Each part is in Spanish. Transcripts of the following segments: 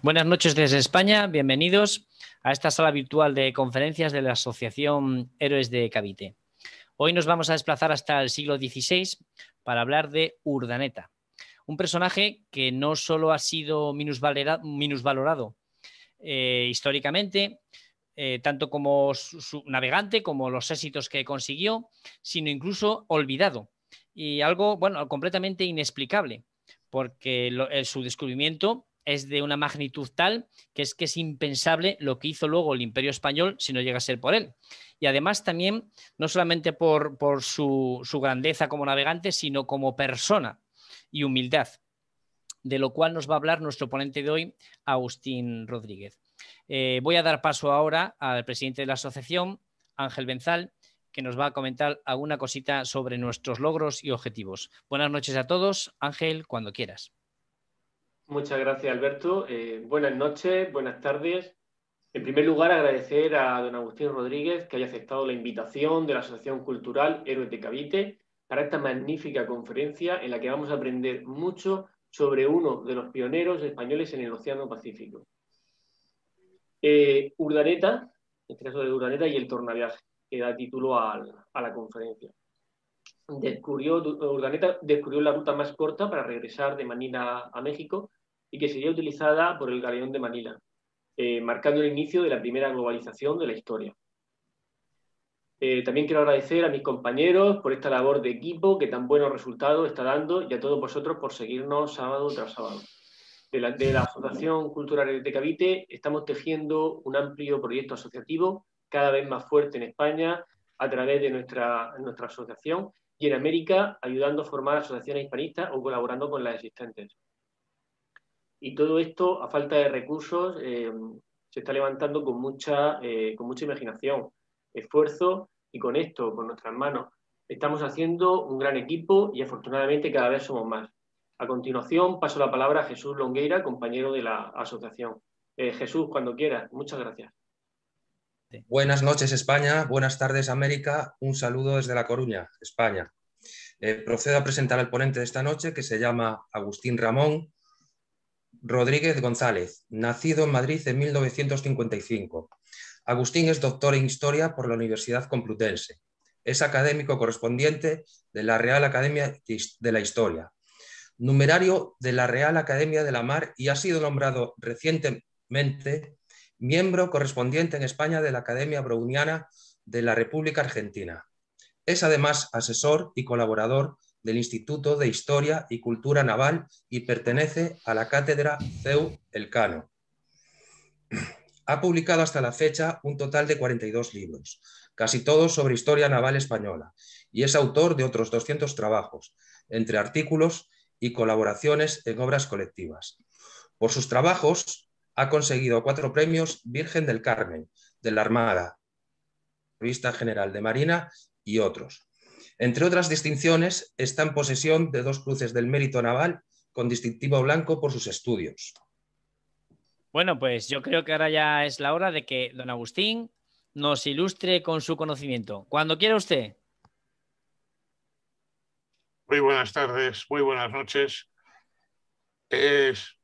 Buenas noches desde España, bienvenidos a esta sala virtual de conferencias de la Asociación Héroes de Cavite. Hoy nos vamos a desplazar hasta el siglo XVI para hablar de Urdaneta, un personaje que no solo ha sido minusvalorado eh, históricamente, eh, tanto como su, navegante, como los éxitos que consiguió, sino incluso olvidado. Y algo, bueno, completamente inexplicable, porque su descubrimiento es de una magnitud tal que es que es impensable lo que hizo luego el Imperio Español si no llega a ser por él. Y además también, no solamente por, su, grandeza como navegante, sino como persona y humildad, de lo cual nos va a hablar nuestro ponente de hoy, Agustín Rodríguez. Eh, voy a dar paso ahora al presidente de la asociación, Ángel Benzal, que nos va a comentar alguna cosita sobre nuestros logros y objetivos. Buenas noches a todos. Ángel, cuando quieras. Muchas gracias, Alberto. Eh, buenas noches, buenas tardes. En primer lugar, agradecer a don Agustín Rodríguez que haya aceptado la invitación de la Asociación Cultural Héroes de Cavite para esta magnífica conferencia en la que vamos a aprender mucho sobre uno de los pioneros españoles en el Océano Pacífico. Eh, Urdaneta, el este caso de Urdaneta y el tornaviaje, que da título a, la conferencia. Descubrió, Urdaneta descubrió la ruta más corta para regresar de Manila a México y que sería utilizada por el galeón de Manila, eh, marcando el inicio de la primera globalización de la historia. Eh, también quiero agradecer a mis compañeros por esta labor de equipo que tan buenos resultados está dando y a todos vosotros por seguirnos sábado tras sábado. De la, Asociación Fundación Cultural de Cavite estamos tejiendo un amplio proyecto asociativo cada vez más fuerte en España a través de nuestra asociación y en América ayudando a formar asociaciones hispanistas o colaborando con las existentes. Y todo esto, a falta de recursos, eh, se está levantando con mucha, eh, con mucha imaginación, esfuerzo y con esto, con nuestras manos. Estamos haciendo un gran equipo y afortunadamente cada vez somos más. A continuación, paso la palabra a Jesús Longueira, compañero de la asociación. Eh, Jesús, cuando quieras. Muchas gracias. Buenas noches, España. Buenas tardes, América. Un saludo desde La Coruña, España. procedo a presentar al ponente de esta noche, que se llama Agustín Ramón, Rodríguez González, nacido en Madrid en 1955. Agustín es doctor en Historia por la Universidad Complutense. Es académico correspondiente de la Real Academia de la Historia, numerario de la Real Academia de la Mar y ha sido nombrado recientemente miembro correspondiente en España de la Academia Browniana de la República Argentina. Es además asesor y colaborador del Instituto de Historia y Cultura Naval y pertenece a la cátedra CEU Elcano. Ha publicado hasta la fecha un total de 42 libros, casi todos sobre historia naval española, y es autor de otros 200 trabajos, entre artículos y colaboraciones en obras colectivas. Por sus trabajos ha conseguido cuatro premios Virgen del Carmen, de la Armada, Revista General de Marina y otros. Entre otras distinciones, está en posesión de dos cruces del mérito naval con distintivo blanco por sus estudios. Bueno, pues yo creo que ahora ya es la hora de que don Agustín nos ilustre con su conocimiento. Cuando quiera usted. Muy buenas tardes, muy buenas noches. Es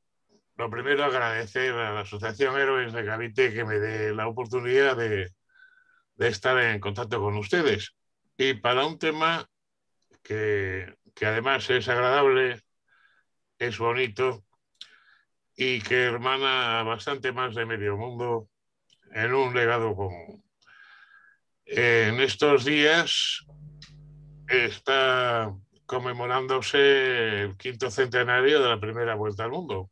lo primero agradecer a la Asociación Héroes de Cavite que me dé la oportunidad de estar en contacto con ustedes. Y para un tema que, además es agradable, es bonito y que hermana bastante más de medio mundo en un legado común. En estos días está conmemorándose el quinto centenario de la primera vuelta al mundo.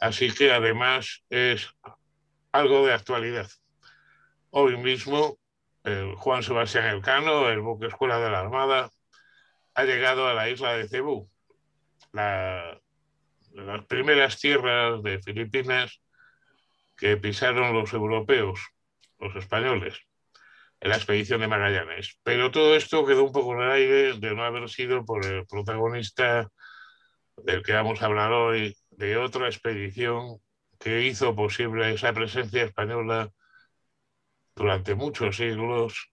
Así que además es algo de actualidad. Hoy mismo Juan Sebastián Elcano, el buque escuela de la Armada, ha llegado a la isla de Cebú, las primeras tierras de Filipinas que pisaron los europeos, los españoles, en la expedición de Magallanes. Pero todo esto quedó un poco en el aire de no haber sido por el protagonista del que vamos a hablar hoy, de otra expedición que hizo posible esa presencia española durante muchos siglos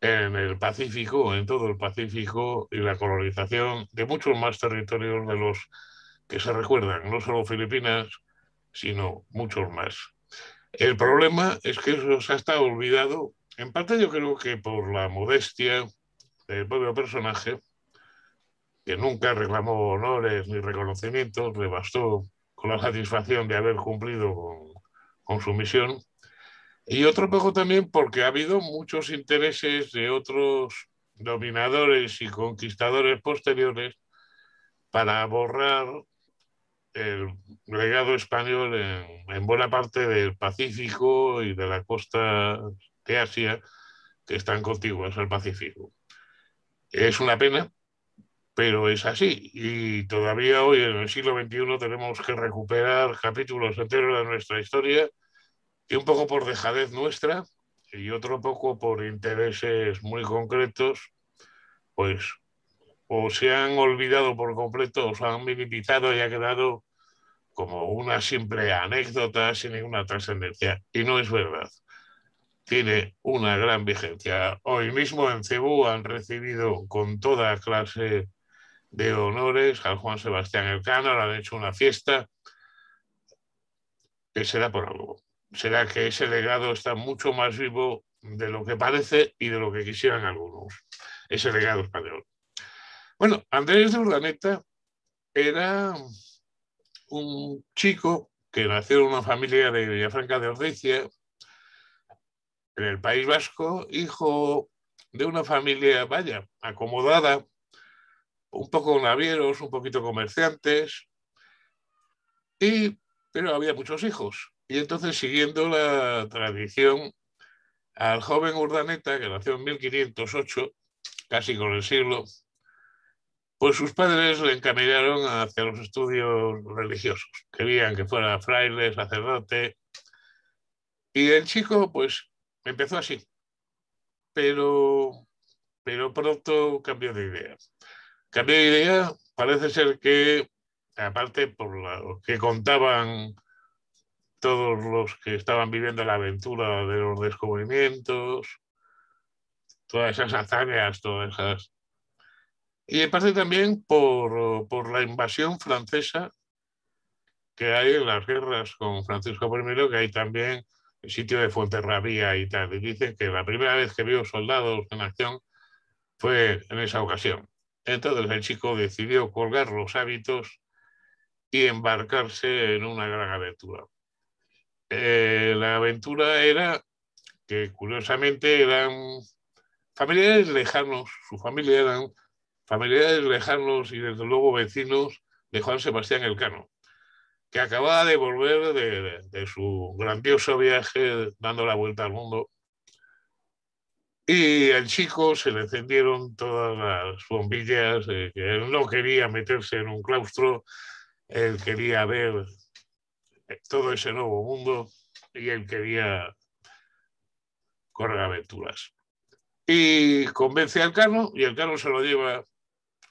en el Pacífico, en todo el Pacífico, y la colonización de muchos más territorios de los que se recuerdan, no solo Filipinas, sino muchos más. El problema es que eso se ha estado olvidado, en parte yo creo que por la modestia del propio personaje, que nunca reclamó honores ni reconocimientos, le bastó con la satisfacción de haber cumplido con, con su misión y otro poco también porque ha habido muchos intereses de otros dominadores y conquistadores posteriores para borrar el legado español en, buena parte del Pacífico y de la costa de Asia que están contiguas al Pacífico. Es una pena, pero es así. Y todavía hoy, en el siglo XXI, tenemos que recuperar capítulos enteros de nuestra historia y un poco por dejadez nuestra y otro poco por intereses muy concretos, pues o se han olvidado por completo, o se han minimizado y ha quedado como una simple anécdota sin ninguna trascendencia. Y no es verdad. Tiene una gran vigencia. Hoy mismo en Cebú han recibido con toda clase de honores al Juan Sebastián Elcano, le han hecho una fiesta que será por algo será que ese legado está mucho más vivo de lo que parece y de lo que quisieran algunos, ese legado español. Bueno, Andrés de Urdaneta era un chico que nació en una familia de Villafranca de Ordicia, en el País Vasco, hijo de una familia, vaya, acomodada, un poco navieros, un poquito comerciantes, y, pero había muchos hijos. Y entonces, siguiendo la tradición, al joven Urdaneta, que nació en 1508, casi con el siglo, pues sus padres le encaminaron hacia los estudios religiosos. Querían que fuera fraile, sacerdote. Y el chico, pues, empezó así. Pero, pero pronto cambió de idea. Cambió de idea, parece ser que, aparte por lo que contaban todos los que estaban viviendo la aventura de los descubrimientos, todas esas hazañas, todas esas. Y en parte también por, por la invasión francesa que hay en las guerras con Francisco I, que hay también el sitio de Fuenterrabía y tal. Y dicen que la primera vez que vio soldados en acción fue en esa ocasión. Entonces el chico decidió colgar los hábitos y embarcarse en una gran aventura. Eh, la aventura era que curiosamente eran familiares lejanos, su familia eran familiares lejanos y desde luego vecinos de Juan Sebastián Elcano, que acababa de volver de, su grandioso viaje dando la vuelta al mundo. Y al chico se le encendieron todas las bombillas, que él no quería meterse en un claustro, él quería ver todo ese nuevo mundo y él quería correr aventuras. Y convence al Cano y el Cano se lo lleva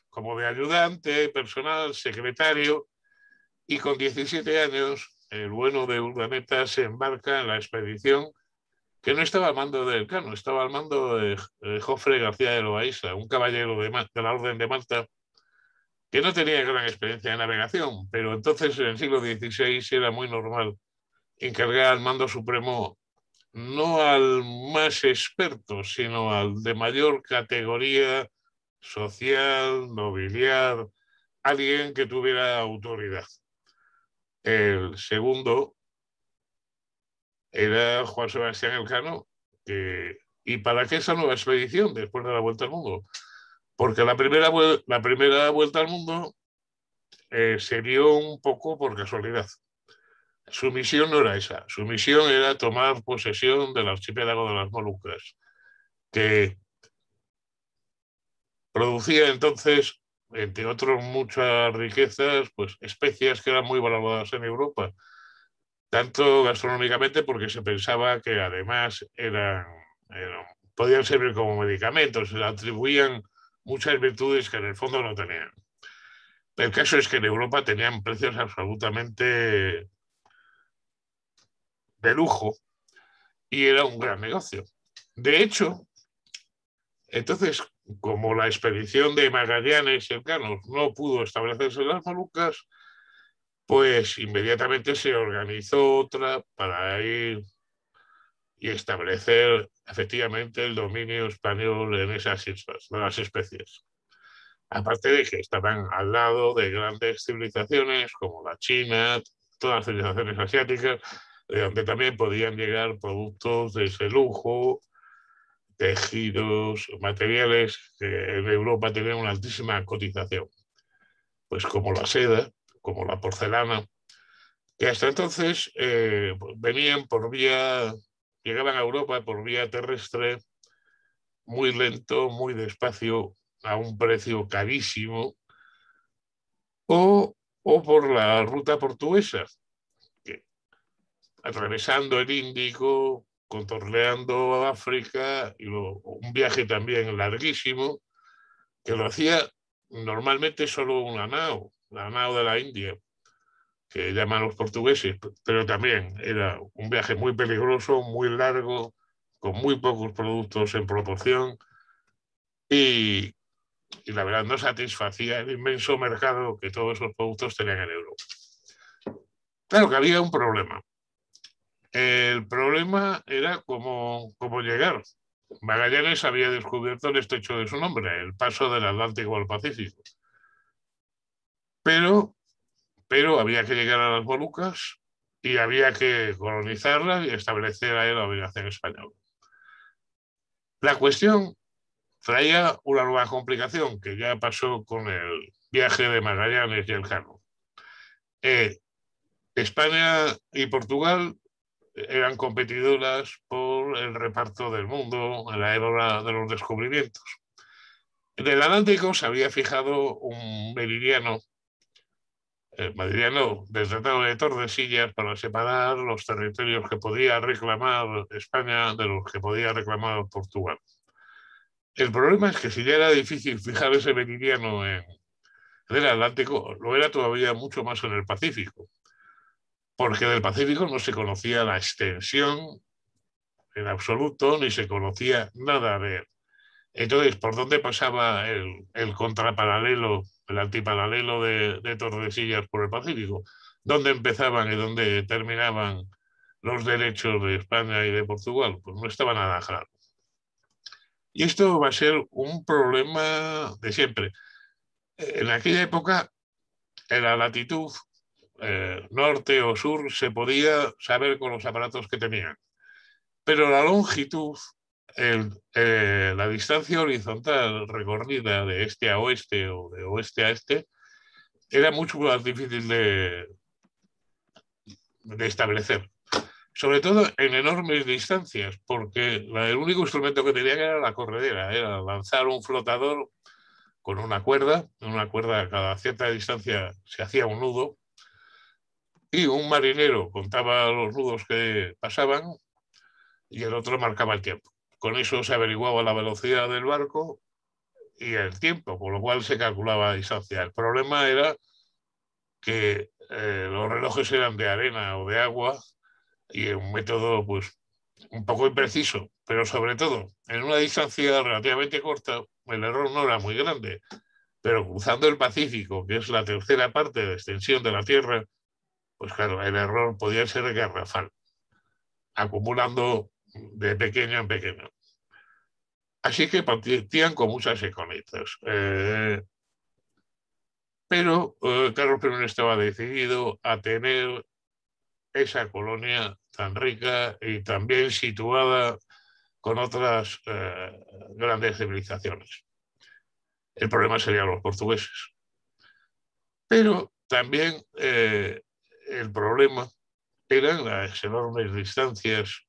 como de ayudante, personal, secretario y con 17 años el bueno de Urdaneta se embarca en la expedición que no estaba al mando del Cano, estaba al mando de eh, Jofre García de Loaiza, un caballero de, de la Orden de Malta que no tenía gran experiencia de navegación, pero entonces en el siglo XVI era muy normal encargar al mando supremo no al más experto, sino al de mayor categoría social, nobiliar, alguien que tuviera autoridad. El segundo era Juan Sebastián Elcano, ¿y para qué esa nueva expedición después de la Vuelta al Mundo? Porque la primera, la primera vuelta al mundo eh, se dio un poco por casualidad. Su misión no era esa, su misión era tomar posesión del archipiélago de las Molucas, que producía entonces, entre otras muchas riquezas, pues especias que eran muy valoradas en Europa, tanto gastronómicamente porque se pensaba que además eran, podían servir como medicamentos, se atribuían muchas virtudes que en el fondo no tenían. El caso es que en Europa tenían precios absolutamente de lujo y era un gran negocio. De hecho, entonces, como la expedición de Magallanes y no pudo establecerse en las Molucas, pues inmediatamente se organizó otra para ir y establecer efectivamente el dominio español en esas islas, las especies. Aparte de que estaban al lado de grandes civilizaciones como la China, todas las civilizaciones asiáticas, de eh, donde también podían llegar productos de ese lujo, tejidos, materiales que en Europa tenían una altísima cotización, pues como la seda, como la porcelana, que hasta entonces eh, venían por vía llegaban a Europa por vía terrestre muy lento, muy despacio, a un precio carísimo, o, por la ruta portuguesa, atravesando el Índico, contorneando África, y un viaje también larguísimo, que lo hacía normalmente solo una nao, la nao de la India, que llaman los portugueses, pero también era un viaje muy peligroso, muy largo, con muy pocos productos en proporción y, y la verdad no satisfacía el inmenso mercado que todos esos productos tenían en Europa. Claro que había un problema. El problema era cómo, cómo llegar. Magallanes había descubierto el estrecho de su nombre, el paso del Atlántico al Pacífico. Pero pero había que llegar a las Molucas y había que colonizarlas y establecer ahí la dominación española. La cuestión traía una nueva complicación que ya pasó con el viaje de Magallanes y el eh, España y Portugal eran competidoras por el reparto del mundo en la época de los descubrimientos. En el Atlántico se había fijado un meridiano el eh, Madriano de Tordesillas para separar los territorios que podía reclamar España de los que podía reclamar Portugal. El problema es que si ya era difícil fijar ese meridiano en, el Atlántico, lo era todavía mucho más en el Pacífico, porque del Pacífico no se conocía la extensión en absoluto, ni se conocía nada de él. Entonces, ¿por dónde pasaba el, el contraparalelo el antiparalelo de, de Tordesillas por el Pacífico, dónde empezaban y dónde terminaban los derechos de España y de Portugal, pues no estaba nada claro. Y esto va a ser un problema de siempre. En aquella época, en la latitud eh, norte o sur se podía saber con los aparatos que tenían, pero la longitud eh, la distancia horizontal recorrida de este a oeste o de oeste a este era mucho más difícil de, de establecer, sobre todo en enormes distancias, porque el único instrumento que tenían era la corredera, era lanzar un flotador con una cuerda, en una cuerda cada cierta distancia se hacía un nudo, y un marinero contaba los nudos que pasaban y el otro marcaba el tiempo. Con eso se averiguaba la velocidad del barco y el tiempo, con lo cual se calculaba la distancia. El problema era que eh, los relojes eran de arena o de agua y un método pues un poco impreciso, pero sobre todo en una distancia relativamente corta el error no era muy grande, pero cruzando el Pacífico, que es la tercera parte de extensión de la Tierra, pues claro, el error podía ser garrafal, acumulando de pequeño en pequeño. Así que partían con muchas económicas. Eh, pero eh, Carlos I estaba decidido a tener esa colonia tan rica y tan bien situada con otras eh, grandes civilizaciones. El problema serían los portugueses. Pero también el problema eran las enormes distancias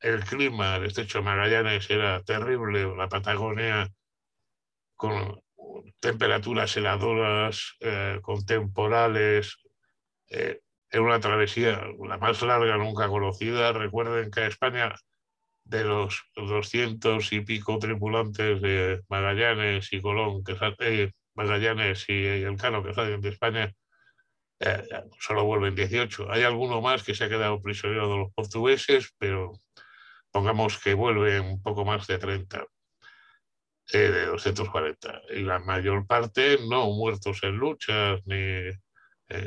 el clima del estrecho de este Magallanes era terrible, la Patagonia con temperaturas heladoras, eh, con temporales. Eh, una travesía, la más larga nunca conocida. Recuerden que España, de los doscientos y pico tripulantes de Magallanes y Colón, que eh, Magallanes y, el Elcano que salen de España, eh, solo vuelven 18. Hay alguno más que se ha quedado prisionero de los portugueses, pero pongamos que vuelven un poco más de 30, eh, de 240, y la mayor parte no muertos en luchas, ni, eh,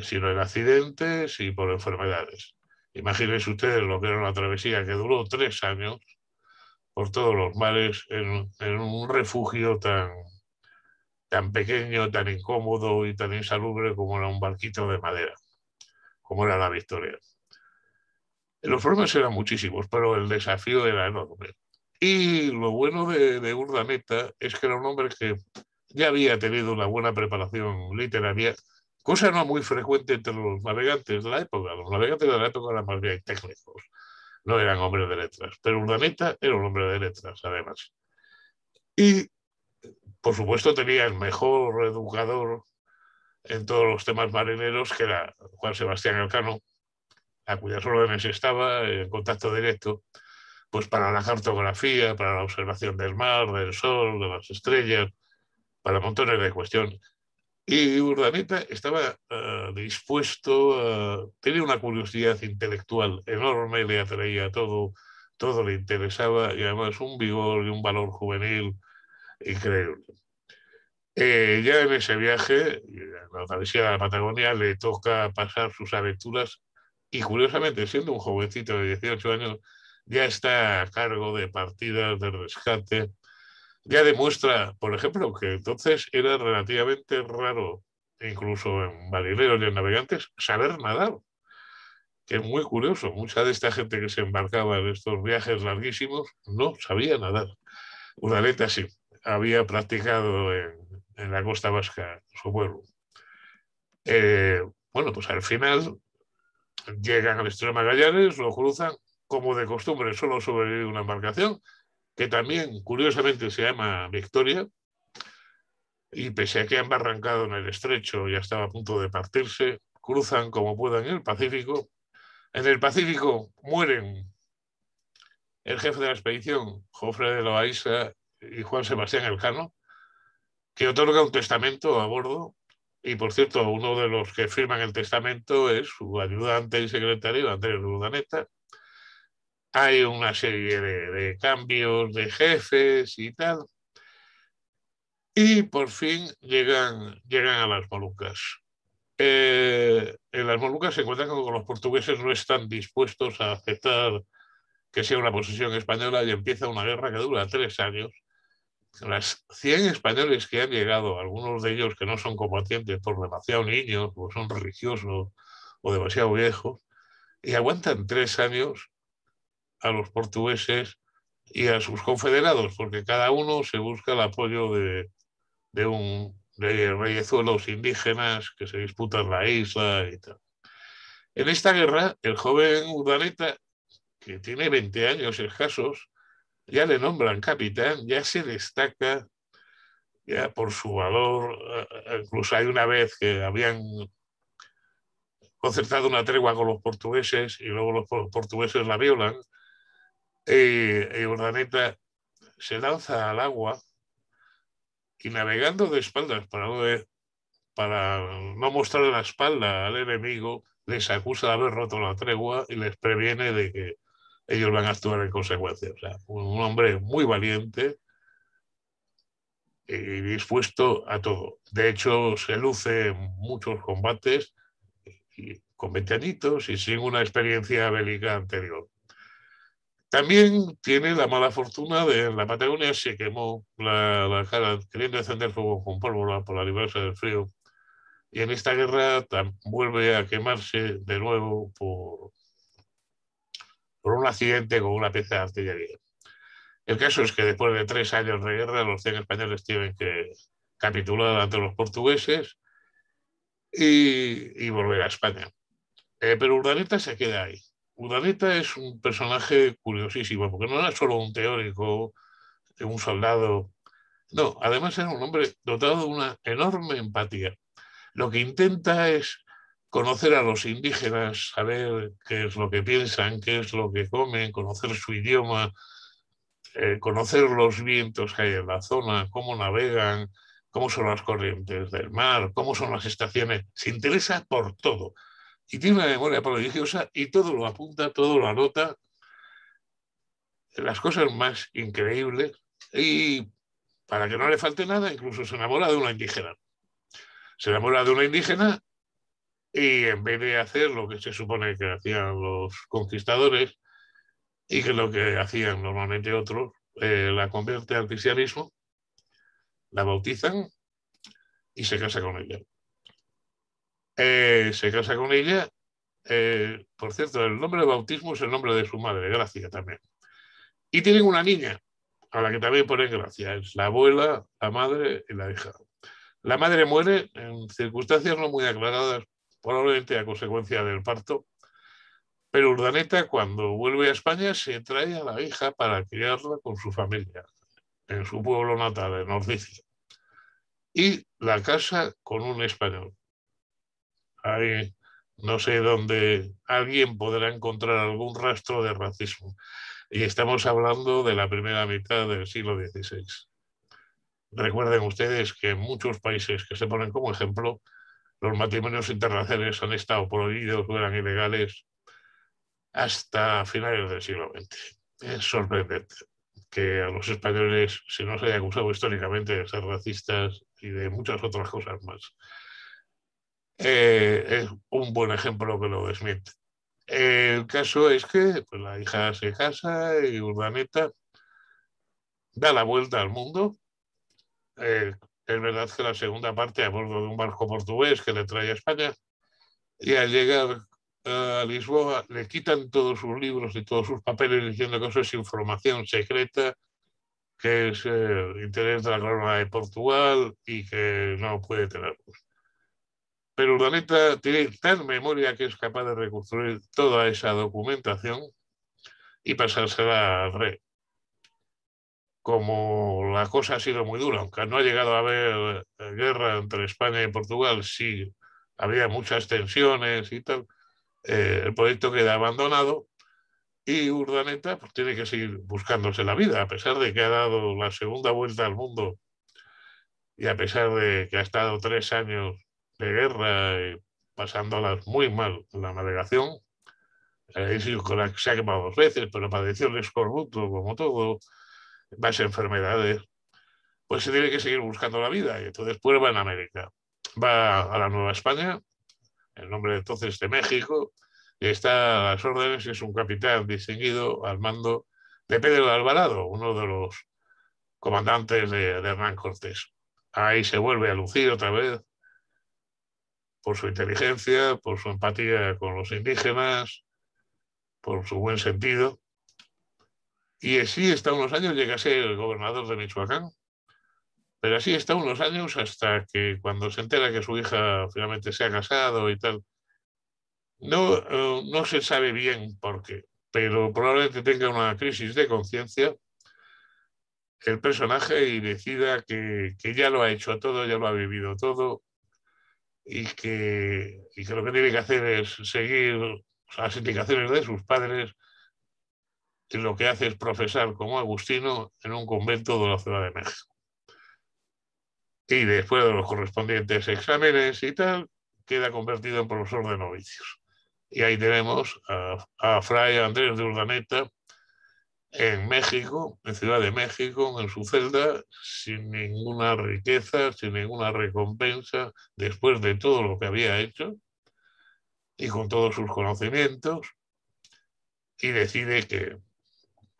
sino en accidentes y por enfermedades. Imagínense ustedes lo que era una travesía que duró tres años por todos los mares en, un refugio tan, tan pequeño, tan incómodo y tan insalubre como era un barquito de madera, como era la Victoria. Los problemas eran muchísimos, pero el desafío era enorme. Y lo bueno de, de Urdaneta es que era un hombre que ya había tenido una buena preparación literaria, cosa no muy frecuente entre los navegantes de la época. Los navegantes de la época eran más bien técnicos, no eran hombres de letras, pero Urdaneta era un hombre de letras, además. Y, por supuesto, tenía el mejor educador en todos los temas marineros, que era Juan Sebastián Elcano, a cuyas órdenes estaba eh, en contacto directo, pues para la cartografía, para la observación del mar, del sol, de las estrellas, para montones de cuestiones. Y Urdaneta estaba eh, dispuesto, a, eh, tenía una curiosidad intelectual enorme, le atraía todo, todo le interesaba y además un vigor y un valor juvenil increíble. ya en ese viaje, en la de la Patagonia, le toca pasar sus aventuras y curiosamente, siendo un jovencito de 18 años, ya está a cargo de partidas de rescate, ya demuestra, por ejemplo, que entonces era relativamente raro, incluso en marineros y en navegantes, saber nadar, que es muy curioso. Mucha de esta gente que se embarcaba en estos viajes larguísimos no sabía nadar. Uraleta sí, había practicado en, la costa vasca, su pueblo. Eh, bueno, pues al final Llegan al extremo de Magallanes, lo cruzan, como de costumbre solo sobrevive una embarcación, que también curiosamente se llama Victoria, y pese a que han barrancado en el estrecho y estaba a punto de partirse, cruzan como puedan el Pacífico. En el Pacífico mueren el jefe de la expedición, Jofre de Loaiza y Juan Sebastián Elcano, que otorga un testamento a bordo y por cierto, uno de los que firman el testamento es su ayudante y secretario, Andrés Rudaneta. Hay una serie de, cambios de jefes y tal. Y por fin llegan, a las Molucas. Eh, en las Molucas se encuentran con los portugueses no están dispuestos a aceptar que sea una posesión española y empieza una guerra que dura tres años las 100 españoles que han llegado, algunos de ellos que no son combatientes por demasiado niños o son religiosos o demasiado viejos, y aguantan tres años a los portugueses y a sus confederados, porque cada uno se busca el apoyo de, un de reyezuelos indígenas que se disputan la isla y tal. En esta guerra, el joven Urdaneta, que tiene 20 años escasos, ya le nombran capitán, ya se destaca ya por su valor. Eh, incluso hay una vez que habían concertado una tregua con los portugueses y luego los portugueses la violan. Y, y Urdaneta se lanza al agua y navegando de espaldas para para no mostrarle la espalda al enemigo, les acusa de haber roto la tregua y les previene de que ellos van a actuar en consecuencia. O sea, un hombre muy valiente y dispuesto a todo. De hecho, se luce en muchos combates y con 20 y sin una experiencia bélica anterior. También tiene la mala fortuna de en la Patagonia se quemó la, la cara queriendo encender fuego con pólvora por la librarse del frío. Y en esta guerra vuelve a quemarse de nuevo por, por un accidente con una pieza de artillería. El caso es que después de tres años de guerra, los 100 españoles tienen que capitular ante los portugueses y, volver a España. Eh, pero Urdaneta se queda ahí. Urdaneta es un personaje curiosísimo, porque no era solo un teórico, eh, un soldado. No, además era un hombre dotado de una enorme empatía. Lo que intenta es conocer a los indígenas, saber qué es lo que piensan, qué es lo que comen, conocer su idioma, eh, conocer los vientos que hay en la zona, cómo navegan, cómo son las corrientes del mar, cómo son las estaciones. Se interesa por todo. Y tiene una memoria prodigiosa y todo lo apunta, todo lo anota. Las cosas más increíbles. Y para que no le falte nada, incluso se enamora de una indígena. Se enamora de una indígena y en vez de hacer lo que se supone que hacían los conquistadores y que lo que hacían normalmente otros, eh, la convierte al cristianismo, la bautizan y se casa con ella. Eh, se casa con ella, eh, por cierto, el nombre de bautismo es el nombre de su madre, Gracia también. Y tienen una niña, a la que también ponen Gracia, es la abuela, la madre y la hija. La madre muere en circunstancias no muy aclaradas probablemente a consecuencia del parto. Pero Urdaneta, cuando vuelve a España, se trae a la hija para criarla con su familia, en su pueblo natal, en Ordicia. Y la casa con un español. Ahí, no sé dónde alguien podrá encontrar algún rastro de racismo. Y estamos hablando de la primera mitad del siglo XVI. Recuerden ustedes que en muchos países que se ponen como ejemplo, los matrimonios internacionales han estado prohibidos o eran ilegales hasta finales del siglo XX. Es sorprendente que a los españoles se nos haya acusado históricamente de ser racistas y de muchas otras cosas más. Eh, es un buen ejemplo que lo desmiente. El caso es que pues, la hija se casa y Urdaneta da la vuelta al mundo, eh, es verdad que la segunda parte a bordo de un barco portugués que le trae a España y al llegar eh, a Lisboa le quitan todos sus libros y todos sus papeles diciendo que eso es información secreta, que es eh, el interés de la corona de Portugal y que no puede tenerlos. Pero Urdaneta tiene tal memoria que es capaz de reconstruir toda esa documentación y pasársela al rey como la cosa ha sido muy dura, aunque no ha llegado a haber eh, guerra entre España y Portugal, sí había muchas tensiones y tal, eh, el proyecto queda abandonado y Urdaneta pues, tiene que seguir buscándose la vida, a pesar de que ha dado la segunda vuelta al mundo y a pesar de que ha estado tres años de guerra y pasándolas muy mal la navegación. Eh, se ha quemado dos veces, pero padeció el escorbuto como todo más enfermedades, pues se tiene que seguir buscando la vida. Y entonces vuelve pues, en América, va a la Nueva España, el nombre entonces de México, y está a las órdenes es un capitán distinguido al mando de Pedro Alvarado, uno de los comandantes de, de Hernán Cortés. Ahí se vuelve a lucir otra vez por su inteligencia, por su empatía con los indígenas, por su buen sentido. Y así está unos años, llega a ser el gobernador de Michoacán. Pero así está unos años hasta que cuando se entera que su hija finalmente se ha casado y tal. No, eh, no se sabe bien por qué, pero probablemente tenga una crisis de conciencia el personaje y decida que, ya lo ha hecho todo, ya lo ha vivido todo y que, y que lo que tiene que hacer es seguir las indicaciones de sus padres que lo que hace es profesar como agustino en un convento de la Ciudad de México. Y después de los correspondientes exámenes y tal, queda convertido en profesor de novicios. Y ahí tenemos a, a Fray Andrés de Urdaneta en México, en Ciudad de México, en su celda, sin ninguna riqueza, sin ninguna recompensa, después de todo lo que había hecho y con todos sus conocimientos, y decide que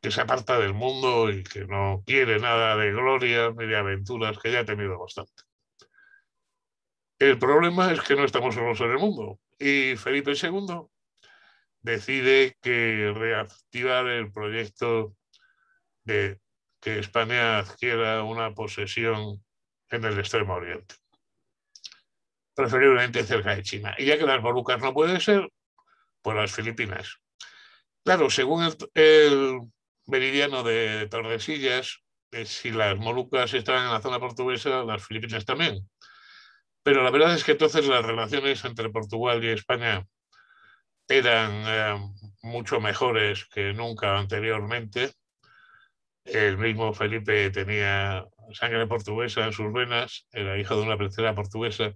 que se aparta del mundo y que no quiere nada de gloria, ni de aventuras, que ya ha tenido bastante. El problema es que no estamos solos en el mundo y Felipe II decide que reactivar el proyecto de que España adquiera una posesión en el Extremo Oriente, preferiblemente cerca de China. Y ya que las Molucas no pueden ser, pues las Filipinas. Claro, según el meridiano de Tordesillas, si las Molucas estaban en la zona portuguesa, las Filipinas también. Pero la verdad es que entonces las relaciones entre Portugal y España eran eh, mucho mejores que nunca anteriormente. El mismo Felipe tenía sangre portuguesa en sus venas, era hijo de una princesa portuguesa.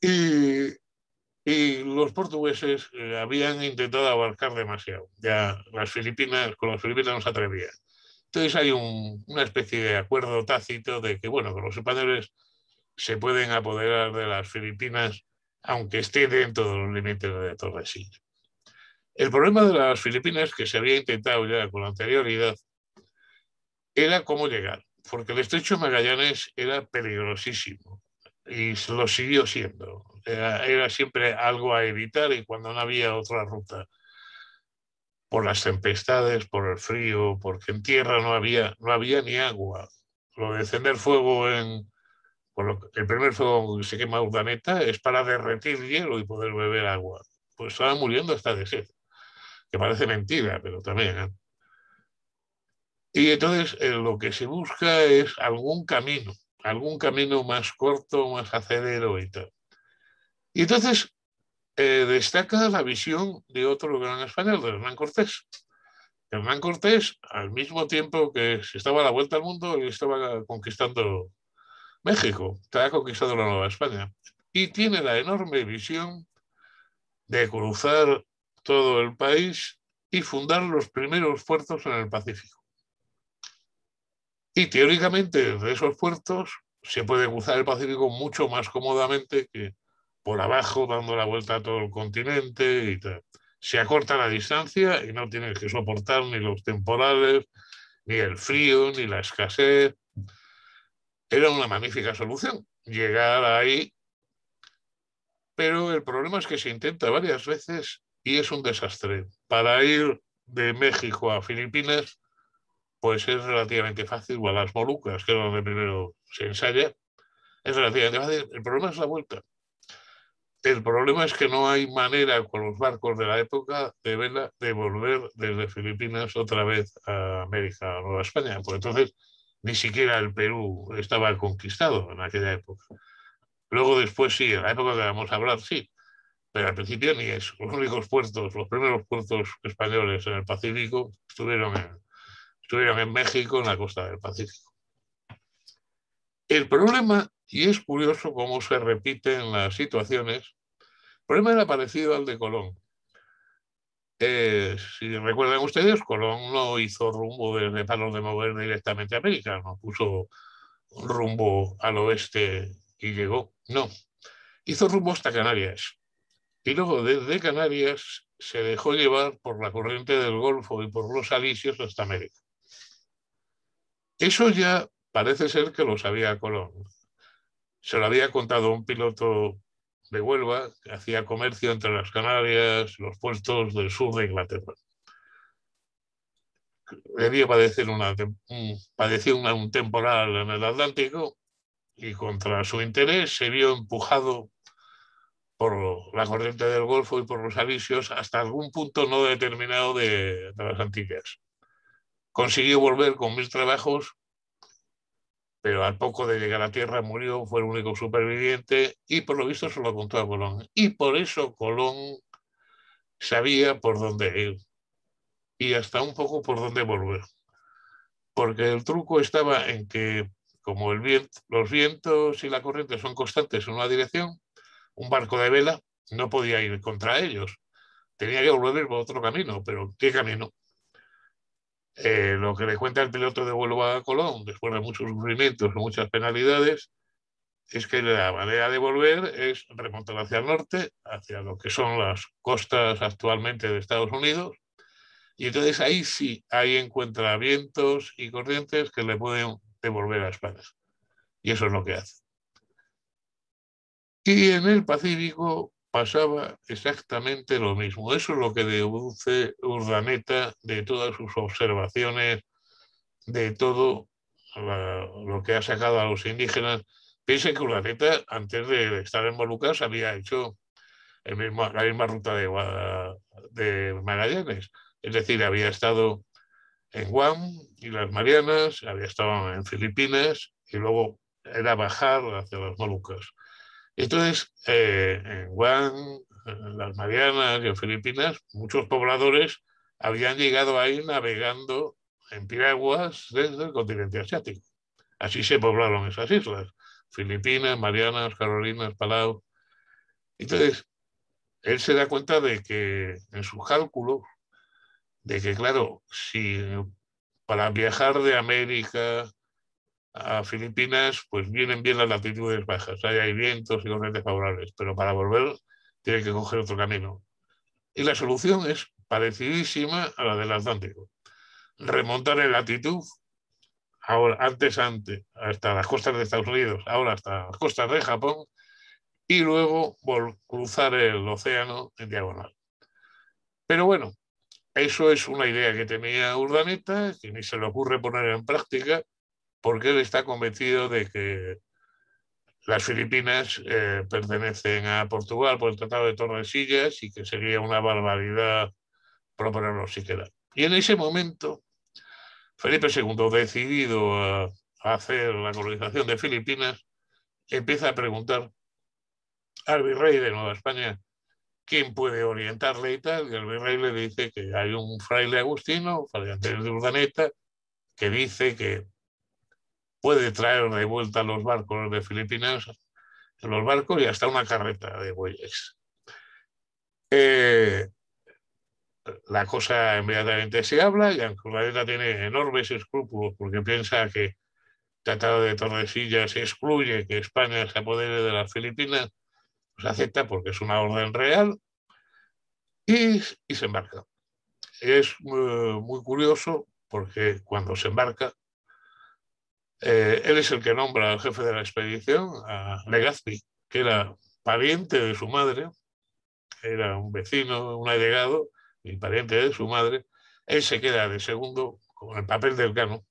Y y los portugueses eh, habían intentado abarcar demasiado. Ya las Filipinas, con las Filipinas no se atrevían. Entonces hay una especie de acuerdo tácito de que, bueno, con los españoles se pueden apoderar de las Filipinas aunque estén dentro de los límites de Torresillo. El problema de las Filipinas, que se había intentado ya con anterioridad, era cómo llegar, porque el estrecho Magallanes era peligrosísimo y lo siguió siendo. Eh, era, siempre algo a evitar y cuando no había otra ruta por las tempestades, por el frío, porque en tierra no había, no había ni agua. Lo de encender fuego en... el primer fuego que se quema Urdaneta es para derretir hielo y poder beber agua. Pues estaba muriendo hasta de sed, que parece mentira, pero también. ¿eh? Y entonces eh, lo que se busca es algún camino, algún camino más corto, más acelerado y tal. Y entonces eh, destaca la visión de otro gran español, de Hernán Cortés. Hernán Cortés, al mismo tiempo que se estaba a la vuelta al mundo, él estaba conquistando México, estaba conquistando la Nueva España. Y tiene la enorme visión de cruzar todo el país y fundar los primeros puertos en el Pacífico. Y teóricamente de esos puertos se puede cruzar el Pacífico mucho más cómodamente que por abajo, dando la vuelta a todo el continente y tal. Se acorta la distancia y no tienes que soportar ni los temporales, ni el frío, ni la escasez. Era una magnífica solución llegar ahí, pero el problema es que se intenta varias veces y es un desastre. Para ir de México a Filipinas, pues es relativamente fácil, o a las Molucas, que es donde primero se ensaya, es relativamente fácil. El problema es la vuelta. El problema es que no hay manera con los barcos de la época de, de volver desde Filipinas otra vez a América, a Nueva España, porque entonces ni siquiera el Perú estaba conquistado en aquella época. Luego después sí, en la época que vamos a hablar sí, pero al principio ni eso. Los únicos puertos, los primeros puertos españoles en el Pacífico estuvieron en México, en la costa del Pacífico. El problema y es curioso cómo se repiten las situaciones. El problema era parecido al de Colón. Eh, si recuerdan ustedes, Colón no hizo rumbo desde Palos de Mover directamente a América, no puso rumbo al oeste y llegó. No, hizo rumbo hasta Canarias. Y luego desde Canarias se dejó llevar por la corriente del Golfo y por los alisios hasta América. Eso ya parece ser que lo sabía Colón. Se lo había contado un piloto de Huelva que hacía comercio entre las Canarias y los puestos del sur de Inglaterra. Debía padecer una, padeció un temporal en el Atlántico y contra su interés se vio empujado por la corriente del Golfo y por los alisios hasta algún punto no determinado de, las Antillas. Consiguió volver con mis trabajos pero al poco de llegar a tierra murió, fue el único superviviente y por lo visto se lo contó a Colón. Y por eso Colón sabía por dónde ir y hasta un poco por dónde volver. Porque el truco estaba en que, como el viento, los vientos y la corriente son constantes en una dirección, un barco de vela no podía ir contra ellos. Tenía que volver por otro camino, pero ¿qué camino? Eh, lo que le cuenta el piloto de vuelo a Colón, después de muchos sufrimientos, muchas penalidades, es que la manera de volver es remontar hacia el norte, hacia lo que son las costas actualmente de Estados Unidos, y entonces ahí sí, ahí encuentra vientos y corrientes que le pueden devolver a España. Y eso es lo que hace. Y en el Pacífico, pasaba exactamente lo mismo. Eso es lo que deduce Urdaneta de todas sus observaciones, de todo lo que ha sacado a los indígenas. Piensen que Urdaneta, antes de estar en Molucas, había hecho la misma ruta de, de Magallanes. Es decir, había estado en Guam y las Marianas, había estado en Filipinas y luego era bajar hacia las Molucas. Entonces, en eh, eh, Guam, eh, las Marianas y en Filipinas, muchos pobladores habían llegado ahí navegando en piraguas desde el continente asiático. Así se poblaron esas islas, Filipinas, Marianas, Carolinas, Palau. Entonces, él se da cuenta de que en su cálculo de que claro, si para viajar de América a Filipinas, pues vienen bien las latitudes bajas, hay vientos y corrientes favorables, pero para volver tiene que coger otro camino. Y la solución es parecidísima a la del Atlántico. Remontar en latitud, ahora, antes, antes, hasta las costas de Estados Unidos, ahora hasta las costas de Japón, y luego cruzar el océano en diagonal. Pero bueno, eso es una idea que tenía Urdaneta, que ni se le ocurre poner en práctica, porque él está convencido de que las Filipinas eh, pertenecen a Portugal por el Tratado de Tordesillas y que sería una barbaridad proponerlo siquiera. Y en ese momento, Felipe II, decidido a hacer la colonización de Filipinas, empieza a preguntar al virrey de Nueva España quién puede orientarle y tal, y el virrey le dice que hay un fraile agustino, Fray de Urdaneta, que dice que puede traer de vuelta los barcos de Filipinas, los barcos y hasta una carreta de bueyes. Eh, la cosa inmediatamente se habla y Ancuradeta tiene enormes escrúpulos porque piensa que el Tratado de Tordesillas excluye que España se apodere de las Filipinas, pues acepta porque es una orden real y, y se embarca. Es eh, muy curioso porque cuando se embarca eh, él es el que nombra al jefe de la expedición, a Legazpi, que era pariente de su madre, era un vecino, un allegado y pariente de su madre. Él se queda de segundo con el papel del cano,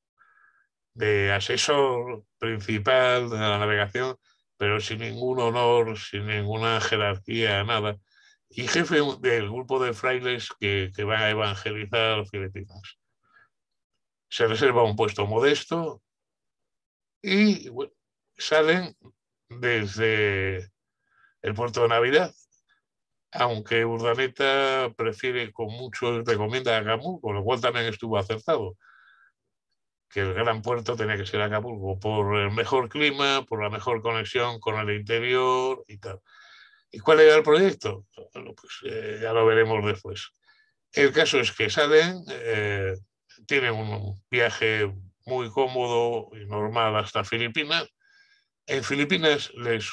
de asesor principal de la navegación, pero sin ningún honor, sin ninguna jerarquía, nada. Y jefe del grupo de frailes que, que van a evangelizar Filipinas. Se reserva un puesto modesto, y salen desde el puerto de Navidad, aunque Urdaneta prefiere con mucho, recomienda Acapulco, con lo cual también estuvo acertado, que el gran puerto tenía que ser Acapulco por el mejor clima, por la mejor conexión con el interior y tal. ¿Y cuál era el proyecto? Bueno, pues eh, ya lo veremos después. El caso es que salen, eh, tienen un viaje muy cómodo y normal hasta Filipinas. En Filipinas les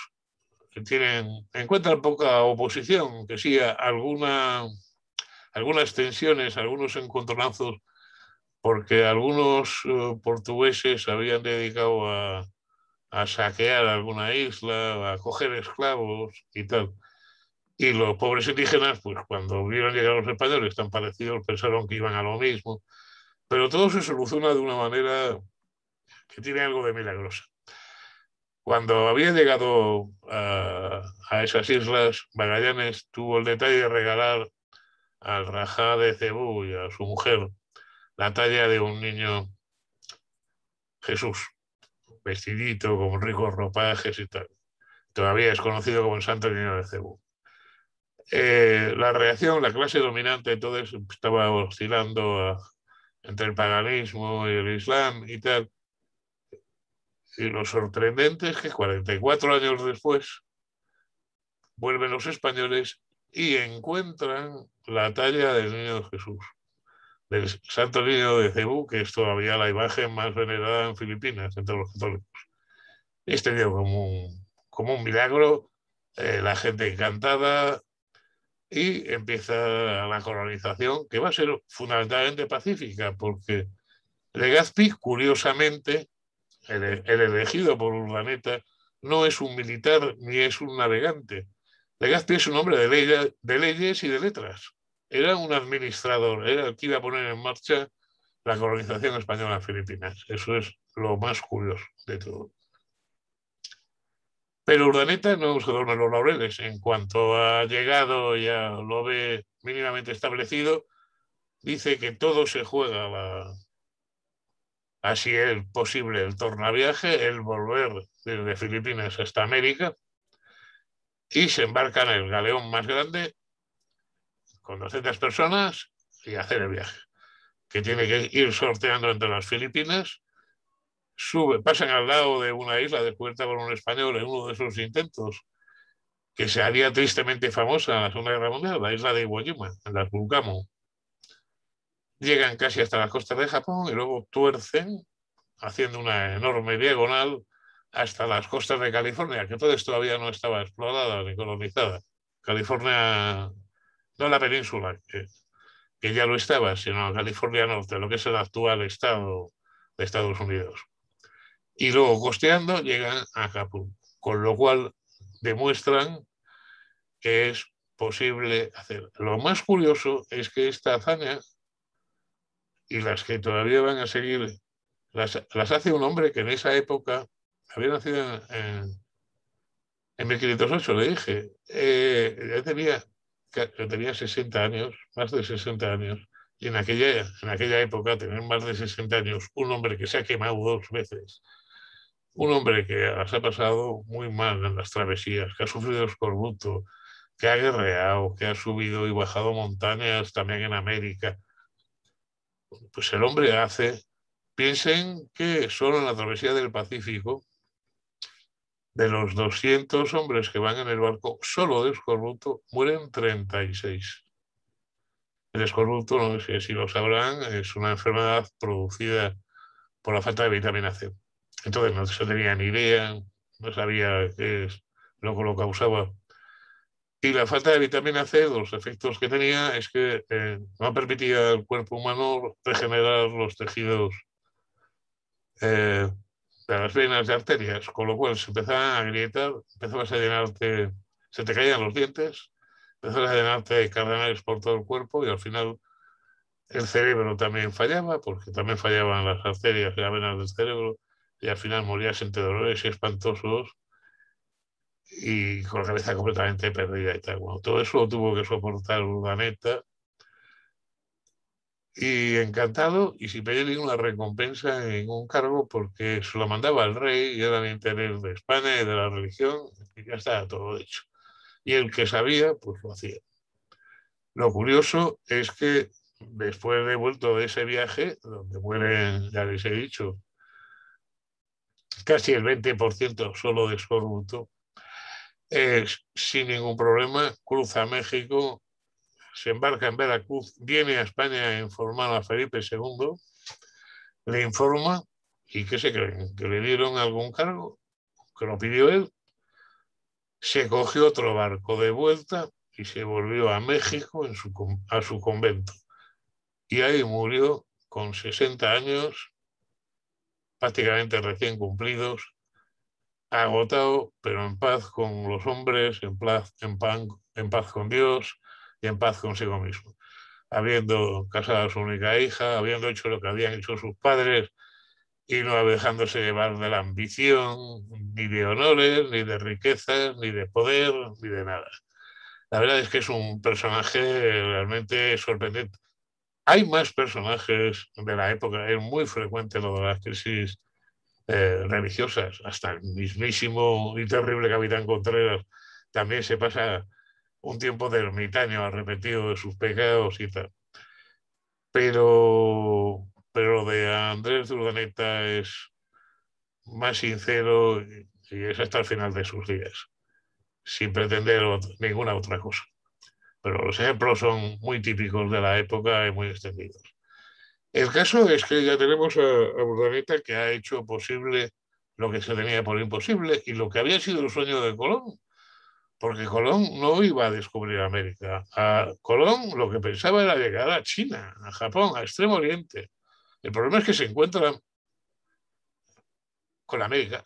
tienen, encuentran poca oposición, que sí, algunas tensiones, algunos encontronazos, porque algunos eh, portugueses habían dedicado a, a saquear alguna isla, a coger esclavos y tal. Y los pobres indígenas, pues cuando vieron llegar los españoles tan parecidos, pensaron que iban a lo mismo. Pero todo se soluciona de una manera que tiene algo de milagrosa. Cuando había llegado a, esas islas, Magallanes tuvo el detalle de regalar al Rajá de Cebú y a su mujer la talla de un niño Jesús, vestidito, con ricos ropajes y tal. Todavía es conocido como el Santo Niño de Cebú. Eh, la reacción, la clase dominante entonces estaba oscilando a, entre el paganismo y el Islam y tal. Y lo sorprendente es que 44 años después vuelven los españoles y encuentran la talla del niño Jesús, del santo niño de Cebú, que es todavía la imagen más venerada en Filipinas entre los católicos. Este dio como un, como milagro, eh, la gente encantada, y empieza la colonización, que va a ser fundamentalmente pacífica, porque Legazpi, curiosamente, el, elegido por Urdaneta, no es un militar ni es un navegante. Legazpi es un hombre de, de leyes y de letras. Era un administrador, era el que iba a poner en marcha la colonización española en Filipinas. Eso es lo más curioso de todo. Pero Urdaneta no se duerme los laureles. En cuanto ha llegado, ya lo ve mínimamente establecido, dice que todo se juega. Así es posible el tornaviaje, el volver desde Filipinas hasta América. Y se embarca en el galeón más grande con 200 personas y hacer el viaje, que tiene que ir sorteando entre las Filipinas pasan al lado de una isla descubierta por un español en uno de sus intentos, que se haría tristemente famosa en la Segunda Guerra Mundial, la isla de Iwo Jima, en las Llegan casi hasta las costas de Japón y luego tuercen, haciendo una enorme diagonal, hasta las costas de California, que entonces todavía no estaba explorada ni colonizada. California, no la península, que, que ya lo estaba, sino California Norte, lo que es el actual estado de Estados Unidos y luego costeando llegan a Japón, con lo cual demuestran que es posible hacer. Lo más curioso es que esta hazaña y las que todavía van a seguir, las, hace un hombre que en esa época había nacido en, en 1508, le dije, eh, ya tenía, tenía 60 años, más de 60 años, y en aquella, en aquella época tener más de 60 años, un hombre que se ha quemado dos veces, un hombre que las ha pasado muy mal en las travesías, que ha sufrido escorbuto, que ha guerreado, que ha subido y bajado montañas también en América. Pues el hombre hace, piensen que solo en la travesía del Pacífico, de los 200 hombres que van en el barco, solo de escorbuto mueren 36. El escorbuto, no sé si lo sabrán, es una enfermedad producida por la falta de vitamina C. Entonces no se tenía ni idea, no sabía qué es lo que lo causaba. Y la falta de vitamina C, los efectos que tenía es que eh, no permitía al cuerpo humano regenerar los tejidos eh, de las venas y arterias, con lo cual se empezaban a grietar empezabas a llenarte, se te caían los dientes, empezabas a llenarte de por todo el cuerpo y al final el cerebro también fallaba, porque también fallaban las arterias y las venas del cerebro y al final morías entre dolores espantosos y con la cabeza completamente perdida y tal. todo eso lo tuvo que soportar Urdaneta y encantado y sin pedir ninguna recompensa en ningún cargo porque se lo mandaba al rey y era el interés de España y de la religión y ya estaba todo hecho. Y el que sabía, pues lo hacía. Lo curioso es que después de vuelto de ese viaje, donde mueren, ya les he dicho, casi el 20% solo de escorbuto, eh, sin ningún problema, cruza México, se embarca en Veracruz, viene a España a informar a Felipe II, le informa y ¿qué se creen? ¿Que le dieron algún cargo? ¿Que lo pidió él? Se cogió otro barco de vuelta y se volvió a México en su, a su convento. Y ahí murió con 60 años prácticamente recién cumplidos, agotado, pero en paz con los hombres, en paz, en, pan, en paz con Dios y en paz consigo mismo. Habiendo casado a su única hija, habiendo hecho lo que habían hecho sus padres y no dejándose llevar de la ambición, ni de honores, ni de riquezas, ni de poder, ni de nada. La verdad es que es un personaje realmente sorprendente. Hay más personajes de la época, es muy frecuente lo de las crisis eh, religiosas, hasta el mismísimo y terrible capitán Contreras también se pasa un tiempo de ermitaño arrepentido de sus pecados y tal. Pero, pero de Andrés Durdaneta es más sincero y es hasta el final de sus días, sin pretender ninguna otra cosa pero los ejemplos son muy típicos de la época y muy extendidos. El caso es que ya tenemos a, a que ha hecho posible lo que se tenía por imposible y lo que había sido el sueño de Colón, porque Colón no iba a descubrir América. A Colón lo que pensaba era llegar a China, a Japón, a Extremo Oriente. El problema es que se encuentra con América.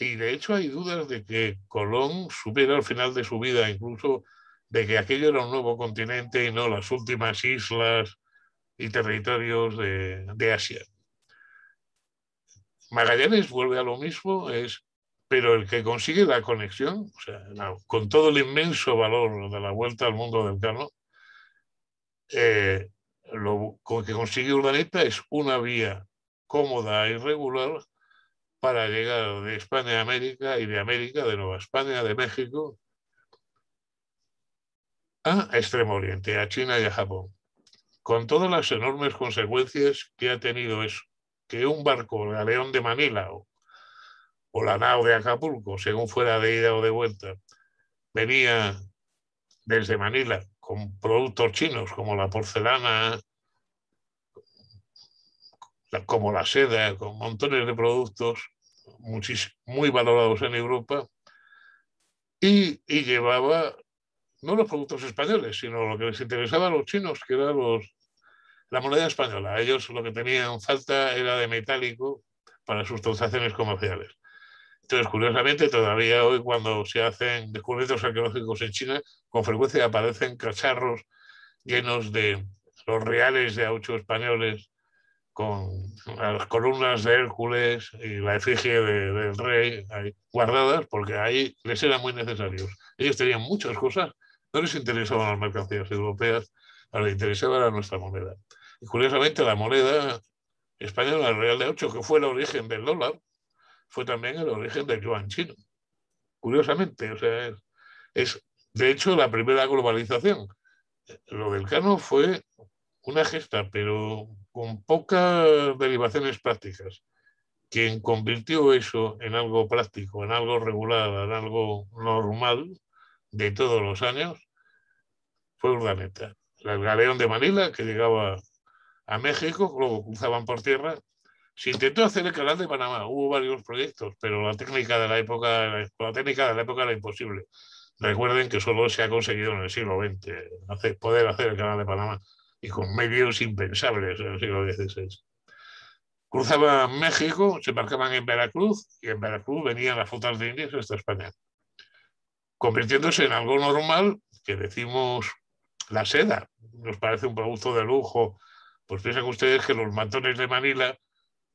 Y de hecho hay dudas de que Colón supiera al final de su vida incluso de que aquello era un nuevo continente y no las últimas islas y territorios de, Asia. Magallanes vuelve a lo mismo, es, pero el que consigue la conexión, con todo el inmenso valor de la vuelta al mundo del carno, eh, lo que consigue Urdaneta es una vía cómoda y regular para llegar de España a América y de América de Nueva España, de México, a Extremo Oriente, a China y a Japón, con todas las enormes consecuencias que ha tenido eso, que un barco, el galeón de Manila o, la Nao de Acapulco, según fuera de ida o de vuelta, venía desde Manila con productos chinos como la porcelana, como la seda, con montones de productos muy valorados en Europa, y, y llevaba no los productos españoles, sino lo que les interesaba a los chinos, que era los, la moneda española. Ellos lo que tenían falta era de metálico para sus transacciones comerciales. Entonces, curiosamente, todavía hoy cuando se hacen descubrimientos arqueológicos en China, con frecuencia aparecen cacharros llenos de los reales de ocho españoles con las columnas de Hércules y la efigie del rey guardadas, porque ahí les eran muy necesarios. Ellos tenían muchas cosas no les interesaban las mercancías europeas, les interesaba era nuestra moneda. Y curiosamente la moneda española, el real de 8, que fue el origen del dólar, fue también el origen del yuan chino. Curiosamente, o sea, es, de hecho la primera globalización. Lo del Cano fue una gesta, pero con pocas derivaciones prácticas. Quien convirtió eso en algo práctico, en algo regular, en algo normal, de todos los años fue Urdaneta. El galeón de Manila, que llegaba a México, luego cruzaban por tierra. Se intentó hacer el canal de Panamá, hubo varios proyectos, pero la técnica de la época, la técnica de la época era imposible. Recuerden que solo se ha conseguido en el siglo XX hacer, poder hacer el canal de Panamá y con medios impensables en el siglo XVI. Cruzaban México, se embarcaban en Veracruz y en Veracruz venían las flotas de indios hasta España convirtiéndose en algo normal que decimos la seda, nos parece un producto de lujo. Pues piensen ustedes que los matones de Manila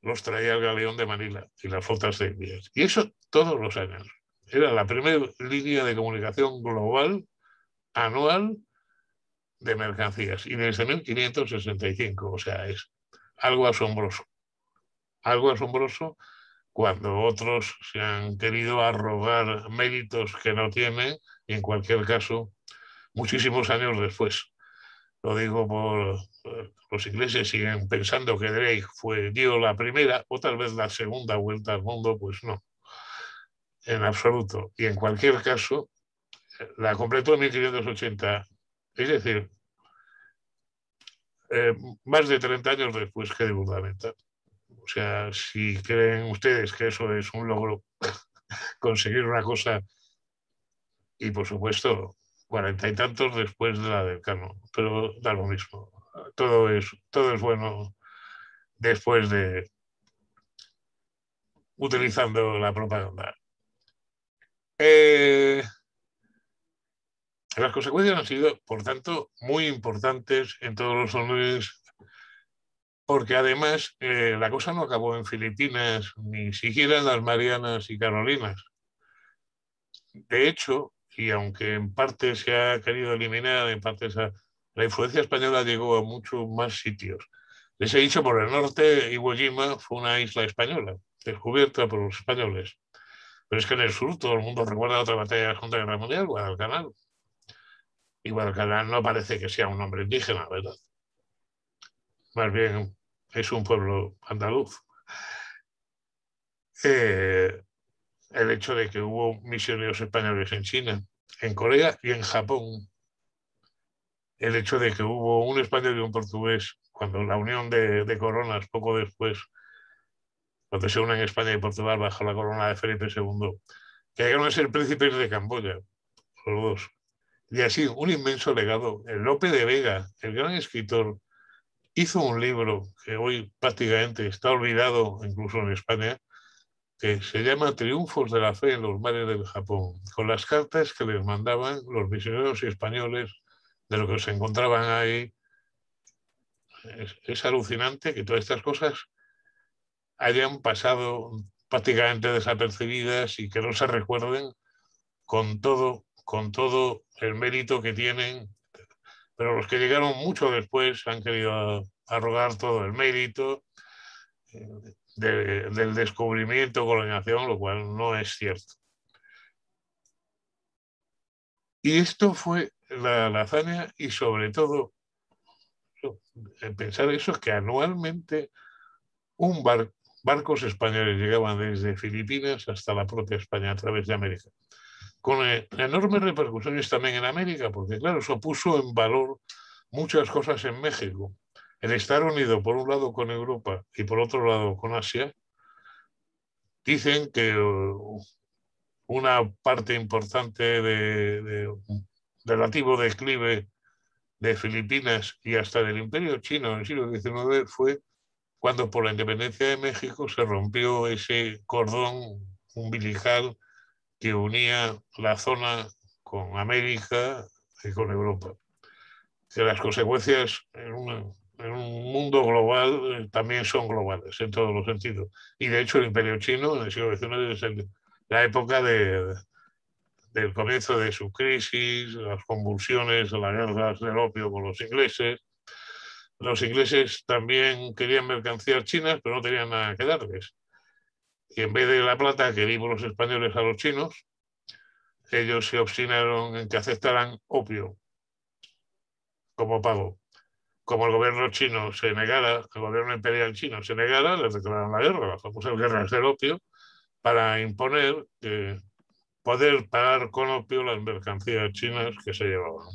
los traía el galeón de Manila y las flotas de Indias. Y eso todos los años. Era la primera línea de comunicación global, anual, de mercancías. Y desde 1565, o sea, es algo asombroso. Algo asombroso cuando otros se han querido arrogar méritos que no tienen, y en cualquier caso, muchísimos años después. Lo digo por eh, los ingleses siguen pensando que Drake fue, dio la primera o tal vez la segunda vuelta al mundo, pues no, en absoluto. Y en cualquier caso, la completó en 1580, es decir, eh, más de 30 años después que de o sea, si creen ustedes que eso es un logro, conseguir una cosa, y por supuesto, cuarenta y tantos después de la del Cano. pero da lo mismo. Todo es, bueno después de utilizando la propaganda. Eh, las consecuencias han sido, por tanto, muy importantes en todos los órdenes porque además eh, la cosa no acabó en Filipinas, ni siquiera en las Marianas y Carolinas. De hecho, y aunque en parte se ha querido eliminar, en parte la influencia española llegó a muchos más sitios. Les he dicho, por el norte, Iwo Jima fue una isla española, descubierta por los españoles. Pero es que en el sur todo el mundo recuerda otra batalla de la Junta Guerra Mundial, Guadalcanal. Y Guadalcanal no parece que sea un nombre indígena, ¿verdad? más bien es un pueblo andaluz. Eh, el hecho de que hubo misioneros españoles en China, en Corea y en Japón. El hecho de que hubo un español y un portugués cuando la unión de, de coronas poco después, cuando se unen España y Portugal bajo la corona de Felipe II, que llegaron a ser príncipes de Camboya, los dos. Y así un inmenso legado. El Lope de Vega, el gran escritor hizo un libro que hoy prácticamente está olvidado, incluso en España, que se llama Triunfos de la Fe en los mares del Japón, con las cartas que les mandaban los misioneros españoles de lo que se encontraban ahí. Es, alucinante que todas estas cosas hayan pasado prácticamente desapercibidas y que no se recuerden con todo, con todo el mérito que tienen pero los que llegaron mucho después han querido arrogar todo el mérito eh, del descubrimiento, colonización, lo cual no es cierto. Y esto fue la hazaña y sobre todo eh, pensar eso es que anualmente un barcos españoles llegaban desde Filipinas hasta la propia España a través de América con e-, enormes repercusiones también en América, porque claro, eso puso en valor muchas cosas en México. El estado unido, por un lado, con Europa y por otro lado, con Asia, dicen que uh, una parte importante de, de relativo declive de Filipinas y hasta del imperio chino en el siglo XIX fue cuando por la independencia de México se rompió ese cordón umbilical que unía la zona con América y con Europa. Que las consecuencias en, un mundo global eh, también son globales en todos los sentidos. Y de hecho el imperio chino en el siglo XIX es la época del comienzo de su crisis, las convulsiones, las guerras del opio con los ingleses. Los ingleses también querían mercancías chinas, pero no tenían nada que darles que en vez de la plata que dimos los españoles a los chinos, ellos se obstinaron en que aceptaran opio como pago. Como el gobierno chino se negara, el gobierno imperial chino se negara, les declararon la guerra, las famosas guerras del opio, para imponer eh, poder pagar con opio las mercancías chinas que se llevaban.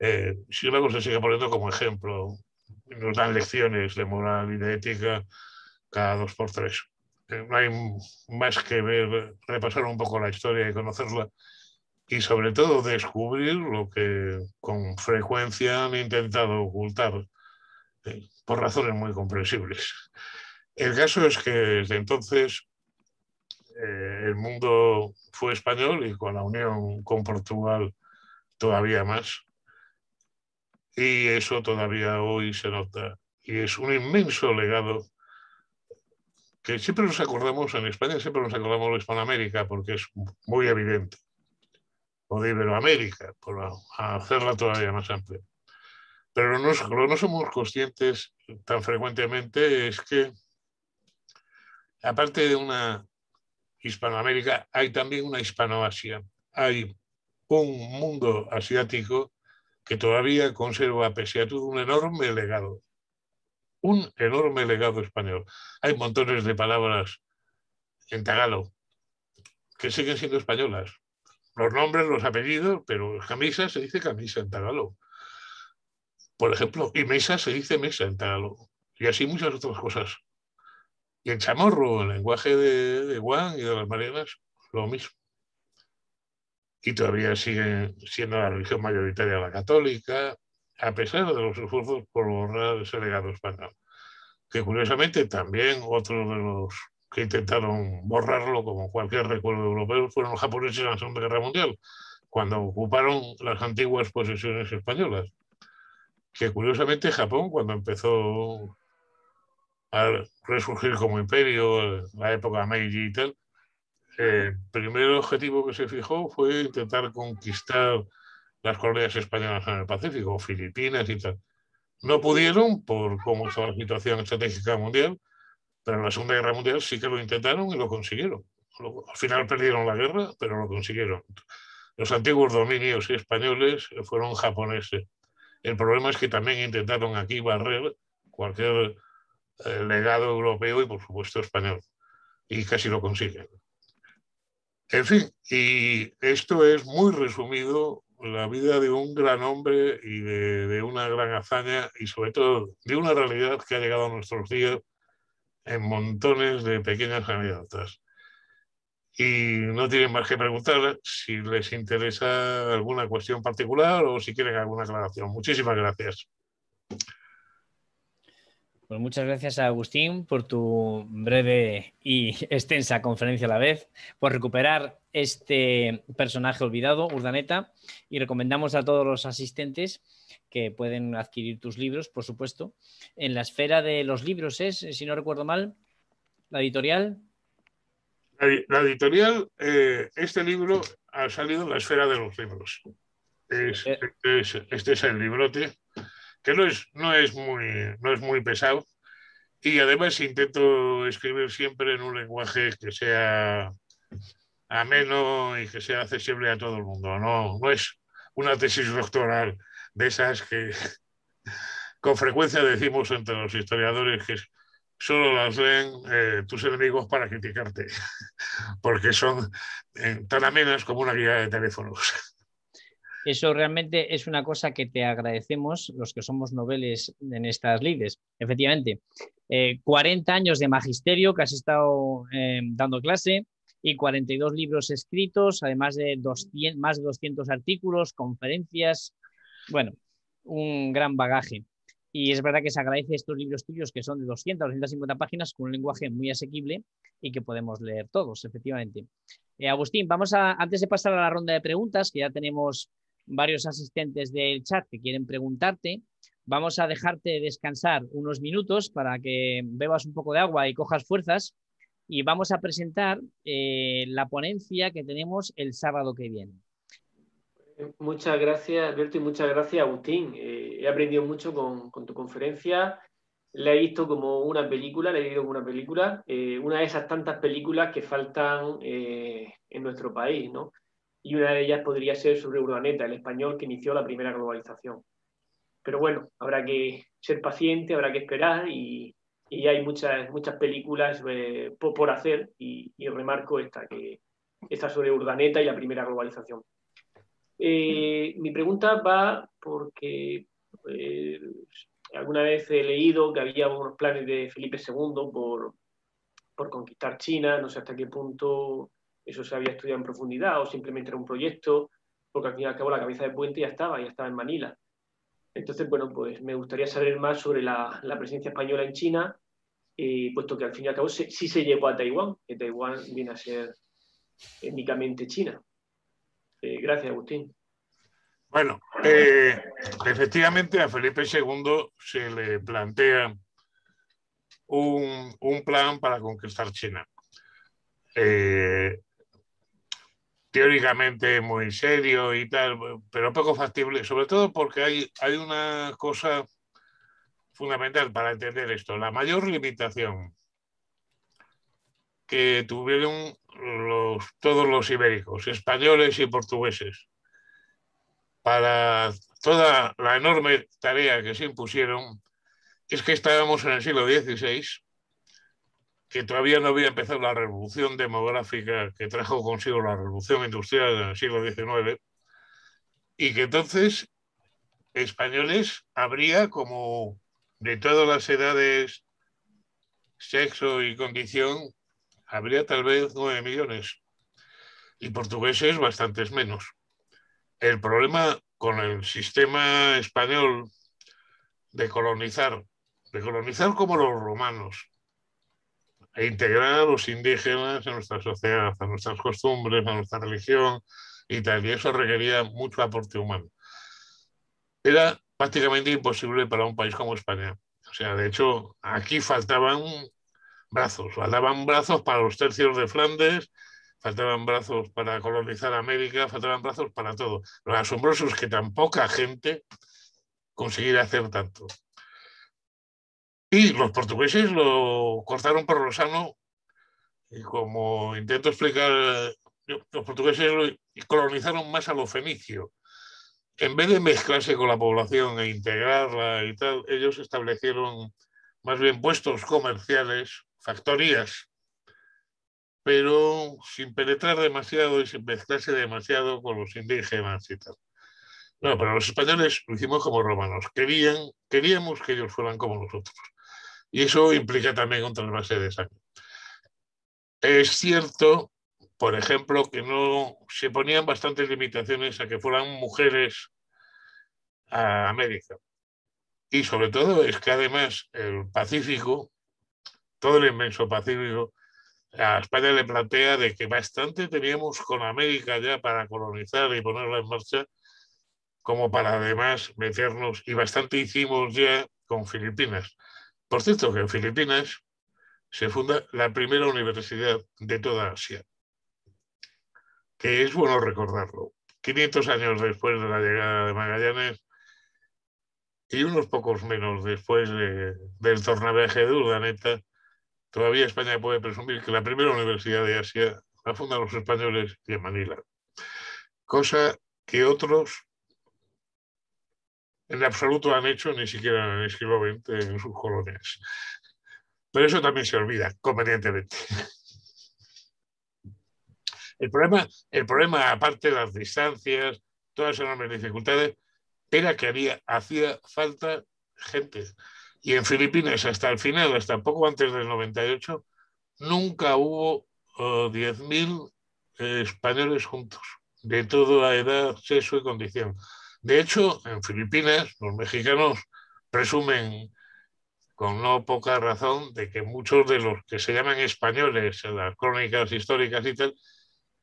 Eh, si luego se sigue poniendo como ejemplo. Nos dan lecciones de moral y de ética cada dos por tres no hay más que ver, repasar un poco la historia y conocerla y sobre todo descubrir lo que con frecuencia han intentado ocultar eh, por razones muy comprensibles. El caso es que desde entonces eh, el mundo fue español y con la unión con Portugal todavía más. Y eso todavía hoy se nota. Y es un inmenso legado que siempre nos acordamos, en España siempre nos acordamos de Hispanoamérica porque es muy evidente, o de Iberoamérica, por hacerla todavía más amplia. Pero no, no somos conscientes tan frecuentemente es que, aparte de una Hispanoamérica, hay también una Hispanoasia. Hay un mundo asiático que todavía conserva, pese a todo, un enorme legado un enorme legado español. Hay montones de palabras en tagalo que siguen siendo españolas. Los nombres, los apellidos, pero camisa se dice camisa en tagalo. Por ejemplo, y mesa se dice mesa en tagalo. Y así muchas otras cosas. Y en chamorro, el lenguaje de, de Juan y de las Marianas, lo mismo. Y todavía sigue siendo la religión mayoritaria la católica, a pesar de los esfuerzos por borrar ese legado español, que curiosamente también otros de los que intentaron borrarlo, como cualquier recuerdo europeo, fueron los japoneses en la Segunda Guerra Mundial, cuando ocuparon las antiguas posesiones españolas. Que curiosamente Japón, cuando empezó a resurgir como imperio, la época Meiji y tal, el primer objetivo que se fijó fue intentar conquistar las colonias españolas en el Pacífico, Filipinas y tal. No pudieron por cómo estaba la situación estratégica mundial, pero en la Segunda Guerra Mundial sí que lo intentaron y lo consiguieron. Al final perdieron la guerra, pero lo consiguieron. Los antiguos dominios españoles fueron japoneses. El problema es que también intentaron aquí barrer cualquier eh, legado europeo y, por supuesto, español. Y casi lo consiguen. En fin, y esto es muy resumido la vida de un gran hombre y de, una gran hazaña y sobre todo de una realidad que ha llegado a nuestros días en montones de pequeñas anécdotas. Y no tienen más que preguntar si les interesa alguna cuestión particular o si quieren alguna aclaración. Muchísimas gracias. Pues muchas gracias a Agustín por tu breve y extensa conferencia a la vez, por recuperar este personaje olvidado, Urdaneta, y recomendamos a todos los asistentes que pueden adquirir tus libros, por supuesto. En la esfera de los libros es, si no recuerdo mal, la editorial. La, editorial, eh, este libro ha salido en la esfera de los libros. Eh. este, este es el librote que no es, no es, muy, pesado y además intento escribir siempre en un lenguaje que sea ameno y que sea accesible a todo el mundo. No, es una tesis doctoral de esas que con frecuencia decimos entre los historiadores que solo las leen eh, tus enemigos para criticarte, porque son eh, tan amenas como una guía de teléfonos. Eso realmente es una cosa que te agradecemos los que somos noveles en estas lides. Efectivamente, 40 eh, años de magisterio que has estado em, dando clase y 42 libros escritos, además de más de 200 artículos, conferencias. Bueno, un gran bagaje. Y es verdad que se agradece estos libros tuyos que son de 200 250 páginas con un lenguaje muy asequible y que podemos leer todos, efectivamente. Eh, Agustín, vamos a, antes de pasar a la ronda de preguntas, que ya tenemos varios asistentes del chat que quieren preguntarte. Vamos a dejarte descansar unos minutos para que bebas un poco de agua y cojas fuerzas. Y vamos a presentar eh, la ponencia que tenemos el sábado que viene. Muchas gracias, Alberto, y muchas gracias, Agustín. Eh, he aprendido mucho con, tu conferencia. La he visto como una película, la he como una película, eh, una de esas tantas películas que faltan en nuestro país, ¿no? y una de ellas podría ser sobre Urdaneta, el español que inició la primera globalización. Pero bueno, habrá que ser paciente, habrá que esperar y, hay muchas, muchas películas eh, por, hacer y, y, remarco esta, que, esta sobre Urdaneta y la primera globalización. Eh, mi pregunta va porque eh, alguna vez he leído que había unos planes de Felipe II por, por conquistar China, no sé hasta qué punto eso se había estudiado en profundidad o simplemente era un proyecto, porque al fin y al cabo la cabeza de puente ya estaba, ya estaba en Manila. Entonces, bueno, pues me gustaría saber más sobre la, presencia española en China, puesto que al fin y al cabo sí se llevó a Taiwán, que Taiwán viene a ser étnicamente eh, China. Eh, gracias, Agustín. Bueno, eh, efectivamente a Felipe II se le plantea un, un plan para conquistar China. Eh, teóricamente muy serio y tal, pero poco factible, sobre todo porque hay, hay una cosa fundamental para entender esto. La mayor limitación que tuvieron los, todos los ibéricos, españoles y portugueses, para toda la enorme tarea que se impusieron, es que estábamos en el siglo XVI que todavía no había empezado la revolución demográfica que trajo consigo la revolución industrial del siglo XIX, y que entonces españoles habría como de todas las edades, sexo y condición, habría tal vez nueve millones y portugueses bastantes menos. El problema con el sistema español de colonizar, de colonizar como los romanos, e integrar a los indígenas en nuestra sociedad, a nuestras costumbres, a nuestra religión y tal. Y eso requería mucho aporte humano. Era prácticamente imposible para un país como España. O sea, de hecho, aquí faltaban brazos, faltaban brazos para los tercios de Flandes, faltaban brazos para colonizar América, faltaban brazos para todo. Lo asombroso es que tan poca gente consiguiera hacer tanto. Y los portugueses lo cortaron por lo sano y como intento explicar, eh, los portugueses colonizaron más a lo fenicio. En vez de mezclarse con la población e integrarla y tal, ellos establecieron más bien puestos comerciales, factorías, pero sin penetrar demasiado y sin mezclarse demasiado con los indígenas y tal. No, pero los españoles lo hicimos como romanos. Querían, queríamos que ellos fueran como nosotros y eso implica también un trasvase de sangre. Es cierto, por ejemplo, que no se ponían bastantes limitaciones a que fueran mujeres a América. Y sobre todo es que además el Pacífico, todo el inmenso Pacífico, a España le plantea de que bastante teníamos con América ya para colonizar y ponerla en marcha, como para además meternos, y bastante hicimos ya con Filipinas. Por cierto, que en Filipinas se funda la primera universidad de toda Asia, que es bueno recordarlo. 500 años después de la llegada de Magallanes y unos pocos menos después del tornaveje de Urdaneta, todavía España puede presumir que la primera universidad de Asia la fundan los españoles en Manila, cosa que otros en absoluto han hecho ni siquiera han el siglo en sus colonias. Pero eso también se olvida convenientemente. El problema, el problema, aparte de las distancias, todas esas enormes dificultades, era que había, hacía falta gente. Y en Filipinas, hasta el final, hasta poco antes del 98, nunca hubo 10.000 eh, eh, españoles juntos, de toda edad, sexo y condición. De hecho, en Filipinas los mexicanos presumen con no poca razón de que muchos de los que se llaman españoles en las crónicas históricas y tal,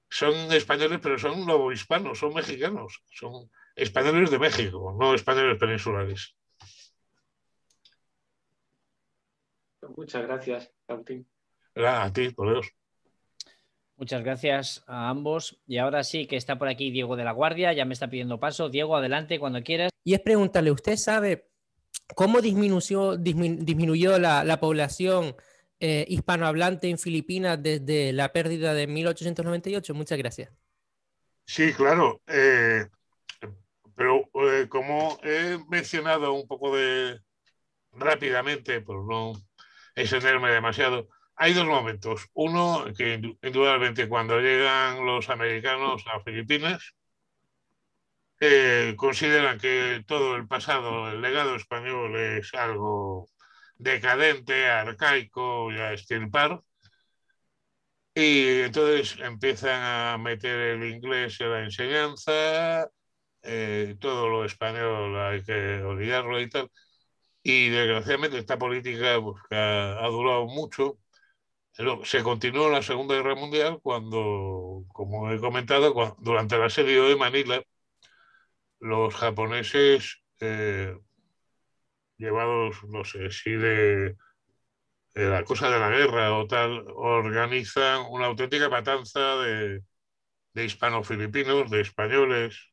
son españoles, pero son hispanos, son mexicanos, son españoles de México, no españoles peninsulares. Muchas gracias, Martín. a ti, por Dios. Muchas gracias a ambos. Y ahora sí que está por aquí Diego de la Guardia, ya me está pidiendo paso. Diego, adelante cuando quieras. Y es preguntarle, ¿usted sabe cómo disminuyó, la, población eh, hispanohablante en Filipinas desde la pérdida de 1898? Muchas gracias. Sí, claro. Eh, pero eh, como he mencionado un poco de rápidamente, por no extenderme demasiado, hay dos momentos. Uno, que indudablemente cuando llegan los americanos a Filipinas, eh, consideran que todo el pasado, el legado español es algo decadente, arcaico y a estirpar. Y entonces empiezan a meter el inglés en la enseñanza, eh, todo lo español hay que olvidarlo y tal. Y desgraciadamente esta política pues, ha durado mucho se continuó la Segunda Guerra Mundial cuando, como he comentado, durante el asedio de Manila, los japoneses, eh, llevados, no sé si de, la cosa de la guerra o tal, organizan una auténtica matanza de, de hispano-filipinos, de españoles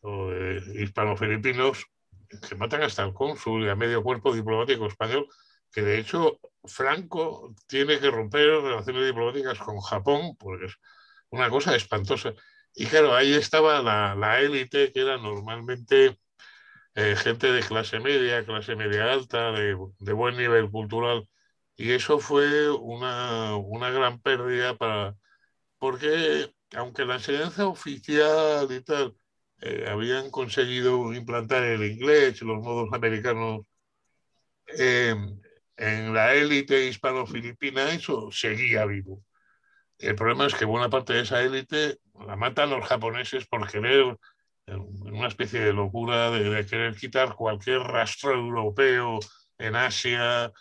o de hispano-filipinos, que matan hasta al cónsul y a medio cuerpo diplomático español, que de hecho Franco tiene que romper relaciones diplomáticas con Japón, porque es una cosa espantosa. Y claro, ahí estaba la, élite, que era normalmente eh, gente de clase media, clase media alta, de, buen nivel cultural. Y eso fue una, una, gran pérdida para... Porque aunque la enseñanza oficial y tal eh, habían conseguido implantar el inglés, los modos americanos, eh, en la élite hispano-filipina eso seguía vivo. El problema es que buena parte de esa élite la matan los japoneses por querer, en una especie de locura, de, querer quitar cualquier rastro europeo en Asia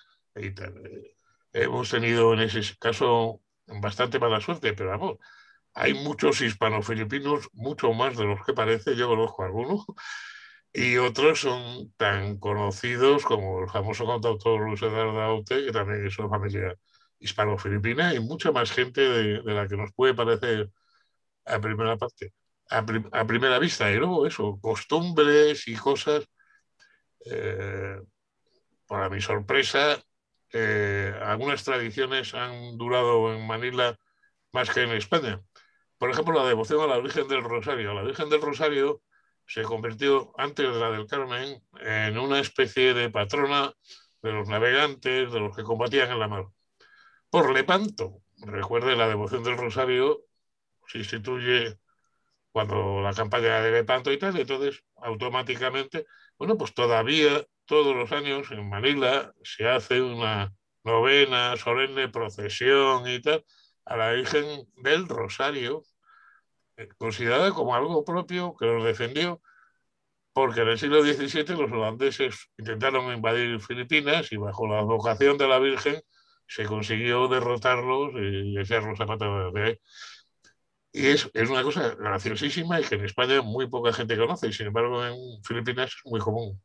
Hemos tenido en ese caso bastante mala suerte, pero vamos, hay muchos hispano-filipinos, mucho más de los que parece, yo conozco algunos, y otros son tan conocidos como el famoso contador Luis Eduardo Aute, que también es una familia hispano-filipina, y mucha más gente de, de, la que nos puede parecer a primera parte, a, primera vista, y luego eso, costumbres y cosas. Eh, para mi sorpresa, eh, algunas tradiciones han durado en Manila más que en España. Por ejemplo, la devoción a la Virgen del Rosario. La Virgen del Rosario se convirtió antes de la del Carmen en una especie de patrona de los navegantes, de los que combatían en la mar. Por Lepanto, recuerde la devoción del Rosario se instituye cuando la campaña de Lepanto y tal, entonces automáticamente, bueno, pues todavía todos los años en Manila se hace una novena solemne procesión y tal a la Virgen del Rosario eh, considerada como algo propio que los defendió, porque en el siglo XVII los holandeses intentaron invadir Filipinas y bajo la advocación de la Virgen se consiguió derrotarlos y echarlos a patadas de ¿eh? Y es, es, una cosa graciosísima y que en España muy poca gente conoce, y sin embargo en Filipinas es muy común.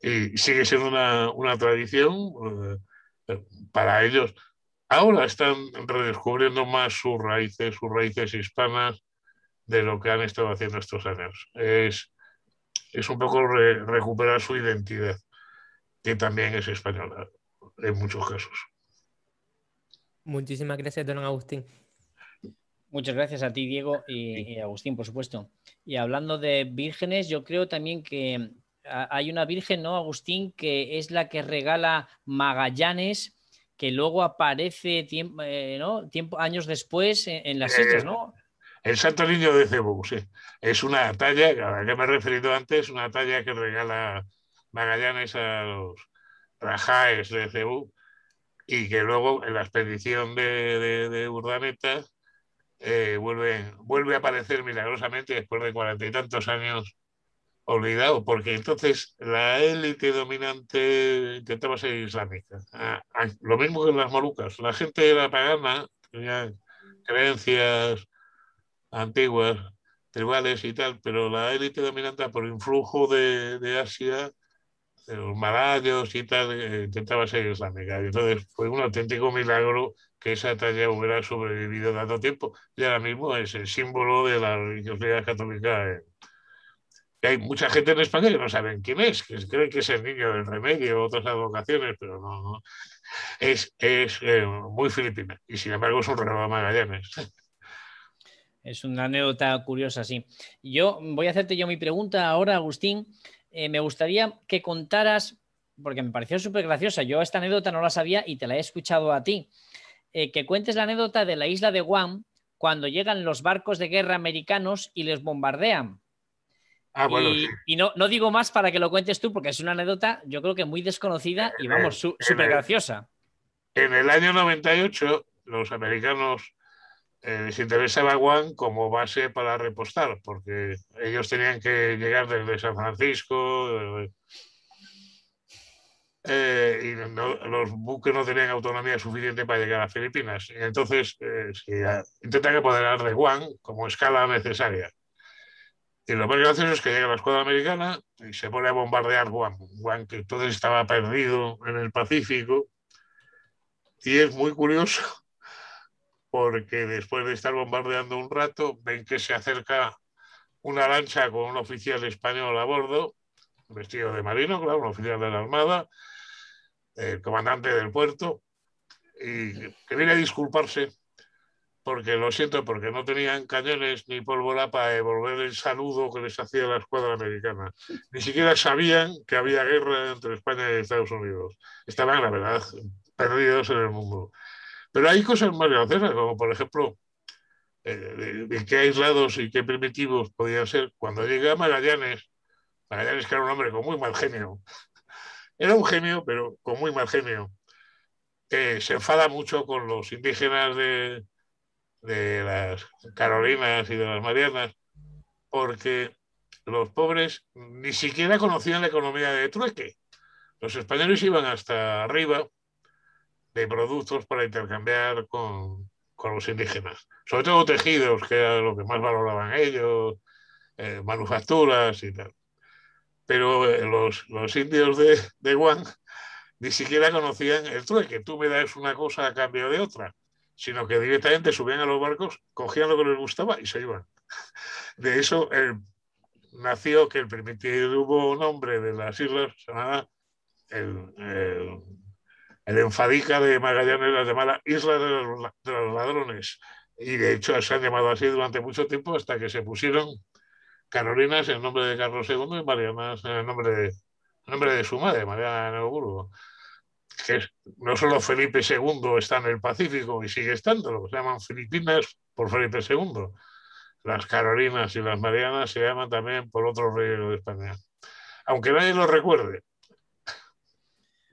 Y sigue siendo una, una tradición eh, para ellos ahora están redescubriendo más sus raíces, sus raíces hispanas de lo que han estado haciendo estos años. Es, es un poco recuperar su identidad, que también es española en muchos casos. Muchísimas gracias, don Agustín. Muchas gracias a ti, Diego, y, y, Agustín, por supuesto. Y hablando de vírgenes, yo creo también que ah, hay una virgen, ¿no, Agustín? Que es la que regala Magallanes que luego aparece tiempo, eh, ¿no? tiempo años después en, las eh, hechas, ¿no? El Santo Niño de Cebú, sí. Es una talla, a la que me he referido antes, una talla que regala Magallanes a los rajáes de Cebú y que luego en la expedición de, Urdaneta eh, vuelve, vuelve a aparecer milagrosamente después de cuarenta y tantos años olvidado, porque entonces la élite dominante intentaba ser islámica. Ah, ah, lo mismo que en las malucas. La gente era pagana, tenía creencias antiguas, tribales y tal, pero la élite dominante por influjo de, de Asia, de los malayos y tal, eh, intentaba ser islámica. entonces fue un auténtico milagro que esa talla hubiera sobrevivido tanto tiempo y ahora mismo es el símbolo de la religiosidad católica. En, hay mucha gente en España que no saben quién es, que creen que es el niño del remedio, o otras advocaciones, pero no, es, eh, muy filipina y sin embargo es un reloj Magallanes. Es una anécdota curiosa, sí. Yo voy a hacerte yo mi pregunta ahora, Agustín. Eh, me gustaría que contaras, porque me pareció súper graciosa, yo esta anécdota no la sabía y te la he escuchado a ti, eh, que cuentes la anécdota de la isla de Guam cuando llegan los barcos de guerra americanos y les bombardean Ah, y, no, no digo más para que lo cuentes tú, porque es una anécdota, yo creo que muy desconocida y vamos, súper graciosa. En el año 98, los americanos eh, les interesaba Guam como base para repostar, porque ellos tenían que llegar desde San Francisco. Eh, y los buques no tenían autonomía suficiente para llegar a Filipinas. Entonces, eh, intentan apoderar de Guam como escala necesaria. Y lo más gracioso es que llega la escuadra americana y se pone a bombardear Guam. Guam, que todo estaba perdido en el Pacífico. Y es muy curioso porque después de estar bombardeando un rato, ven que se acerca una lancha con un oficial español a bordo, vestido de marino, claro, un oficial de la Armada, el comandante del puerto, y que viene a disculparse porque lo siento, porque no tenían cañones ni pólvora para devolver el saludo que les hacía la escuadra americana. Ni siquiera sabían que había guerra entre España y Estados Unidos. Estaban, la verdad, perdidos en el mundo. Pero hay cosas más graciosas, como por ejemplo, eh, de, qué aislados y qué primitivos podían ser. Cuando llegué a Magallanes, Magallanes que era un hombre con muy mal genio, era un genio, pero con muy mal genio, se enfada mucho con los indígenas de, de las Carolinas y de las Marianas, porque los pobres ni siquiera conocían la economía de trueque. Los españoles iban hasta arriba de productos para intercambiar con, los indígenas, sobre todo tejidos, que era lo que más valoraban ellos, eh, manufacturas y tal. Pero eh, los, indios de, de Guam ni siquiera conocían el trueque. Tú me das una cosa a cambio de otra sino que directamente subían a los barcos, cogían lo que les gustaba y se iban. De eso eh, nació que el un nombre de las islas llamada el, enfadica de Magallanes, las llamada Isla de los, Ladrones. Y de hecho se han llamado así durante mucho tiempo hasta que se pusieron Carolinas en nombre de Carlos II y Marianas en nombre de, nombre de su madre, Mariana de Neuburgo que no solo Felipe II está en el Pacífico y sigue estando, lo que se llaman Filipinas por Felipe II. Las Carolinas y las Marianas se llaman también por otro rey de España. Aunque nadie lo recuerde.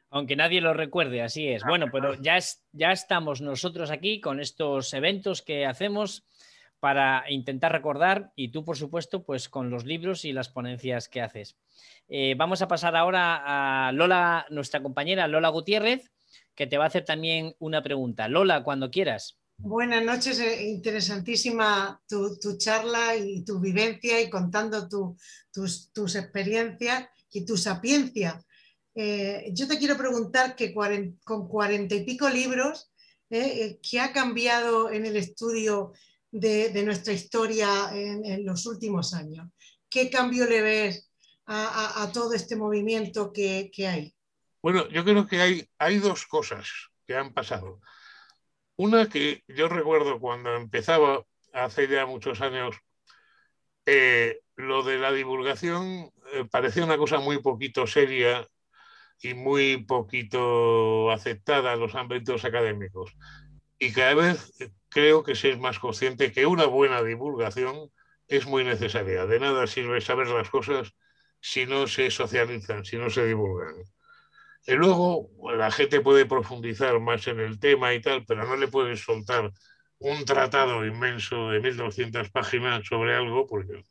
Aunque nadie lo recuerde, así es. Bueno, pero ya, ya estamos nosotros aquí con estos eventos que hacemos para intentar recordar y tú, por supuesto, pues con los libros y las ponencias que haces. Eh, vamos a pasar ahora a Lola, nuestra compañera Lola Gutiérrez, que te va a hacer también una pregunta. Lola, cuando quieras. Buenas noches, eh, interesantísima tu, charla y tu vivencia y contando tus, tus, experiencias y tu sapiencia. Eh, yo te quiero preguntar que con cuarenta y pico libros, ¿qué ha cambiado en el estudio de, nuestra historia en, los últimos años. ¿Qué cambio le ves a, todo este movimiento que, hay? Bueno, yo creo que hay, hay dos cosas que han pasado. Una que yo recuerdo cuando empezaba hace ya muchos años, eh, lo de la divulgación eh, parecía una cosa muy poquito seria y muy poquito aceptada en los ámbitos académicos. Y cada vez creo que se es más consciente que una buena divulgación es muy necesaria. De nada sirve saber las cosas si no se socializan, si no se divulgan. Y luego la gente puede profundizar más en el tema y tal, pero no le puedes soltar un tratado inmenso de 1.200 páginas sobre algo, porque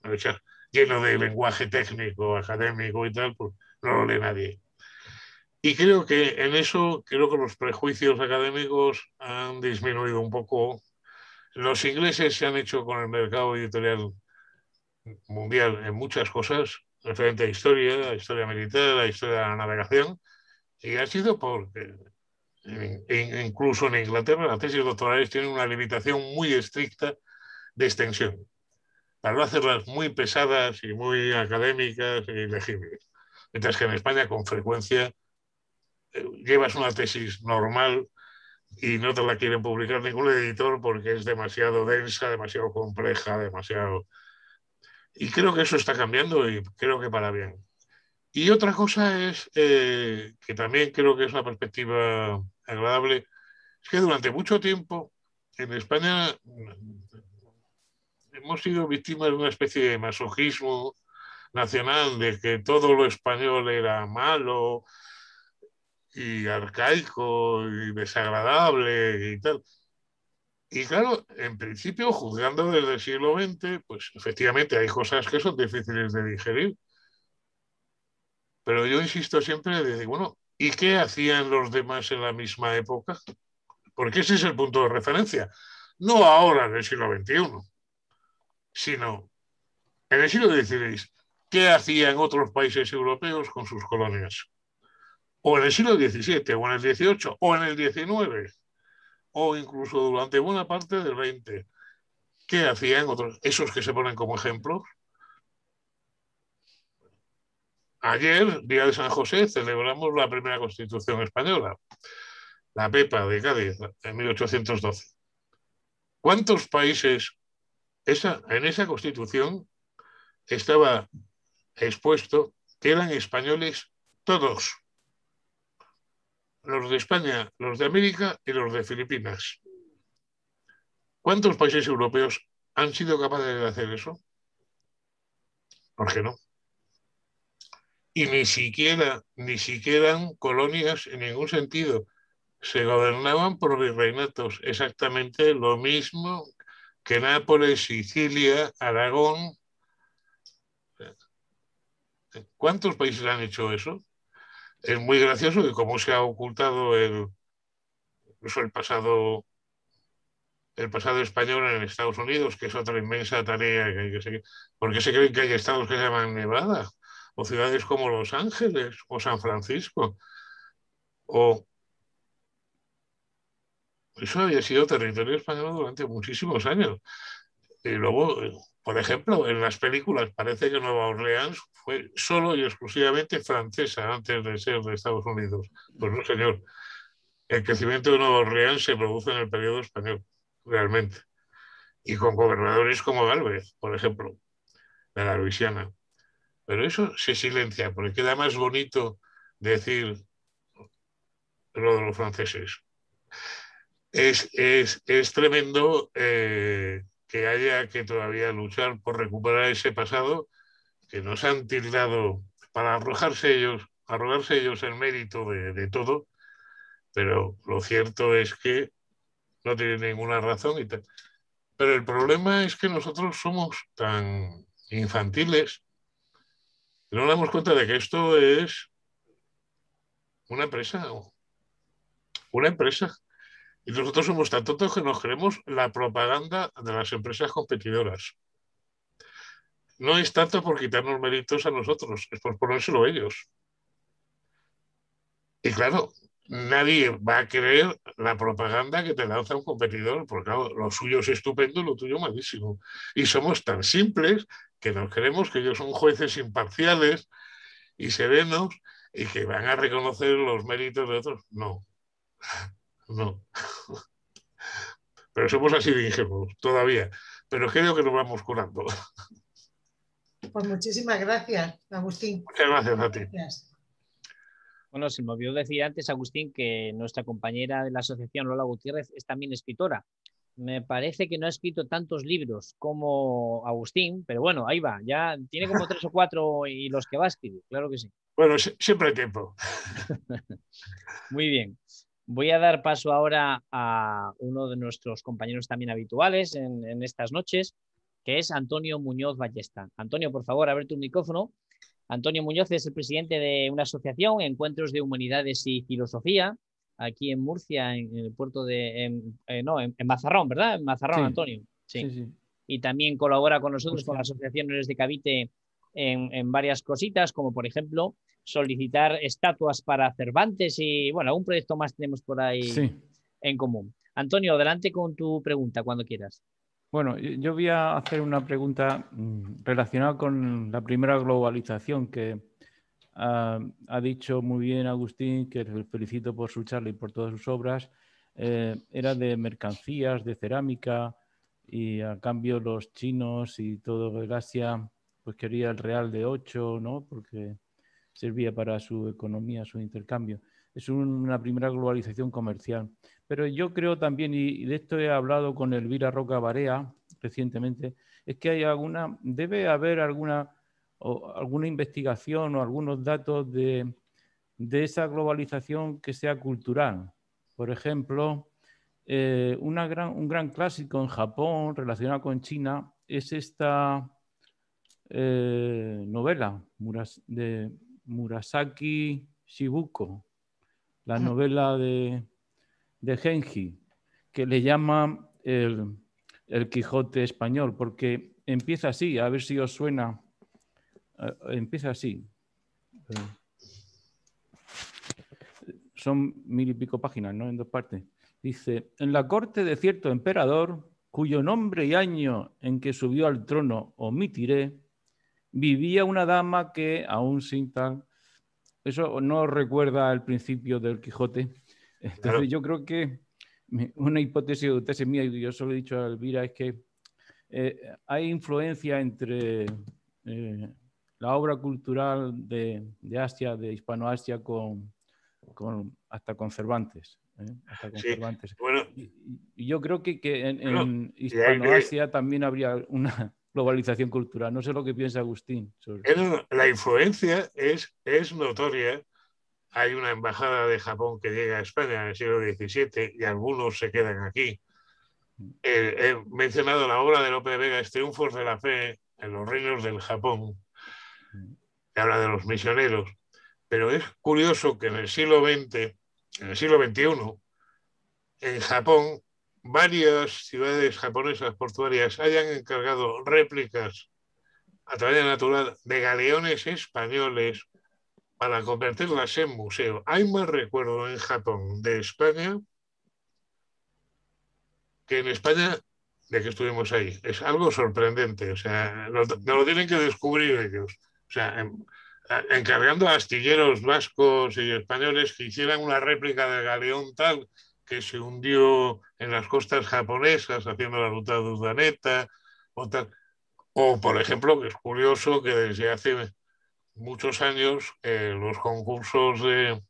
lleno de lenguaje técnico, académico y tal, pues no lo lee nadie. Y creo que en eso, creo que los prejuicios académicos han disminuido un poco los ingleses se han hecho con el mercado editorial mundial en muchas cosas, referente a historia, a historia militar, a historia de la navegación, y ha sido porque incluso en Inglaterra las tesis doctorales tienen una limitación muy estricta de extensión, para no hacerlas muy pesadas y muy académicas e ilegibles. Mientras que en España con frecuencia eh, llevas una tesis normal y no te la quieren publicar ningún editor porque es demasiado densa, demasiado compleja, demasiado... Y creo que eso está cambiando y creo que para bien. Y otra cosa es, eh, que también creo que es una perspectiva agradable, es que durante mucho tiempo en España mm, hemos sido víctimas de una especie de masoquismo nacional, de que todo lo español era malo, y arcaico y desagradable y tal. Y claro, en principio, juzgando desde el siglo XX, pues efectivamente hay cosas que son difíciles de digerir. Pero yo insisto siempre desde bueno, ¿y qué hacían los demás en la misma época? Porque ese es el punto de referencia. No ahora en el siglo XXI, sino en el siglo XVI. ¿Qué hacían otros países europeos con sus colonias? o en el siglo XVII, o en el XVIII, o en el XIX, o incluso durante buena parte del XX. ¿Qué hacían otros, esos que se ponen como ejemplos? Ayer, Día de San José, celebramos la primera constitución española, la PEPA de Cádiz, en 1812. ¿Cuántos países esa, en esa constitución estaba expuesto que eran españoles todos? los de España, los de América y los de Filipinas. ¿Cuántos países europeos han sido capaces de hacer eso? ¿Por qué no? Y ni siquiera, ni siquiera colonias en ningún sentido. Se gobernaban por virreinatos, exactamente lo mismo que Nápoles, Sicilia, Aragón. ¿Cuántos países han hecho eso? es muy gracioso que como se ha ocultado el, pasado español en Estados Unidos, que es otra inmensa tarea. Que hay que seguir. se creen que hay estados que se llaman Nevada? O ciudades como Los Ángeles o San Francisco. Eso había sido territorio español durante muchísimos años. Y luego, eh, por ejemplo, en las películas parece que Nueva Orleans fue solo y exclusivamente francesa antes de ser de Estados Unidos. Pues no, señor. El crecimiento de Nueva Orleans se produce en el periodo español, realmente. Y con gobernadores como Galvez, por ejemplo, de la Luisiana. Pero eso se silencia, porque queda más bonito decir lo de los franceses. Es, tremendo eh, que haya que todavía luchar por recuperar ese pasado que nos han tildado para arrojarse ellos, arrojarse ellos el mérito de, todo, pero lo cierto es que no tienen ninguna razón. Y Pero el problema es que nosotros somos tan infantiles no nos damos cuenta de que esto es una empresa, una empresa y nosotros somos tan tontos que nos creemos la propaganda de las empresas competidoras. No es tanto por quitarnos méritos a nosotros, es por ponérselo a ellos. Y claro, nadie va a creer la propaganda que te lanza un competidor, porque lo suyo es estupendo, lo tuyo malísimo. Y somos tan simples que nos creemos que ellos son jueces imparciales y serenos y que van a reconocer los méritos de otros. No no. Pero somos así de ingenuos todavía. Pero creo que nos vamos curando. Pues muchísimas gracias, Agustín. Muchas gracias a ti. Bueno, se me olvidó decir antes, Agustín, que nuestra compañera de la asociación, Lola Gutiérrez, es también escritora. Me parece que no ha escrito tantos libros como Agustín, pero bueno, ahí va, ya tiene como tres o cuatro y los que va a escribir, claro que sí. Bueno, siempre hay tiempo. Muy bien. Voy a dar paso ahora a uno de nuestros compañeros también habituales en, estas noches, que es Antonio Muñoz Ballesta. Antonio, por favor, abre tu micrófono. Antonio Muñoz es el presidente de una asociación, Encuentros de Humanidades y Filosofía, aquí en Murcia, en el puerto de. Eh, no, en, Mazarrón, ¿verdad? En Mazarrón, Antonio. Sí. Y también colabora con nosotros, con la Asociación de Cavite, en, varias cositas, como por ejemplo solicitar estatuas para Cervantes y, bueno, algún proyecto más tenemos por ahí en común. Antonio, adelante con tu pregunta cuando quieras. Bueno, yo voy a hacer una pregunta mm, relacionada con la primera globalización que ah, ha dicho muy bien Agustín, que felicito por su charla y por todas sus obras. Eh, era de mercancías, de cerámica, y a cambio los chinos y todo el Asia, pues quería el real de 8, ¿no? Porque servía para su economía, su intercambio. Es una primera globalización comercial. Pero yo creo también, y de esto he hablado con Elvira Roca Barea recientemente, es que hay alguna, debe haber alguna, alguna investigación o algunos datos de, esa globalización que sea cultural. Por ejemplo, eh, un gran clásico en Japón relacionado con China es esta eh, novela de Murasaki Shibuko, la novela de, Genji, que le llama el, Quijote español, porque empieza así, a ver si os suena, eh, empieza así. Son mil y pico páginas, ¿no? En dos partes. Dice, en la corte de cierto emperador, cuyo nombre y año en que subió al trono omitiré, vivía una dama que, aún sin tal, eso no recuerda al principio del Quijote. Entonces yo creo que una hipótesis de mía, y yo solo he dicho a Elvira, es que eh, hay influencia entre eh, la obra cultural de, de, Asia, de hispano con, con hasta con Cervantes. ¿eh? Bueno, y, yo creo que, en, Hispano-Asia también habría una, globalización cultural. No sé lo que piensa Agustín. La influencia es, es notoria. Hay una embajada de Japón que llega a España en el siglo XVII y algunos se quedan aquí. Eh, he, mencionado la obra de López Vega, Triunfos de la Fe en los reinos del Japón, que habla de los misioneros. Pero es curioso que en el siglo XX, en el siglo XXI, en Japón varias ciudades japonesas portuarias hayan encargado réplicas a través natural de galeones españoles para convertirlas en museo. Hay más recuerdo en Japón de España que en España de que estuvimos ahí. Es algo sorprendente, o sea, no lo, tienen que descubrir ellos. O sea, em, encargando a astilleros vascos y españoles que hicieran una réplica de galeón tal que se hundió en las costas japonesas, haciendo la ruta de Udaneta, o, por ejemplo, que es curioso que desde hace muchos años eh, los concursos de,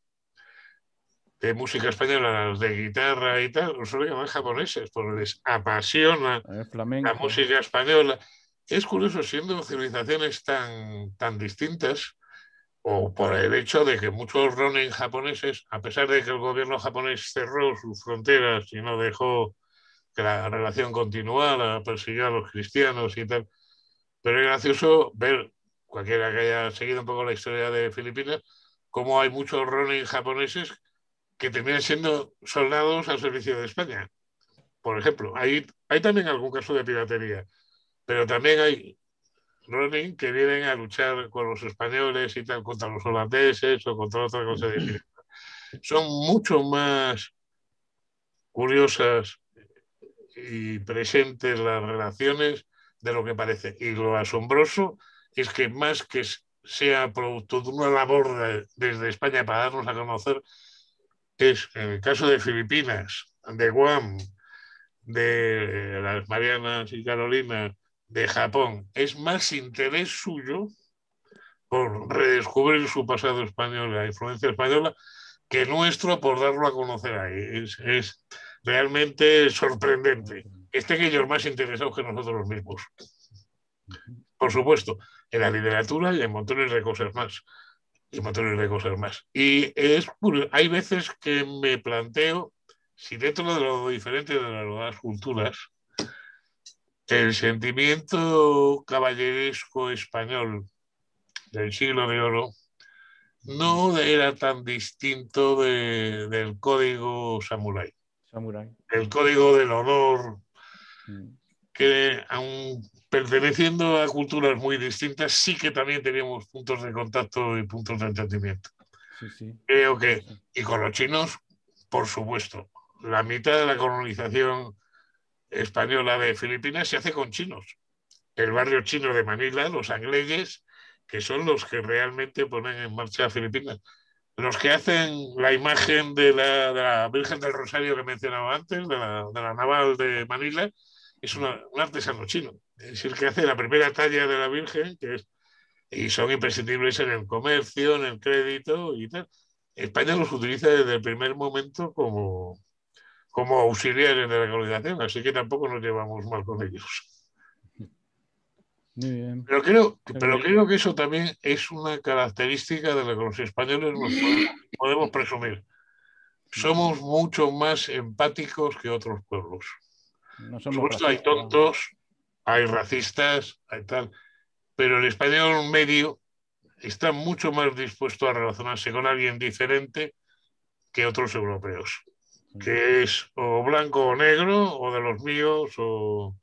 música española, de guitarra y tal, los llamar japoneses, porque les apasiona eh, la música española. Es curioso, siendo civilizaciones tan, tan distintas, o por el hecho de que muchos ronin japoneses, a pesar de que el gobierno japonés cerró sus fronteras y no dejó que la relación continuara, persiguió a los cristianos y tal, pero es gracioso ver, cualquiera que haya seguido un poco la historia de Filipinas, cómo hay muchos ronin japoneses que terminan siendo soldados al servicio de España. Por ejemplo, hay, hay también algún caso de piratería, pero también hay que vienen a luchar con los españoles y tal, contra los holandeses o contra otra cosa diferentes, Son mucho más curiosas y presentes las relaciones de lo que parece. Y lo asombroso es que más que sea producto de una labor desde España para darnos a conocer, es en el caso de Filipinas, de Guam, de eh, las Marianas y Carolinas, de Japón. Es más interés suyo por redescubrir su pasado español, la influencia española, que nuestro por darlo a conocer ahí. Es, realmente sorprendente. Estén que ellos más interesados que nosotros mismos. Por supuesto, en la literatura y en montones de cosas más. Y de Y es hay veces que me planteo si dentro de lo diferente de las culturas, el sentimiento caballeresco español del siglo de oro no era tan distinto del código samurái. Samurai. El código del honor, mm. que aun perteneciendo a culturas muy distintas, sí que también teníamos puntos de contacto y puntos de entendimiento. Creo que, y con los chinos, por supuesto, la mitad de la colonización española de Filipinas se hace con chinos. El barrio chino de Manila, los angleses, que son los que realmente ponen en marcha Filipinas. Los que hacen la imagen de la, Virgen del Rosario que mencionaba antes, de la, naval de Manila, es un artesano chino. Es el que hace la primera talla de la Virgen, que es, y son imprescindibles en el comercio, en el crédito y tal. España los utiliza desde el primer momento como, como auxiliares de la colonización, así que tampoco nos llevamos mal con ellos. Pero creo, pero creo que eso también es una característica de la que los españoles podemos, presumir. Somos mucho más empáticos que otros pueblos. Por supuesto, hay tontos, hay racistas, hay tal, pero el español medio está mucho más dispuesto a relacionarse con alguien diferente que otros europeos. Mm. que es o blanco o negro, o de los míos, o,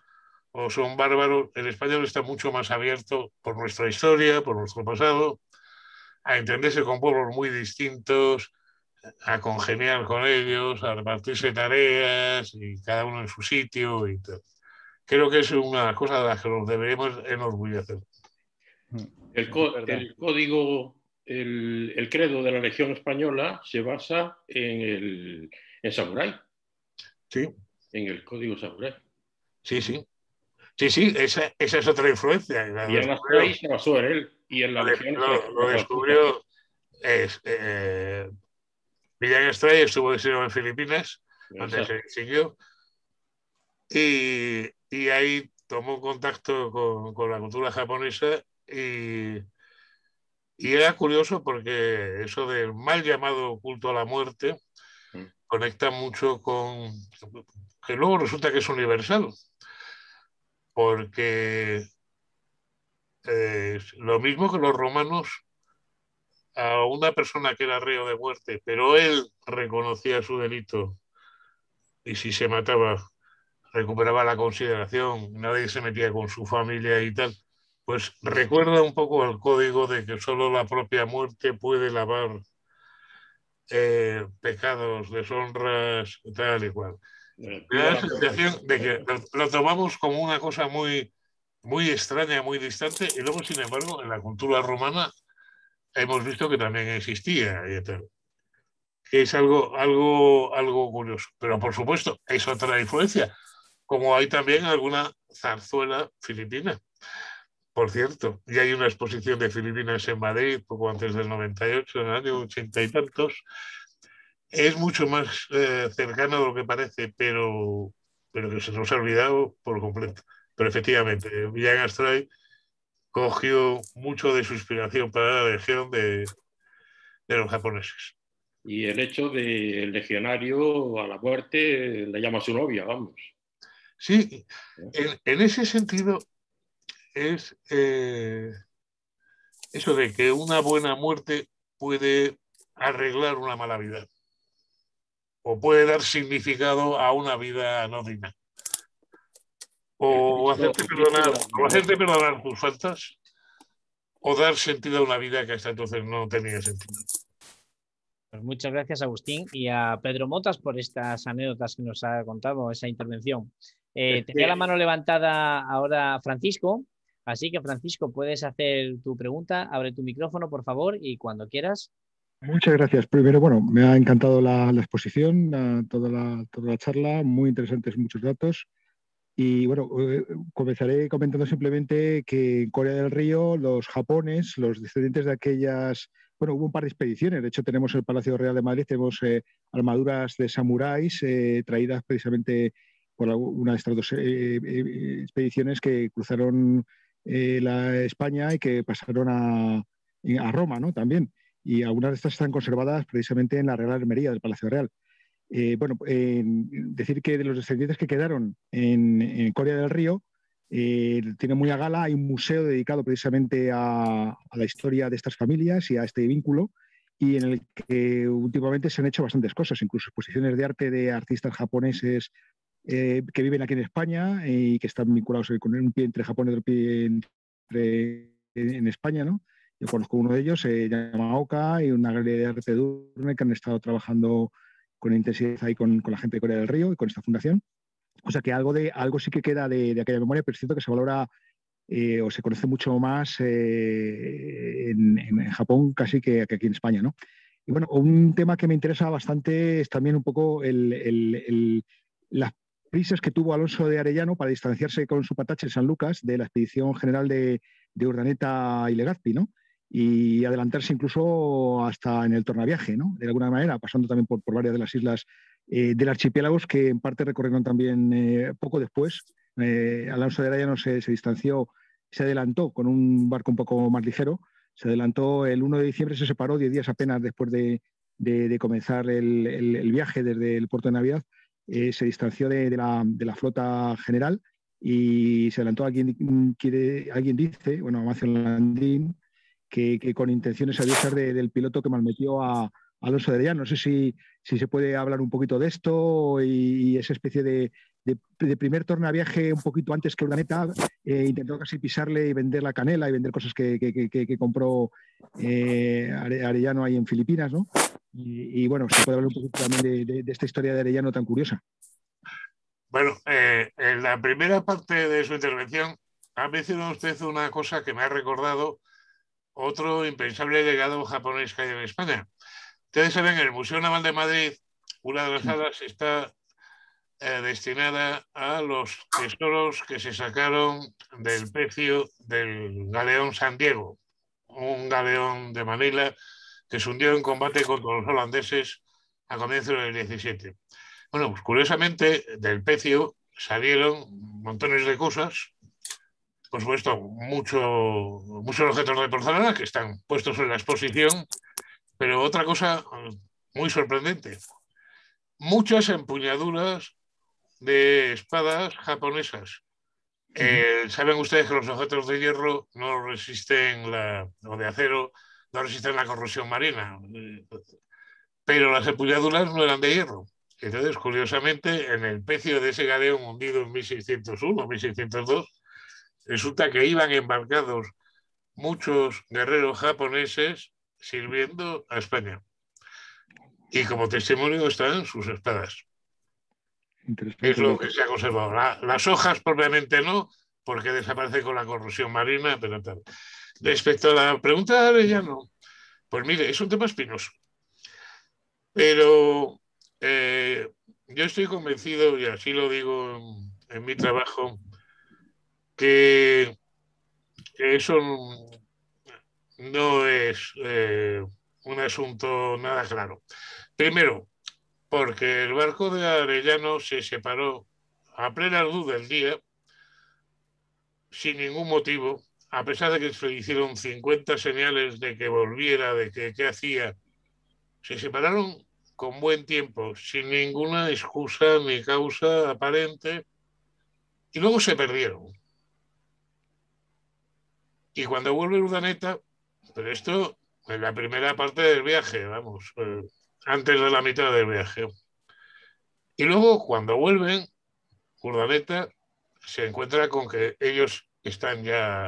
o son bárbaros. El español está mucho más abierto por nuestra historia, por nuestro pasado, a entenderse con pueblos muy distintos, a congeniar con ellos, a repartirse tareas y cada uno en su sitio y Creo que es una cosa de la que nos debemos enorgullecer. El, código, el, el credo de la Legión Española se basa en el, en Samurai. Sí. En el código Samurai. Sí, sí. Sí, sí, esa, esa es otra influencia. y en la en él. Y en la lo, descubrió es, eh, Estrella, estuvo en Filipinas, antes se exilió. Y, y, ahí tomó contacto con, con la cultura japonesa y, y era curioso porque eso del mal llamado culto a la muerte conecta mucho con, que luego resulta que es universal, porque eh, lo mismo que los romanos, a una persona que era reo de muerte, pero él reconocía su delito y si se mataba recuperaba la consideración, nadie se metía con su familia y tal, pues recuerda un poco al código de que solo la propia muerte puede lavar eh, pecados, deshonras, tal y cual. la sensación pues, de que lo, eh, tomamos como una cosa muy, muy extraña, muy distante, y luego, sin embargo, en la cultura romana hemos visto que también existía y tal. Que es algo, algo, algo curioso. Pero, por supuesto, es otra influencia, como hay también alguna zarzuela filipina por cierto. Y hay una exposición de Filipinas en Madrid, poco antes del 98, en el año 80 y tantos. Es mucho más eh, cercano de lo que parece, pero, pero que se nos ha olvidado por completo. Pero efectivamente, Villan Astray cogió mucho de su inspiración para la legión de, los japoneses. Y el hecho de el legionario a la muerte le llama a su novia, vamos. Sí, en, en ese sentido es eh, eso de que una buena muerte puede arreglar una mala vida o puede dar significado a una vida no O hacerte perdonar, hacerte perdonar tus faltas o dar sentido a una vida que hasta entonces no tenía sentido. Pues muchas gracias, Agustín, y a Pedro Motas por estas anécdotas que nos ha contado, esa intervención. Eh, tenía la mano levantada ahora Francisco, Así que, Francisco, puedes hacer tu pregunta. Abre tu micrófono, por favor, y cuando quieras. Muchas gracias. Primero, bueno, me ha encantado la, exposición, toda, la, charla, muy interesantes muchos datos. Y bueno, eh, comenzaré comentando simplemente que en Corea del Río los japones, los descendientes de aquellas, bueno, hubo un par de expediciones, de hecho tenemos el Palacio Real de Madrid, tenemos eh, armaduras de samuráis eh, traídas precisamente por una de estas dos expediciones que cruzaron eh, la España y que pasaron a, Roma ¿no? también. Y algunas de estas están conservadas precisamente en la Real Almería del Palacio Real. Eh, bueno, decir que de los descendientes que quedaron en, Corea del Río, eh, tiene muy a gala, hay un museo dedicado precisamente a la historia de estas familias y a este vínculo, y en el que últimamente se han hecho bastantes cosas, incluso exposiciones de arte de artistas japoneses eh, que viven aquí en España eh, y que están vinculados con un pie entre Japón y otro pie entre, en, España, ¿no? Yo conozco uno de ellos, se llama Oka, y una galería de arte que han estado trabajando con intensidad ahí con, la gente de Corea del Río y con esta fundación. O sea que algo, de, algo sí que queda de, aquella memoria, pero es cierto que se valora eh, o se conoce mucho más en, Japón casi que, aquí en España, ¿no? Y bueno, un tema que me interesa bastante es también un poco el, prisas que tuvo Alonso de Arellano para distanciarse con su patache en San Lucas de la expedición general de, Urdaneta y Legazpi, ¿no? y adelantarse incluso hasta en el tornaviaje, ¿no? de alguna manera, pasando también por, varias de las islas eh, del archipiélago que en parte recorrieron también eh, poco después. Eh, Alonso de Arellano se, distanció, se adelantó con un barco un poco más ligero, se adelantó el 1 de diciembre, se separó 10 días apenas después de, de, comenzar el, viaje desde el puerto de Navidad eh, se distanció de, la, de, la, flota general y se adelantó a alguien dice, bueno, Amacio Landín, que, con intenciones abiertas de, del piloto que malmetió a, a Alonso de No sé si, si, se puede hablar un poquito de esto y esa especie de, de, primer tornaviaje un poquito antes que Urdaneta, eh, intentó casi pisarle y vender la canela y vender cosas que, que, que, compró eh, Arellano ahí en Filipinas, ¿no? Y, bueno, se puede hablar un poquito también de, esta historia de Arellano tan curiosa. Bueno, eh, en la primera parte de su intervención ha mencionado usted una cosa que me ha recordado otro impensable legado japonés que hay en España. Ustedes saben, en el Museo Naval de Madrid, una de las salas está eh, destinada a los tesoros que se sacaron del pecio del galeón San Diego, un galeón de Manila que se hundió en combate contra los holandeses a comienzos del 17. Bueno, pues curiosamente del pecio salieron montones de cosas, por supuesto, muchos objetos de porcelana que están puestos en la exposición, pero otra cosa mm, muy sorprendente, muchas empuñaduras de espadas japonesas. Eh, saben ustedes que los objetos de hierro no resisten la, o de acero no resisten la corrosión marina, pero las empuñaduras no eran de hierro. Entonces, curiosamente, en el pecio de ese galeón hundido en 1601, 1602, resulta que iban embarcados muchos guerreros japoneses sirviendo a España. Y como testimonio están sus espadas. Es lo que se ha conservado. las hojas propiamente no, porque desaparece con la corrosión marina, pero tal. Respecto a la pregunta de no. pues mire, es un tema espinoso. Pero eh, yo estoy convencido, y así lo digo en, mi trabajo, que, eso no es eh, un asunto nada claro. Primero, porque el barco de Arellano se separó a plena luz del día, sin ningún motivo, a pesar de que se le hicieron 50 señales de que volviera, de que qué hacía, se separaron con buen tiempo, sin ninguna excusa ni causa aparente, y luego se perdieron. Y cuando vuelve Urdaneta, pero esto en la primera parte del viaje, vamos, eh, antes de la mitad del viaje. Y luego, cuando vuelven, Urdaneta se encuentra con que ellos están ya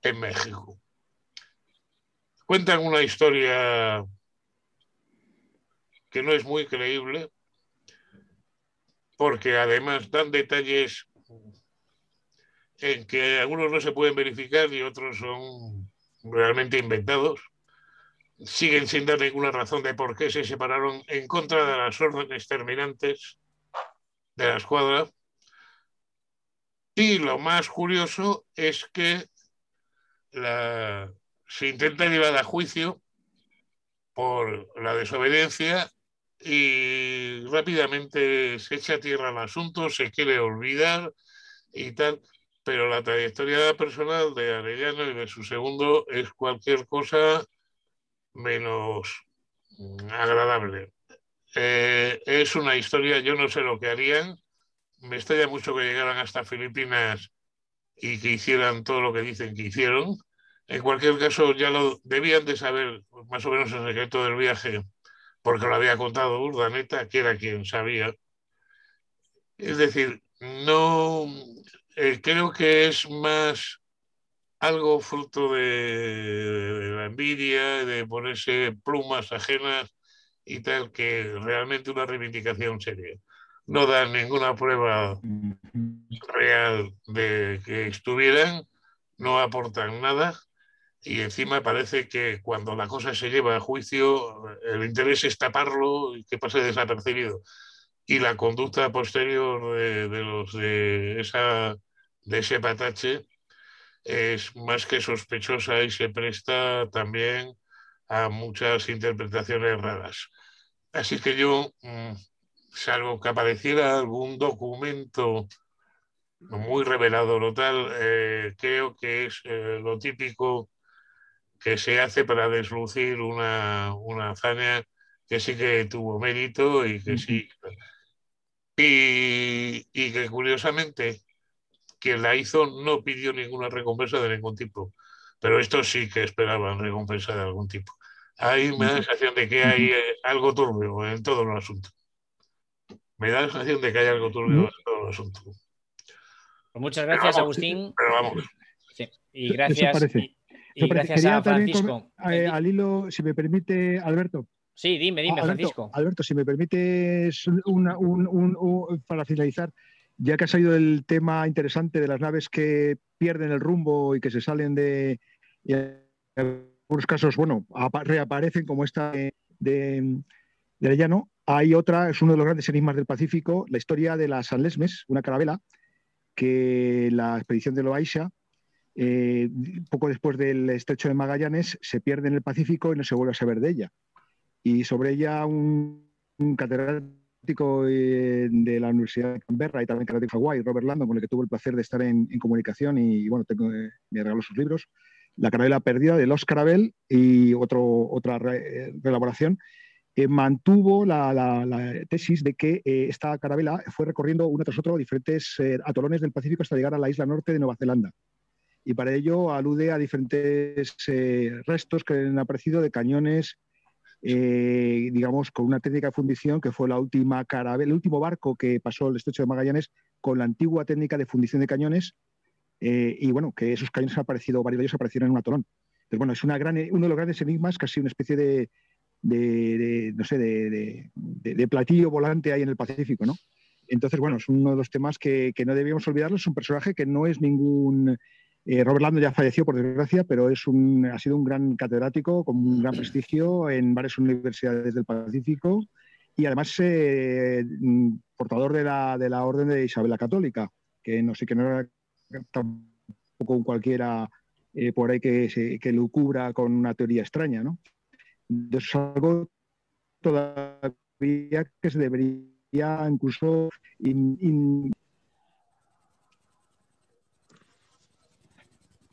en México. Cuentan una historia que no es muy creíble, porque además dan detalles en que algunos no se pueden verificar y otros son realmente inventados siguen sin dar ninguna razón de por qué se separaron en contra de las órdenes terminantes de la escuadra. Y lo más curioso es que se intenta llevar a juicio por la desobediencia y rápidamente se echa a tierra el asunto, se quiere olvidar y tal, pero la trayectoria personal de Arellano y de su segundo es cualquier cosa menos agradable. Eh, es una historia, yo no sé lo que harían. Me estalla mucho que llegaran hasta Filipinas y que hicieran todo lo que dicen que hicieron. En cualquier caso, ya lo debían de saber más o menos el secreto del viaje, porque lo había contado Urdaneta, que era quien sabía. Es decir, no eh, creo que es más algo fruto de, la envidia, de ponerse plumas ajenas y tal, que realmente una reivindicación seria. No dan ninguna prueba real de que estuvieran, no aportan nada y encima parece que cuando la cosa se lleva a juicio, el interés es taparlo y que pase desapercibido. Y la conducta posterior de, de los de, esa, de ese patache es más que sospechosa y se presta también a muchas interpretaciones raras. Así que yo, mm, salvo que apareciera algún documento muy revelado lo tal, eh, creo que es eh, lo típico que se hace para deslucir una, una hazaña que sí que tuvo mérito y que sí. y que curiosamente quien la hizo no pidió ninguna recompensa de ningún tipo, pero esto sí que esperaban recompensa de algún tipo. Ahí me da la sensación de que hay eh, algo turbio en todo el asunto. Me da la sensación de que hay algo turbio en todo el asunto. Pues muchas gracias, Agustín. Pero vamos. Y gracias, y, gracias a Francisco. Alilo, eh, eh, al hilo, si me permite, Alberto. Sí, dime, dime, ah, Francisco. Alberto, si me permites, un, para finalizar, ya que ha salido el tema interesante de las naves que pierden el rumbo y que se salen de, en algunos casos, bueno, reaparecen como esta de, de, hay otra, es uno de los grandes enigmas del Pacífico, la historia de las lesmes una carabela, que la expedición de Loaisha, eh, poco después del estrecho de Magallanes, se pierde en el Pacífico y no se vuelve a saber de ella. Y sobre ella un, catedral... Eh, de la Universidad de Canberra y también catedrático de Hawái, Robert Landon, con el que tuve el placer de estar en, comunicación y, bueno, eh, me regaló sus libros. La carabela perdida de Los Carabel y otro, otra eh, elaboración mantuvo la, tesis de que esta carabela fue recorriendo uno tras otro diferentes atolones del Pacífico hasta llegar a la isla norte de Nueva Zelanda. Y para ello alude a diferentes restos que han aparecido de cañones eh, digamos, con una técnica de fundición que fue la última carabela, el último barco que pasó el estrecho de Magallanes con la antigua técnica de fundición de cañones. Eh, y bueno, que esos cañones han aparecido, varios de ellos aparecieron en un atolón. Pero bueno, es una gran, eh, uno de los grandes enigmas, casi una especie de, no sé, de, platillo volante ahí en el Pacífico, ¿no? Entonces, bueno, es uno de los temas que, que no debíamos olvidarlo. Es un personaje que no es ningún eh, Robert Lando ya falleció, por desgracia, pero es un, ha sido un gran catedrático con un gran prestigio en varias universidades del Pacífico y además eh, portador de la, de la, Orden de Isabel la Católica, que no sé, que no era tampoco cualquiera eh, por ahí que, se, que con una teoría extraña, ¿no? Entonces, algo todavía que se debería incluso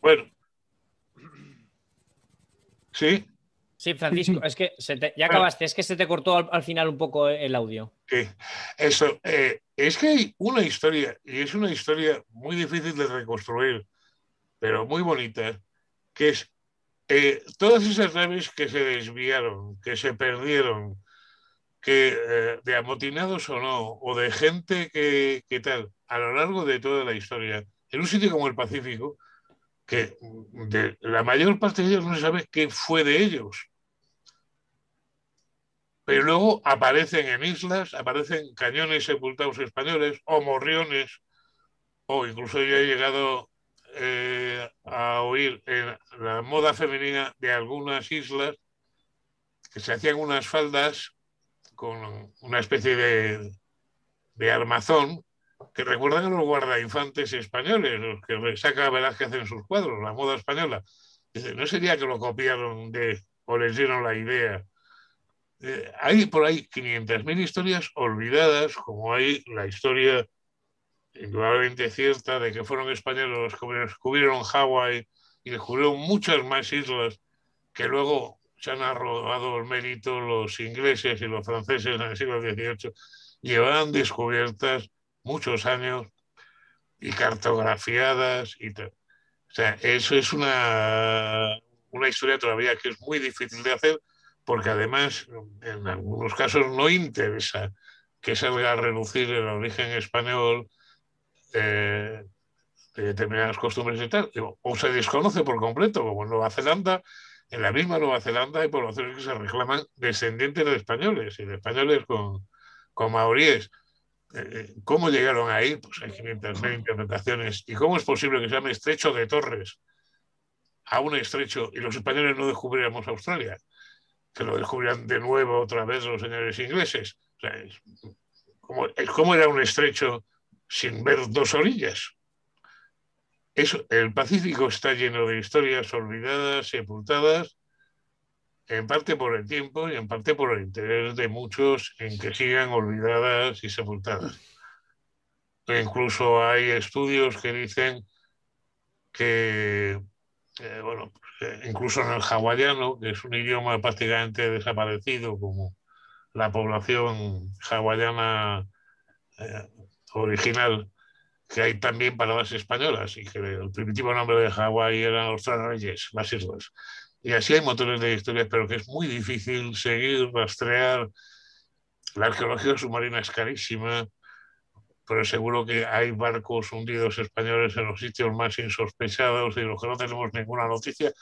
Bueno. Sí. Sí, Francisco, es que ya acabaste, es que se te cortó al, final un poco el audio. eso. Eh, es que hay una historia, y es una historia muy difícil de reconstruir, pero muy bonita, que es eh, todas esas naves que se desviaron, que se perdieron, que eh, de amotinados o no, o de gente que, que tal, a lo largo de toda la historia, en un sitio como el Pacífico, que de la mayor parte de ellos no se sabe qué fue de ellos. Pero luego aparecen en islas, aparecen cañones sepultados españoles o morriones, o incluso yo he llegado eh, a oír en la moda femenina de algunas islas que se hacían unas faldas con una especie de, de armazón que recuerdan a los guardainfantes españoles, los que saca Velázquez en sus cuadros, la moda española. ¿no sería que lo copiaron de, o les dieron la idea? Eh, hay por ahí 500.000 historias olvidadas, como hay la historia indudablemente cierta de que fueron españoles los que descubrieron Hawái y descubrieron muchas más islas que luego se han arrojado el mérito los ingleses y los franceses en el siglo XVIII, llevan descubiertas muchos años y cartografiadas. Y o sea, eso es una, una historia todavía que es muy difícil de hacer porque además en algunos casos no interesa que salga a reducir el origen español eh, de determinadas costumbres y tal, o se desconoce por completo, como en Nueva Zelanda, en la misma Nueva Zelanda hay poblaciones que se reclaman descendientes de españoles y de españoles con, con maoríes. Eh, eh, ¿Cómo llegaron ahí? Pues hay que interpretaciones. ¿Y cómo es posible que se llame estrecho de Torres a un estrecho y los españoles no descubriéramos Australia? Que lo descubrían de nuevo otra vez los señores ingleses. O ¿cómo, era un estrecho sin ver dos orillas? el Pacífico está lleno de historias olvidadas, sepultadas en parte por el tiempo y en parte por el interés de muchos en que sigan olvidadas y sepultadas. Incluso hay estudios que dicen que, eh, bueno, incluso en el hawaiano, que es un idioma prácticamente desaparecido como la población hawaiana eh, original, que hay también palabras españolas y que el primitivo nombre de Hawái eran los reyes, las islas. Y así hay motores de historias, pero que es muy difícil seguir, rastrear. La arqueología submarina es carísima, pero seguro que hay barcos hundidos españoles en los sitios más insospechados y de los que no tenemos ninguna noticia,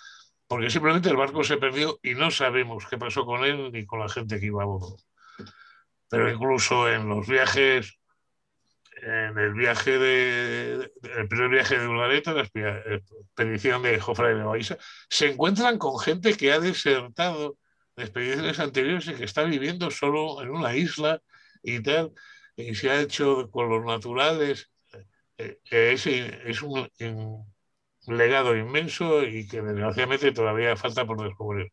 porque simplemente el barco se perdió y no sabemos qué pasó con él ni con la gente que iba a bordo. Pero incluso en los viajes en el viaje de, el primer viaje de letra, la eh, expedición de Jofra de Nevaisa, se encuentran con gente que ha desertado de expediciones anteriores y que está viviendo solo en una isla y tal, y se ha hecho con los naturales. Eh, es, es un legado inmenso y que desgraciadamente todavía falta por descubrir.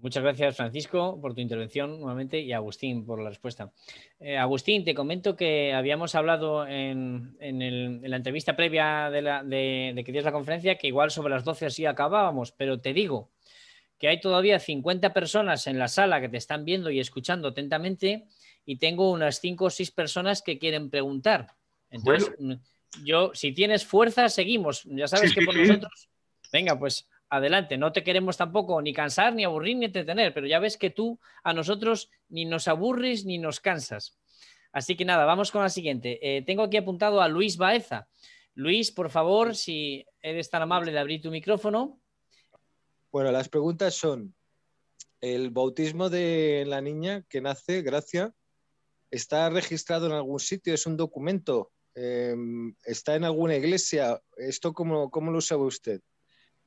Muchas gracias, Francisco, por tu intervención nuevamente y Agustín por la respuesta. Eh, Agustín, te comento que habíamos hablado en, la entrevista previa de, que tienes la conferencia que igual sobre las 12 así acabábamos, pero te digo que hay todavía 50 personas en la sala que te están viendo y escuchando atentamente y tengo unas 5 o 6 personas que quieren preguntar. Entonces, yo, si tienes fuerza, seguimos. Ya sabes que por nosotros... Venga, pues adelante. No te queremos tampoco ni cansar, ni aburrir, ni entretener, pero ya ves que tú a nosotros ni nos aburres ni nos cansas. Así que nada, vamos con la siguiente. Eh, tengo aquí apuntado a Luis Baeza. Luis, por favor, si eres tan amable de abrir tu micrófono. Bueno, las preguntas son, ¿el bautismo de la niña que nace, Gracia, está registrado en algún sitio? ¿Es un documento? Em, ¿Está en alguna iglesia? ¿Esto cómo, cómo lo sabe usted?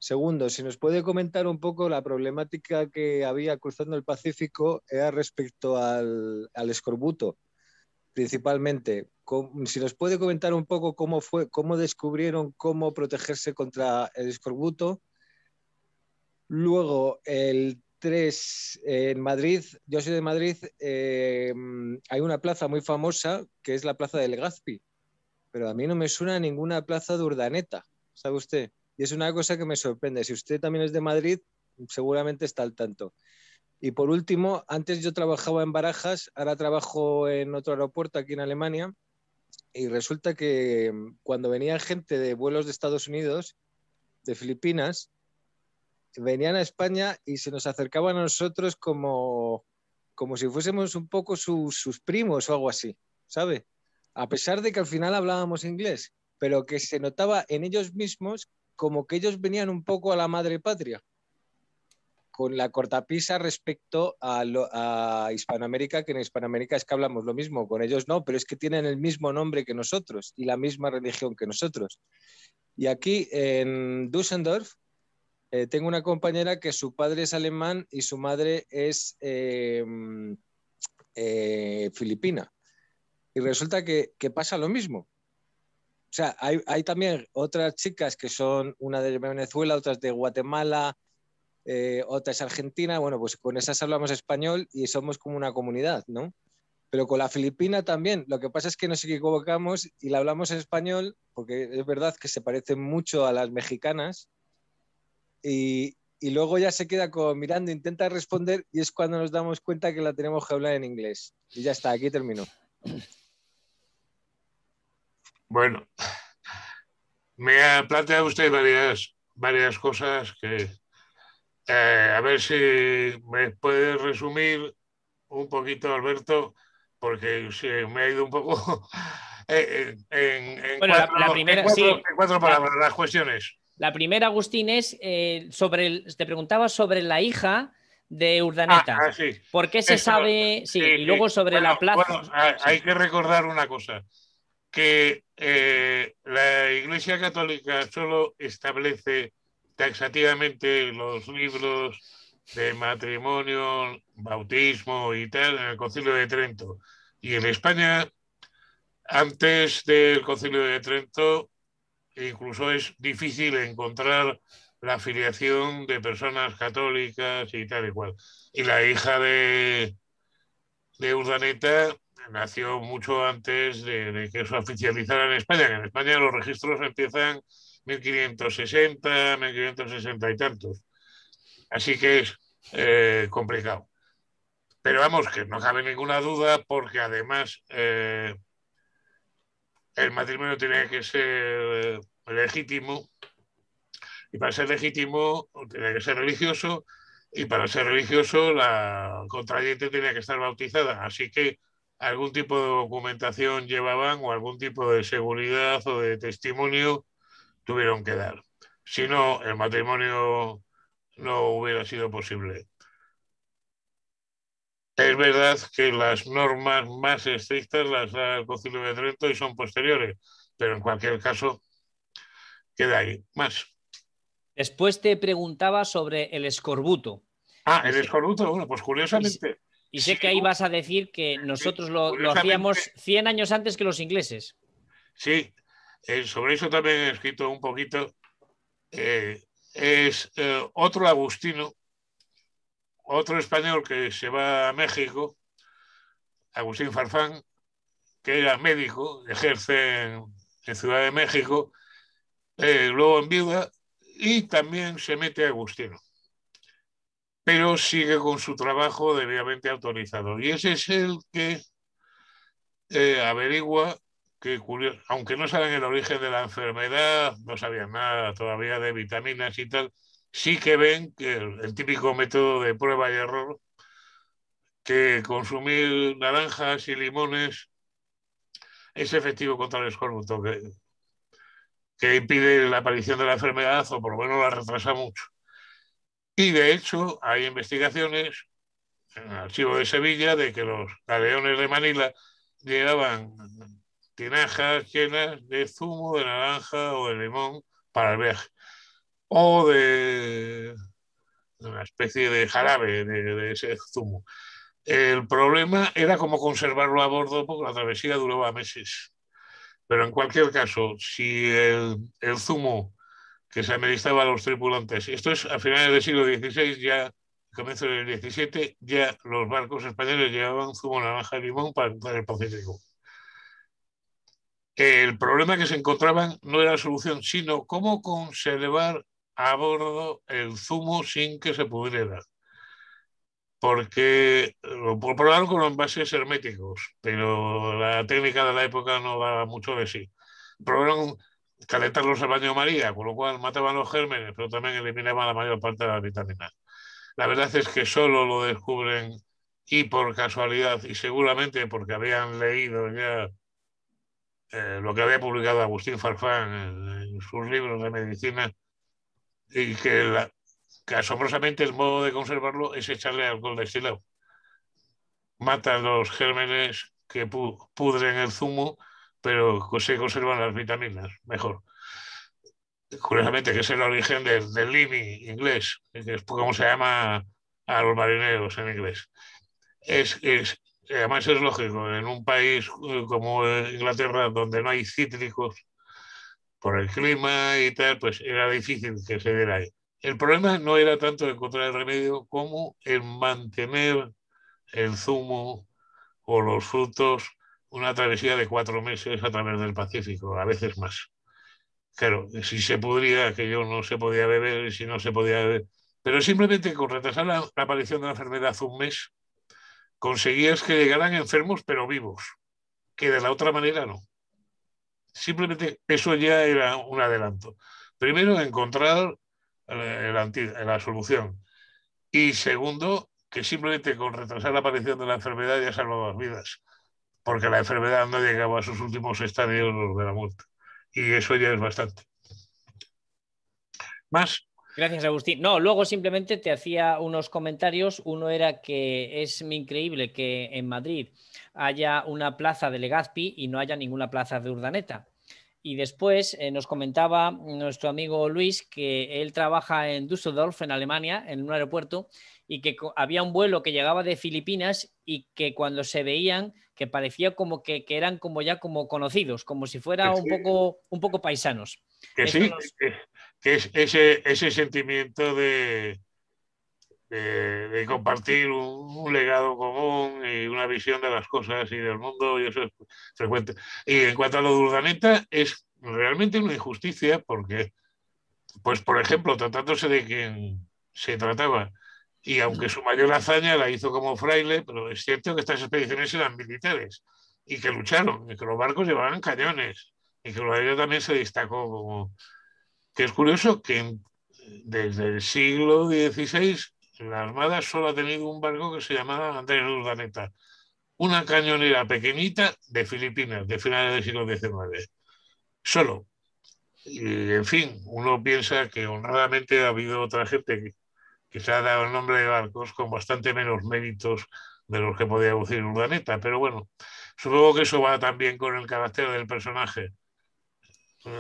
Segundo, si nos puede comentar un poco la problemática que había cruzando el Pacífico era eh, respecto al, escorbuto, principalmente. Si nos puede comentar un poco cómo fue, cómo descubrieron cómo protegerse contra el escorbuto. Luego, el 3 en Madrid, yo soy de Madrid, em, hay una plaza muy famosa que es la plaza del Gazpi, pero a mí no me suena ninguna plaza de Urdaneta, ¿sabe usted? Y es una cosa que me sorprende. Si usted también es de Madrid, seguramente está al tanto. Y por último, antes yo trabajaba en Barajas, ahora trabajo en otro aeropuerto aquí en Alemania. Y resulta que mm, cuando venía gente de vuelos de Estados Unidos, de Filipinas, venían a España y se nos acercaban a nosotros como, como si fuésemos un poco sus primos o algo así, ¿sabe? A pesar de que al final hablábamos inglés, pero que se notaba en ellos mismos como que ellos venían un poco a la madre patria, con la cortapisa respecto a, Hispanoamérica, que en Hispanoamérica es que hablamos lo mismo, con ellos no, pero es que tienen el mismo nombre que nosotros y la misma religión que nosotros. Y aquí en Düsseldorf eh, tengo una compañera que su padre es alemán y su madre es eh, mm, eh, filipina. Y resulta que pasa lo mismo o sea, hay, también otras chicas que son una de Venezuela, otras de Guatemala, eh, otra argentina. Bueno, pues con esas hablamos español y somos como una comunidad, ¿no? Pero con la filipina también. Lo que pasa es que nos equivocamos y la hablamos en español porque es verdad que se parece mucho a las mexicanas. Y, luego ya se queda como mirando, intenta responder y es cuando nos damos cuenta que la tenemos que hablar en inglés. Y ya está, aquí terminó. Bueno, me ha planteado usted varias, varias cosas que eh, a ver si me puede resumir un poquito, Alberto, porque me ha ido un poco eh, eh, bueno, la, primera, sí, cuatro palabras, las cuestiones. La primera, Agustín, es sobre, te preguntaba sobre la hija de Urdaneta. Ah, ah sí. ¿Por qué se sabe? Sí, y luego sobre la plaza. Bueno, ah, hay que recordar una cosa, que eh, la Iglesia Católica solo establece taxativamente los libros de matrimonio, bautismo y tal en el Concilio de Trento. Y en España, antes del Concilio de Trento, incluso es difícil encontrar la afiliación de personas católicas y tal y cual. Y la hija de, de Urdaneta nació mucho antes de, que se oficializara en España, que en España los registros empiezan 1560, 1560 y tantos. Así que es eh, complicado. Pero vamos, que no cabe ninguna duda porque además eh, el matrimonio tiene que ser eh, legítimo y para ser legítimo tenía que ser religioso y para ser religioso la contrayente tenía que estar bautizada. Así que algún tipo de documentación llevaban o algún tipo de seguridad o de testimonio tuvieron que dar. Si no, el matrimonio no hubiera sido posible. Es verdad que las normas más estrictas las da el Concilio de Trento y son posteriores, pero en cualquier caso queda ahí. Más. Después te preguntaba sobre el escorbuto. Ah, el escorbuto, bueno, pues curiosamente y sé que ahí vas a decir que nosotros lo, hacíamos 100 años antes que los ingleses. Sí, eh, sobre eso también he escrito un poquito. es eh, otro agustino, otro español que se va a México, Agustín Farfán, que era médico, ejerce en, en Ciudad de México, eh, luego en viuda y también se mete agustino pero sigue con su trabajo debidamente autorizado. Y ese es el que eh, averigua que, aunque no saben el origen de la enfermedad, no sabían nada todavía de vitaminas y tal, sí que ven que el, típico método de prueba y error, que consumir naranjas y limones es efectivo contra el escorbuto, que, que impide la aparición de la enfermedad o por lo menos la retrasa mucho. Y de hecho hay investigaciones en el archivo de Sevilla de que los galeones de Manila llevaban tinajas llenas de zumo de naranja o de limón para el viaje, o de una especie de jarabe de, ese zumo. El problema era cómo conservarlo a bordo porque la travesía duraba meses. Pero en cualquier caso, si el zumo que se administraba a los tripulantes. Esto es a finales del siglo XVI, ya comienzo del XVII, ya los barcos españoles llevaban zumo naranja y limón para entrar el Pacífico. El problema que se encontraban no era la solución, sino cómo conservar a bordo el zumo sin que se pudiera dar. Porque lo probaron con envases herméticos, pero la técnica de la época no daba mucho de sí. Probaron calentarlos al baño María, con lo cual mataban los gérmenes, pero también eliminaban la mayor parte de la vitamina. La verdad es que solo lo descubren y por casualidad, y seguramente porque habían leído ya eh, lo que había publicado Agustín Farfán en, sus libros de medicina, y que, que, asombrosamente el modo de conservarlo es echarle alcohol destilado. Mata los gérmenes que pudren el zumo pero se conservan las vitaminas mejor. Curiosamente, que es el origen del, lini inglés, que es como se llama a los marineros en inglés. Es, además es lógico, en un país eh, como Inglaterra, donde no hay cítricos, por el clima y tal, pues era difícil que se diera ahí. El problema no era tanto encontrar el remedio como el mantener el zumo o los frutos una travesía de cuatro meses a través del Pacífico, a veces más. Claro, si se podría, que yo no se podía beber, si no se podía beber. Pero simplemente con retrasar la, aparición de la enfermedad un mes, conseguías que llegaran enfermos pero vivos, que de la otra manera no. Simplemente eso ya era un adelanto. Primero, encontrar eh, la solución. Y segundo, que simplemente con retrasar la aparición de la enfermedad ya salvabas vidas porque la enfermedad no llegaba a sus últimos estadios de la muerte. Y eso ya es bastante. ¿Más? Gracias, Agustín. No, luego simplemente te hacía unos comentarios. Uno era que es increíble que en Madrid haya una plaza de Legazpi y no haya ninguna plaza de Urdaneta. Y después eh, nos comentaba nuestro amigo Luis que él trabaja en Düsseldorf, en Alemania, en un aeropuerto, y que había un vuelo que llegaba de Filipinas y que cuando se veían que parecía como que, eran como ya como conocidos, como si fuera un, poco, un poco paisanos. Que sí, que, es ese, ese sentimiento de, de, compartir un, legado común y una visión de las cosas y del mundo, y eso es frecuente. Y en cuanto a lo de Urdaneta, es realmente una injusticia porque, pues por ejemplo, tratándose de quien se trataba y aunque su mayor hazaña la hizo como fraile, pero es cierto que estas expediciones eran militares y que lucharon, y que los barcos llevaban cañones, y que ella también se destacó como... Que es curioso que desde el siglo XVI la Armada solo ha tenido un barco que se llamaba Andrés Urdaneta, una cañonera pequeñita de Filipinas, de finales del siglo XIX. Solo. Y, en fin, uno piensa que honradamente ha habido otra gente que que se ha dado el nombre de barcos con bastante menos méritos de los que podía lucir Urdaneta, pero bueno, supongo que eso va también con el carácter del personaje.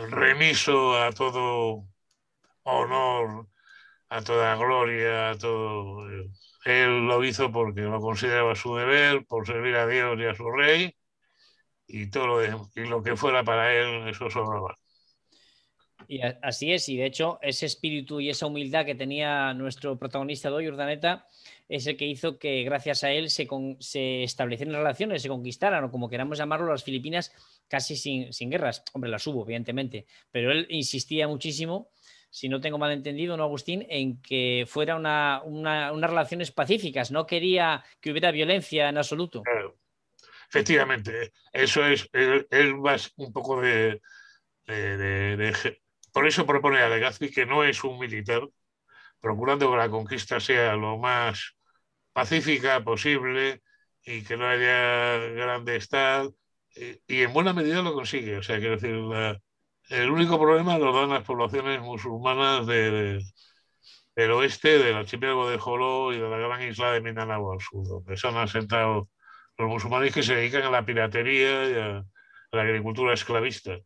Remiso a todo honor, a toda gloria, a todo. Él lo hizo porque lo consideraba su deber, por servir a Dios y a su rey, y todo lo, que fuera para él, eso sobraba. Y así es, y de hecho ese espíritu y esa humildad que tenía nuestro protagonista de hoy, Urdaneta, es el que hizo que gracias a él se, establecieran relaciones, se conquistaran, o como queramos llamarlo, las Filipinas casi sin, guerras. Hombre, las hubo, evidentemente, pero él insistía muchísimo si no tengo mal entendido, ¿no, Agustín? En que fuera una, unas relaciones pacíficas, no quería que hubiera violencia en absoluto. Efectivamente, eso es, él, un poco de, por eso propone a Legazpi que no es un militar, procurando que la conquista sea lo más pacífica posible y que no haya grande estado, y en buena medida lo consigue. O sea, quiero decir, el único problema lo dan las poblaciones musulmanas del oeste, del archipiélago de Joló y de la gran isla de Mindanao al sur, donde se han los musulmanes que se dedican a la piratería y a la agricultura esclavista.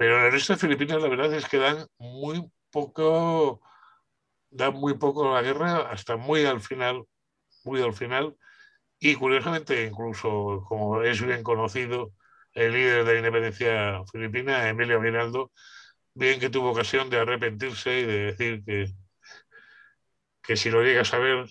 Pero en el resto de Filipinas la verdad es que dan muy poco, dan muy poco la guerra hasta muy al final, muy al final. Y curiosamente, incluso como es bien conocido, el líder de la independencia filipina, Emilio Aguinaldo, bien que tuvo ocasión de arrepentirse y de decir que, que si lo llega a saber,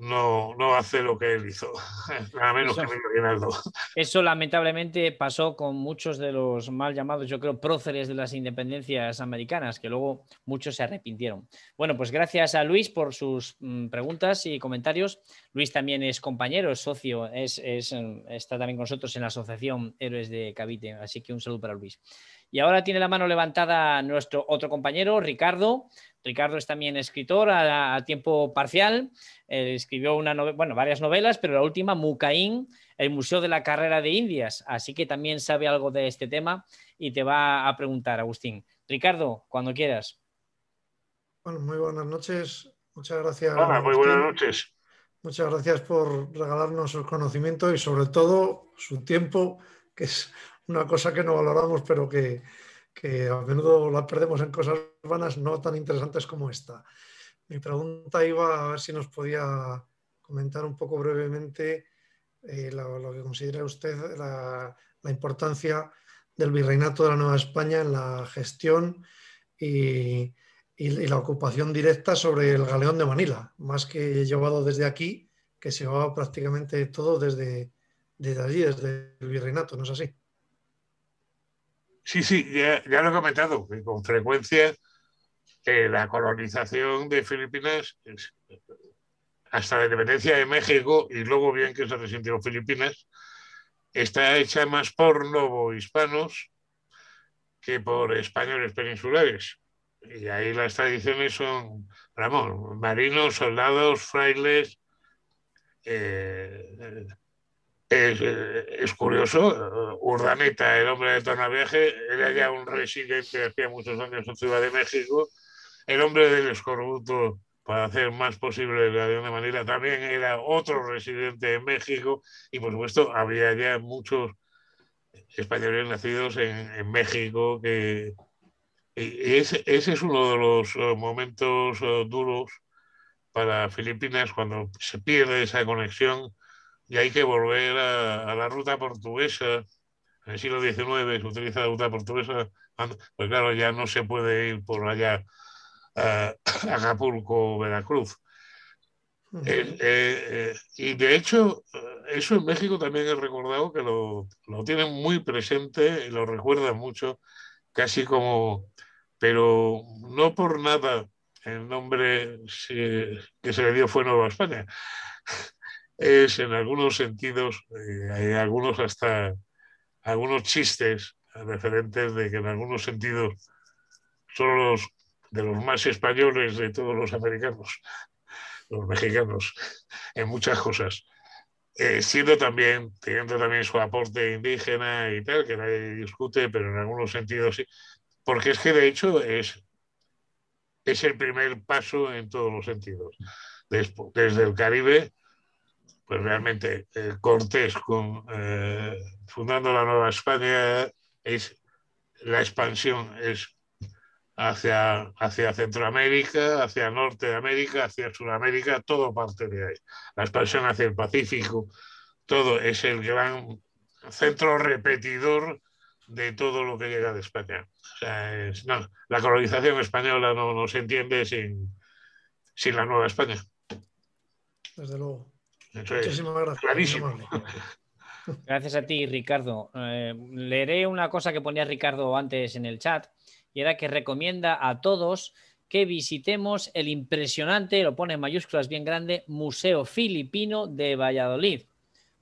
no, hace lo que él hizo, nada menos eso, Eso lamentablemente pasó con muchos de los mal llamados, yo creo, próceres de las independencias americanas, que luego muchos se arrepintieron. Bueno, pues gracias a Luis por sus mm, preguntas y comentarios. Luis también es compañero, es socio, es, mm, está también con nosotros en la Asociación Héroes de Cavite, así que un saludo para Luis. Y ahora tiene la mano levantada nuestro otro compañero, Ricardo. Ricardo es también escritor a, tiempo parcial, eh, escribió varias novelas, pero la última, Mucaín, el Museo de la Carrera de Indias, así que también sabe algo de este tema y te va a preguntar, Agustín. Ricardo, cuando quieras. muy buenas noches, muchas gracias. muy buenas noches. Muchas gracias por regalarnos el conocimiento y sobre todo su tiempo, que es una cosa que no valoramos, pero que, que a menudo las perdemos en cosas vanas no tan interesantes como esta. Mi pregunta iba a ver si nos podía comentar un poco brevemente eh, lo, que considera usted la, importancia del virreinato de la Nueva España en la gestión y, la ocupación directa sobre el galeón de Manila, más que llevado desde aquí, que se llevaba prácticamente todo desde, desde allí, desde el virreinato, ¿no es así? Sí, sí, ya, lo he comentado, que con frecuencia eh, la colonización de Filipinas, hasta la independencia de México y luego bien que se resintió Filipinas, está hecha más por novohispanos que por españoles peninsulares. Y ahí las tradiciones son, Ramón, marinos, soldados, frailes, eh, eh, es, curioso, Urdaneta, el hombre de Tornaviaje, era ya un residente hacía muchos años en Ciudad de México, el hombre del escorbuto, para hacer más posible la de una manera, también era otro residente en México y por supuesto había ya muchos españoles nacidos en, en México que... ese, ese es uno de los eh, momentos eh, duros para Filipinas cuando se pierde esa conexión y hay que volver a, la ruta portuguesa. En el siglo XIX se utiliza la ruta portuguesa, pues claro, ya no se puede ir por allá a, Acapulco o Veracruz. Eh, eh, eh, y de hecho, eso en México también he recordado que lo, lo tienen muy presente y lo recuerdan mucho, casi como, pero no por nada el nombre que se le dio fue Nueva España, es en algunos sentidos, eh, hay algunos hasta algunos chistes referentes de que en algunos sentidos son los de los más españoles de todos los americanos, los mexicanos, en muchas cosas. Eh, siendo también, teniendo también su aporte indígena y tal, que nadie discute, pero en algunos sentidos sí, porque es que de hecho es, es el primer paso en todos los sentidos. Desde el Caribe pues realmente eh, Cortés con, eh, fundando la Nueva España es la expansión es hacia, hacia Centroamérica, hacia Norteamérica, hacia Sudamérica, todo parte de ahí. La expansión hacia el Pacífico, todo es el gran centro repetidor de todo lo que llega de España. la colonización española no, no se entiende sin, sin la Nueva España. Desde luego. Muchísimas gracias. Gracias a ti, Ricardo. Eh, leeré una cosa que ponía Ricardo antes en el chat y era que recomienda a todos que visitemos el impresionante, lo pone en mayúsculas bien grande, Museo Filipino de Valladolid.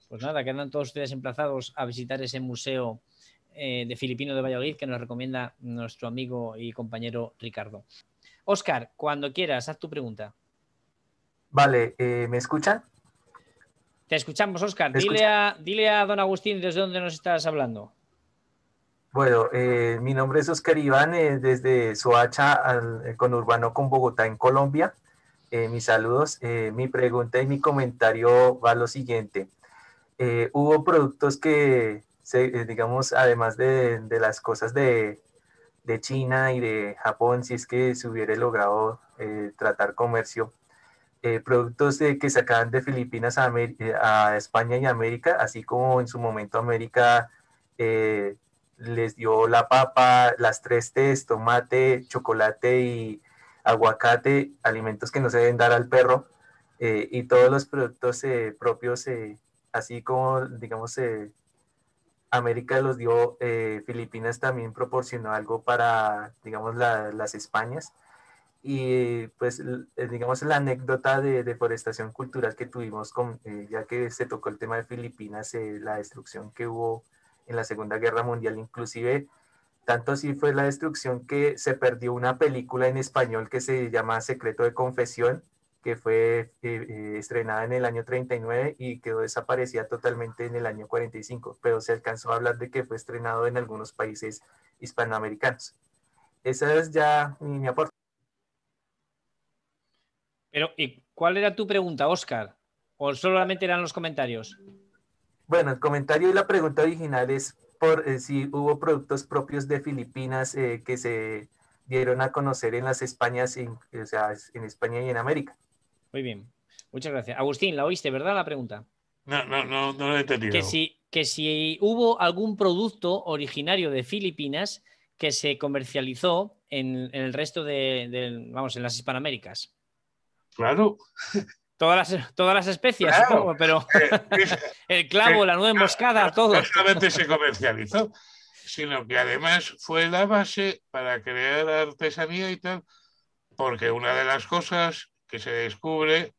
Pues nada, quedan todos ustedes emplazados a visitar ese museo eh, de Filipino de Valladolid que nos recomienda nuestro amigo y compañero Ricardo. Oscar, cuando quieras, haz tu pregunta. Vale, eh, ¿me escuchan? Te escuchamos, Oscar. dile, a, dile a don Agustín desde dónde nos estás hablando. Bueno, eh, mi nombre es Oscar Iván, eh, desde Soacha, eh, con Urbano, con Bogotá, en Colombia. mis saludos. mi pregunta y mi comentario va lo siguiente. hubo productos que, digamos, además de, las cosas de, de, China y de Japón, si es que se hubiera logrado tratar comercio, eh, productos de, que sacaban de Filipinas eh, a, España y América, así como en su momento América eh, les dio la papa, las tres tés, tomate, chocolate y aguacate, alimentos que no se deben dar al perro, y todos los productos propios, así como, digamos, América los dio, Filipinas también proporcionó algo para, digamos, las Españas y pues eh, digamos la anécdota de deforestación cultural que tuvimos con, eh, ya que se tocó el tema de Filipinas, eh, la destrucción que hubo en la Segunda Guerra Mundial, inclusive tanto así fue la destrucción que se perdió una película en español que se llama Secreto de Confesión, que fue estrenada en el año 39 y quedó desaparecida totalmente en el año 45, pero se alcanzó a hablar de que fue estrenado en algunos países hispanoamericanos. Esa es ya mi, mi aporte. Pero, ¿y cuál era tu pregunta, Oscar? ¿O solamente eran los comentarios? Bueno, el comentario y la pregunta original es por eh, si hubo productos propios de Filipinas eh, que se dieron a conocer en las Españas, en, o sea, en España y en América. Muy bien, muchas gracias. Agustín, la oíste, ¿verdad? La pregunta. No, no, no, no lo he entendido. Que si, que si hubo algún producto originario de Filipinas que se comercializó en, el resto de, vamos, en las Hispanoaméricas. Claro. Todas las, todas especies, pero eh, el clavo, la nuez emboscada todo. No solamente se comercializó, sino que además fue la base para crear artesanía y tal, porque una de las cosas que se descubre,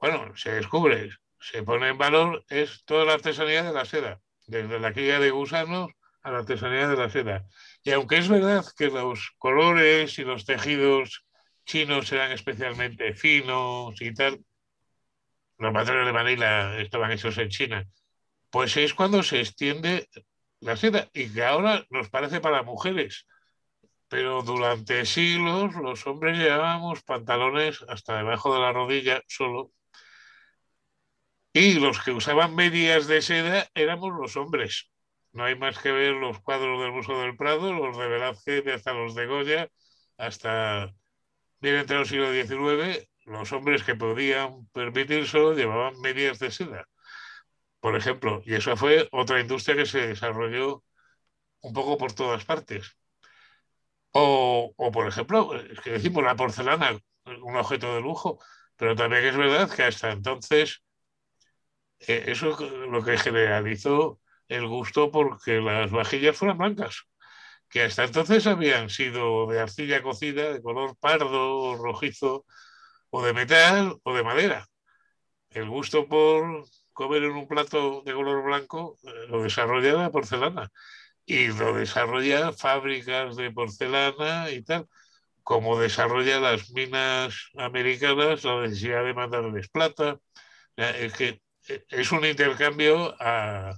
bueno, se descubre, se pone en valor, es toda la artesanía de la seda, desde la cría de gusanos a la artesanía de la seda. Y aunque es verdad que los colores y los tejidos chinos eran especialmente finos y tal. Los patrones de Manila estaban hechos en China. Pues es cuando se extiende la seda y que ahora nos parece para mujeres. Pero durante siglos los hombres llevábamos pantalones hasta debajo de la rodilla solo. Y los que usaban medias de seda éramos los hombres. No hay más que ver los cuadros del Museo del Prado, los de Velázquez, hasta los de Goya, hasta Bien entre el siglo XIX, los hombres que podían permitírselo llevaban medias de seda, por ejemplo, y eso fue otra industria que se desarrolló un poco por todas partes. O, por ejemplo, es que decimos la porcelana, un objeto de lujo, pero también es verdad que hasta entonces eh, eso lo que generalizó el gusto porque las vajillas fueran blancas que hasta entonces habían sido de arcilla cocida, de color pardo, rojizo, o de metal, o de madera. El gusto por comer en un plato de color blanco eh, lo desarrolla la porcelana. Y lo desarrolla fábricas de porcelana y tal, como desarrolla las minas americanas la necesidad de mandarles plata. Eh, es que eh, es un intercambio a,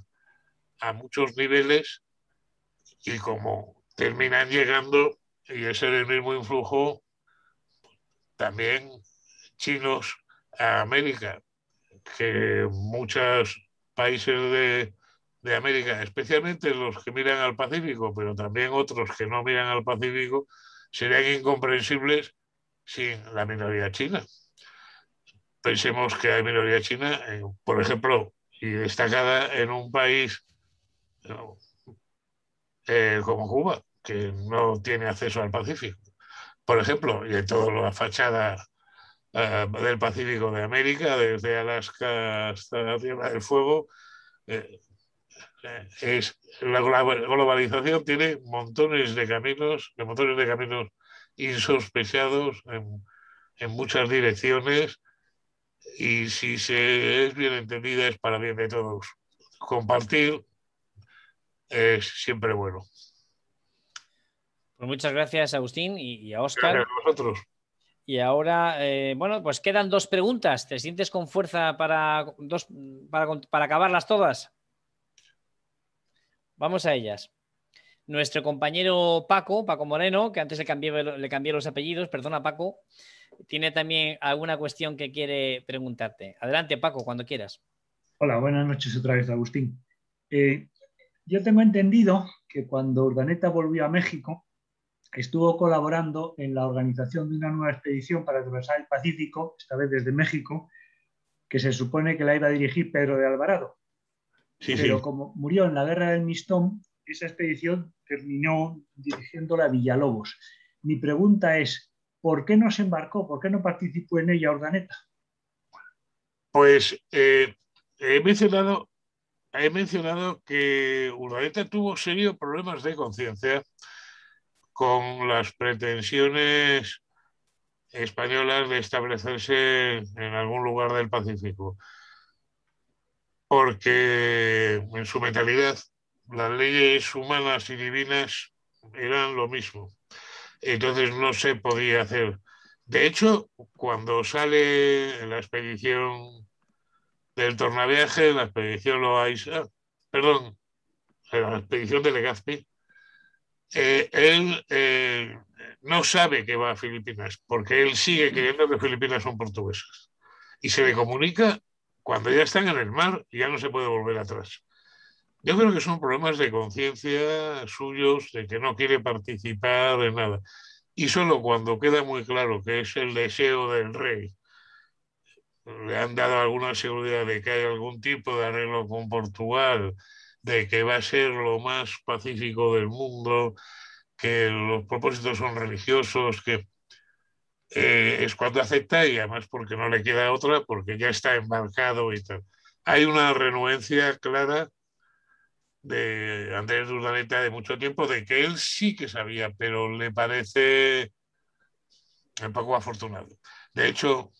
a muchos niveles y como terminan llegando, y ese es el mismo influjo, también chinos a América, que muchos países de, América, especialmente los que miran al Pacífico, pero también otros que no miran al Pacífico, serían incomprensibles sin la minoría china. Pensemos que hay minoría china, por ejemplo, y destacada en un país eh, como Cuba, que no tiene acceso al Pacífico. Por ejemplo, y en toda la fachada eh, del Pacífico de América, desde Alaska hasta la Tierra del Fuego, eh, es, la globalización tiene montones de caminos, montones de caminos insospechados en, en muchas direcciones y si se es bien entendida es para bien de todos. Compartir es siempre bueno. Pues muchas gracias, Agustín, y, a Oscar. Gracias a Y ahora, eh, bueno, pues quedan dos preguntas. ¿Te sientes con fuerza para, dos, para, acabarlas todas? Vamos a ellas. Nuestro compañero Paco, Paco Moreno, que antes le cambié, le cambié los apellidos, perdona Paco, tiene también alguna cuestión que quiere preguntarte. Adelante, Paco, cuando quieras. Hola, buenas noches otra vez, Agustín. Eh, yo tengo entendido que cuando Urdaneta volvió a México, estuvo colaborando en la organización de una nueva expedición para atravesar el Pacífico, esta vez desde México, que se supone que la iba a dirigir Pedro de Alvarado. Pero como murió en la guerra del Mistón, esa expedición terminó dirigiéndola a Villalobos. Mi pregunta es, ¿por qué no se embarcó? ¿Por qué no participó en ella Urdaneta? Pues eh, eh, he mencionado he mencionado que Urdaneta tuvo serios problemas de conciencia con las pretensiones españolas de establecerse en algún lugar del Pacífico, porque en su mentalidad las leyes humanas y divinas eran lo mismo. Entonces no se podía hacer. De hecho, cuando sale la expedición del tornaviaje de la expedición Loaiza, perdón, de eh, la expedición de Legazpi, eh, él eh, no sabe que va a Filipinas, porque él sigue creyendo que Filipinas son portuguesas. Y se le comunica cuando ya están en el mar y ya no se puede volver atrás. Yo creo que son problemas de conciencia suyos, de que no quiere participar en nada. Y solo cuando queda muy claro que es el deseo del rey le han dado alguna seguridad de que hay algún tipo de arreglo con Portugal, de que va a ser lo más pacífico del mundo, que los propósitos son religiosos, que eh, es cuando acepta y además porque no le queda otra, porque ya está embarcado y tal. Hay una renuencia clara de Andrés Urdaneta de mucho tiempo de que él sí que sabía, pero le parece un poco afortunado. De hecho,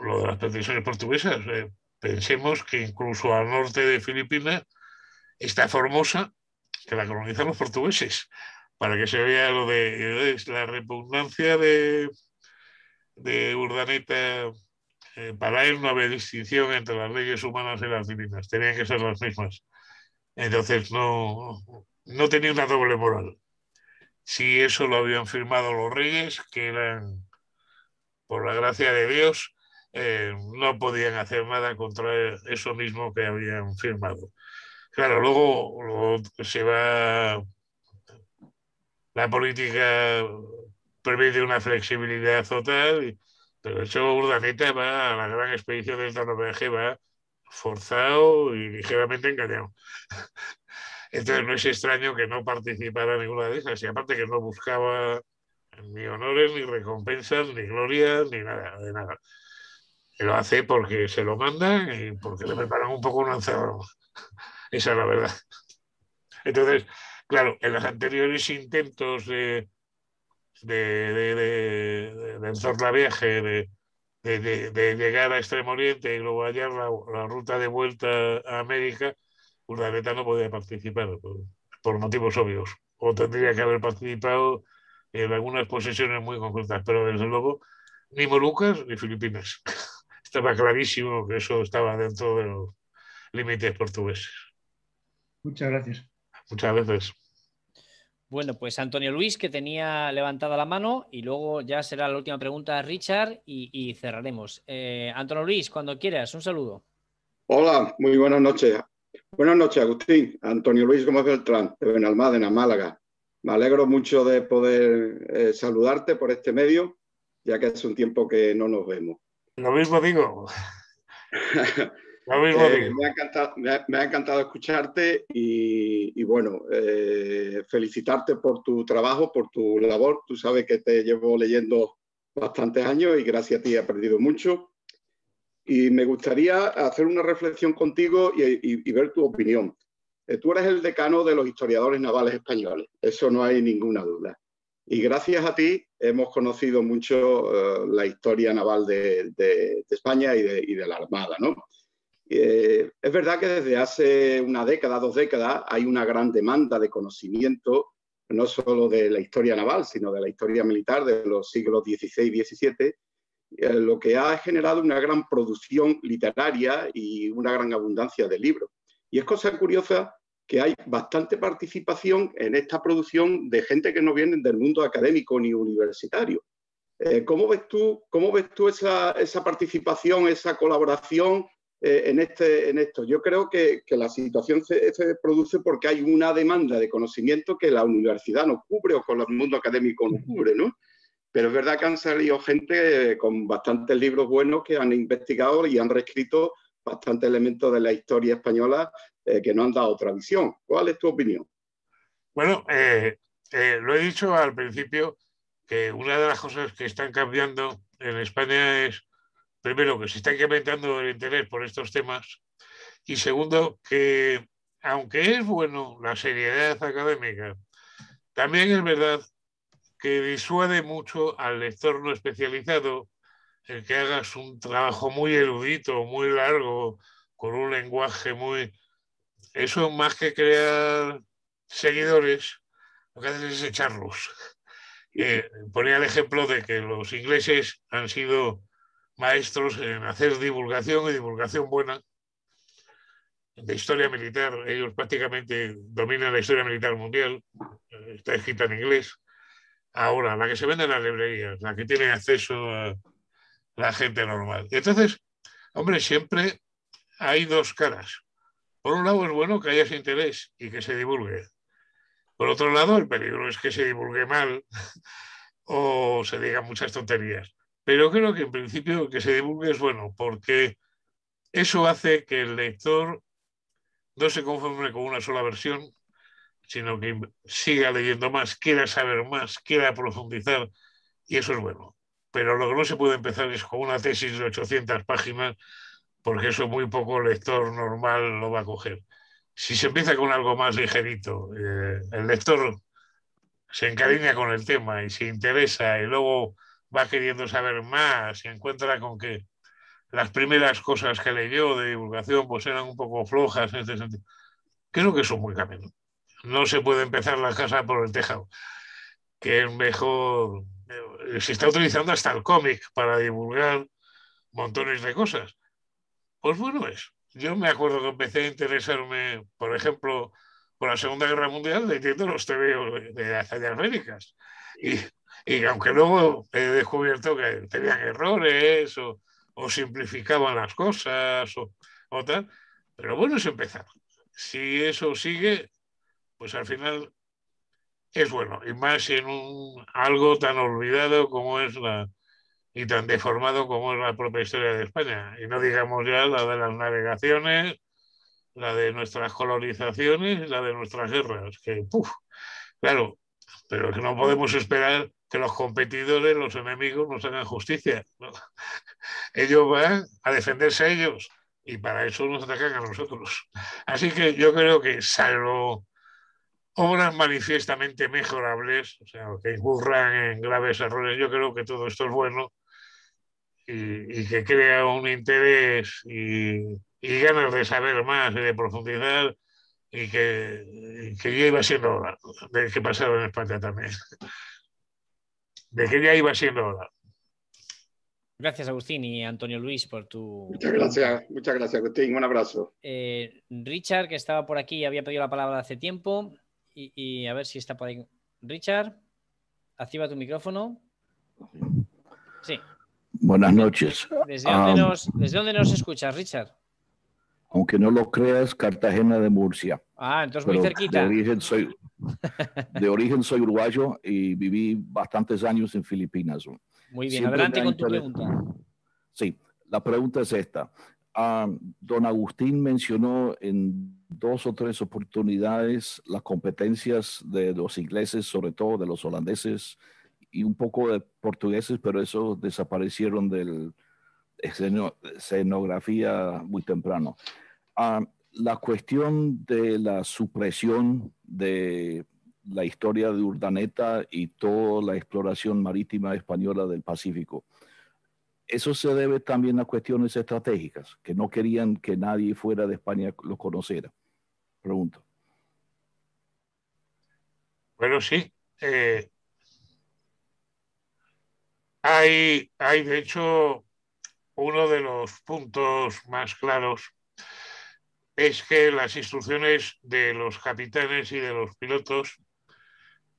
lo de las peticiones portuguesas. Eh, pensemos que incluso al norte de Filipinas está Formosa, que la colonizan los portugueses, para que se vea lo de, la repugnancia de, de Urdaneta. Eh, para él no había distinción entre las leyes humanas y las divinas, tenían que ser las mismas. Entonces no, no tenía una doble moral. Si eso lo habían firmado los reyes, que eran, por la gracia de Dios, eh, no podían hacer nada contra eso mismo que habían firmado. Claro, luego, se va la política permite una flexibilidad total, pero el hecho Urdaneta va a la gran expedición del de va forzado y ligeramente engañado. Entonces no es extraño que no participara ninguna de esas, y aparte que no buscaba ni honores, ni recompensas, ni gloria, ni nada, de nada lo hace porque se lo manda y porque le preparan un poco un lanzabroma. Esa es la verdad. Entonces, claro, en los anteriores intentos de, de, de, de, de de, de, llegar a Extremo Oriente y luego hallar la, ruta de vuelta a América, Urdaneta no podía participar por, por motivos obvios. O tendría que haber participado en algunas posesiones muy concretas, pero desde luego ni Molucas ni Filipinas. estaba clarísimo que eso estaba dentro de los límites portugueses. Muchas gracias. Muchas gracias. Bueno, pues Antonio Luis, que tenía levantada la mano, y luego ya será la última pregunta, a Richard, y, cerraremos. Eh, Antonio Luis, cuando quieras, un saludo. Hola, muy buenas noches. Buenas noches, Agustín. Antonio Luis Gómez Beltrán, de Benalmádena, Málaga. Me alegro mucho de poder eh, saludarte por este medio, ya que hace un tiempo que no nos vemos. Lo mismo digo. me, ha encantado, escucharte y, bueno, eh, felicitarte por tu trabajo, por tu labor. Tú sabes que te llevo leyendo bastantes años y gracias a ti he aprendido mucho. Y me gustaría hacer una reflexión contigo y, ver tu opinión. Eh, tú eres el decano de los historiadores navales españoles, eso no hay ninguna duda. Y gracias a ti hemos conocido mucho eh, la historia naval de, España y de, la Armada. ¿no? Eh, es verdad que desde hace una década, dos décadas, hay una gran demanda de conocimiento, no solo de la historia naval, sino de la historia militar de los siglos XVI y XVII, eh, lo que ha generado una gran producción literaria y una gran abundancia de libros. Y es cosa curiosa que hay bastante participación en esta producción de gente que no viene del mundo académico ni universitario. Eh, ¿cómo, ves tú, ¿Cómo ves tú esa, participación, esa colaboración eh, en, este, en esto? Yo creo que, la situación se, produce porque hay una demanda de conocimiento que la universidad no cubre o con el mundo académico no cubre, ¿no? Pero es verdad que han salido gente eh, con bastantes libros buenos que han investigado y han reescrito bastantes elementos de la historia española eh, que no han dado tradición. ¿Cuál es tu opinión? Bueno, eh, eh, lo he dicho al principio, que una de las cosas que están cambiando en España es, primero, que se está incrementando el interés por estos temas y segundo, que aunque es bueno la seriedad académica, también es verdad que disuade mucho al lector no especializado el que hagas un trabajo muy erudito, muy largo, con un lenguaje muy eso más que crear seguidores, lo que hacen es echarlos. Eh, ponía el ejemplo de que los ingleses han sido maestros en hacer divulgación y divulgación buena de historia militar. Ellos prácticamente dominan la historia militar mundial, eh, está escrita en inglés. Ahora, la que se vende en las librerías, la que tiene acceso a la gente normal. Entonces, hombre, siempre hay dos caras. Por un lado es bueno que haya ese interés y que se divulgue. Por otro lado, el peligro es que se divulgue mal o se digan muchas tonterías. Pero creo que en principio que se divulgue es bueno, porque eso hace que el lector no se conforme con una sola versión, sino que siga leyendo más, quiera saber más, quiera profundizar, y eso es bueno. Pero lo que no se puede empezar es con una tesis de 800 páginas porque eso muy poco lector normal lo va a coger. Si se empieza con algo más ligerito, eh, el lector se encariña con el tema y se interesa y luego va queriendo saber más y encuentra con que las primeras cosas que leyó de divulgación pues eran un poco flojas en este sentido. Creo que es un buen camino. No se puede empezar la casa por el tejado, que es mejor. Eh, se está utilizando hasta el cómic para divulgar montones de cosas. Pues bueno es. Yo me acuerdo que empecé a interesarme, por ejemplo, por la Segunda Guerra Mundial leyendo los TV de las Américas. Y, y, aunque luego he descubierto que tenían errores o, simplificaban las cosas o, tal, pero bueno es empezar. Si eso sigue, pues al final es bueno, y más en un, algo tan olvidado como es la, y tan deformado como es la propia historia de España. Y no digamos ya la de las navegaciones, la de nuestras colonizaciones la de nuestras guerras, que, claro, pero que no podemos esperar que los competidores, los enemigos, nos hagan justicia. Ellos van a defenderse a ellos y para eso nos atacan a nosotros. Así que yo creo que, salvo obras manifiestamente mejorables, o sea, que incurran en graves errores, yo creo que todo esto es bueno y, que crea un interés y, ganas de saber más y de profundizar y que, ya iba siendo hora de que pasaba en España también. De que ya iba siendo hora. Gracias, Agustín y Antonio Luis, por tu. Muchas gracias, muchas gracias, Agustín. Un abrazo. Eh, Richard, que estaba por aquí, y había pedido la palabra hace tiempo. Y, y, a ver si está por ahí. Richard, activa tu micrófono. Sí. Buenas noches. ¿Desde dónde, nos, escuchas, Richard? Aunque no lo creas, Cartagena de Murcia. Ah, entonces muy cerquita. De origen, soy, uruguayo y viví bastantes años en Filipinas. Muy bien, adelante con tu pregunta. Sí, la pregunta es esta. don Agustín mencionó en dos o tres oportunidades las competencias de los ingleses, sobre todo de los holandeses, y un poco de portugueses, pero eso desaparecieron del escenografía muy temprano. Ah, la cuestión de la supresión de la historia de Urdaneta y toda la exploración marítima española del Pacífico. Eso se debe también a cuestiones estratégicas, que no querían que nadie fuera de España lo conociera. Pregunto. Bueno, sí. Eh, hay, hay, de hecho, uno de los puntos más claros es que las instrucciones de los capitanes y de los pilotos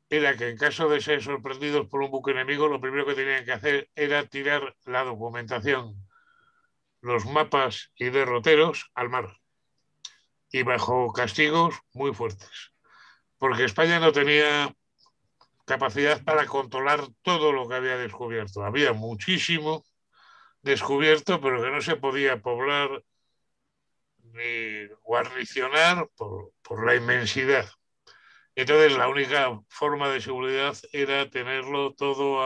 era que en caso de ser sorprendidos por un buque enemigo, lo primero que tenían que hacer era tirar la documentación, los mapas y derroteros al mar y bajo castigos muy fuertes, porque España no tenía capacidad para controlar todo lo que había descubierto. Había muchísimo descubierto, pero que no se podía poblar ni guarnicionar por, la inmensidad. Entonces la única forma de seguridad era tenerlo todo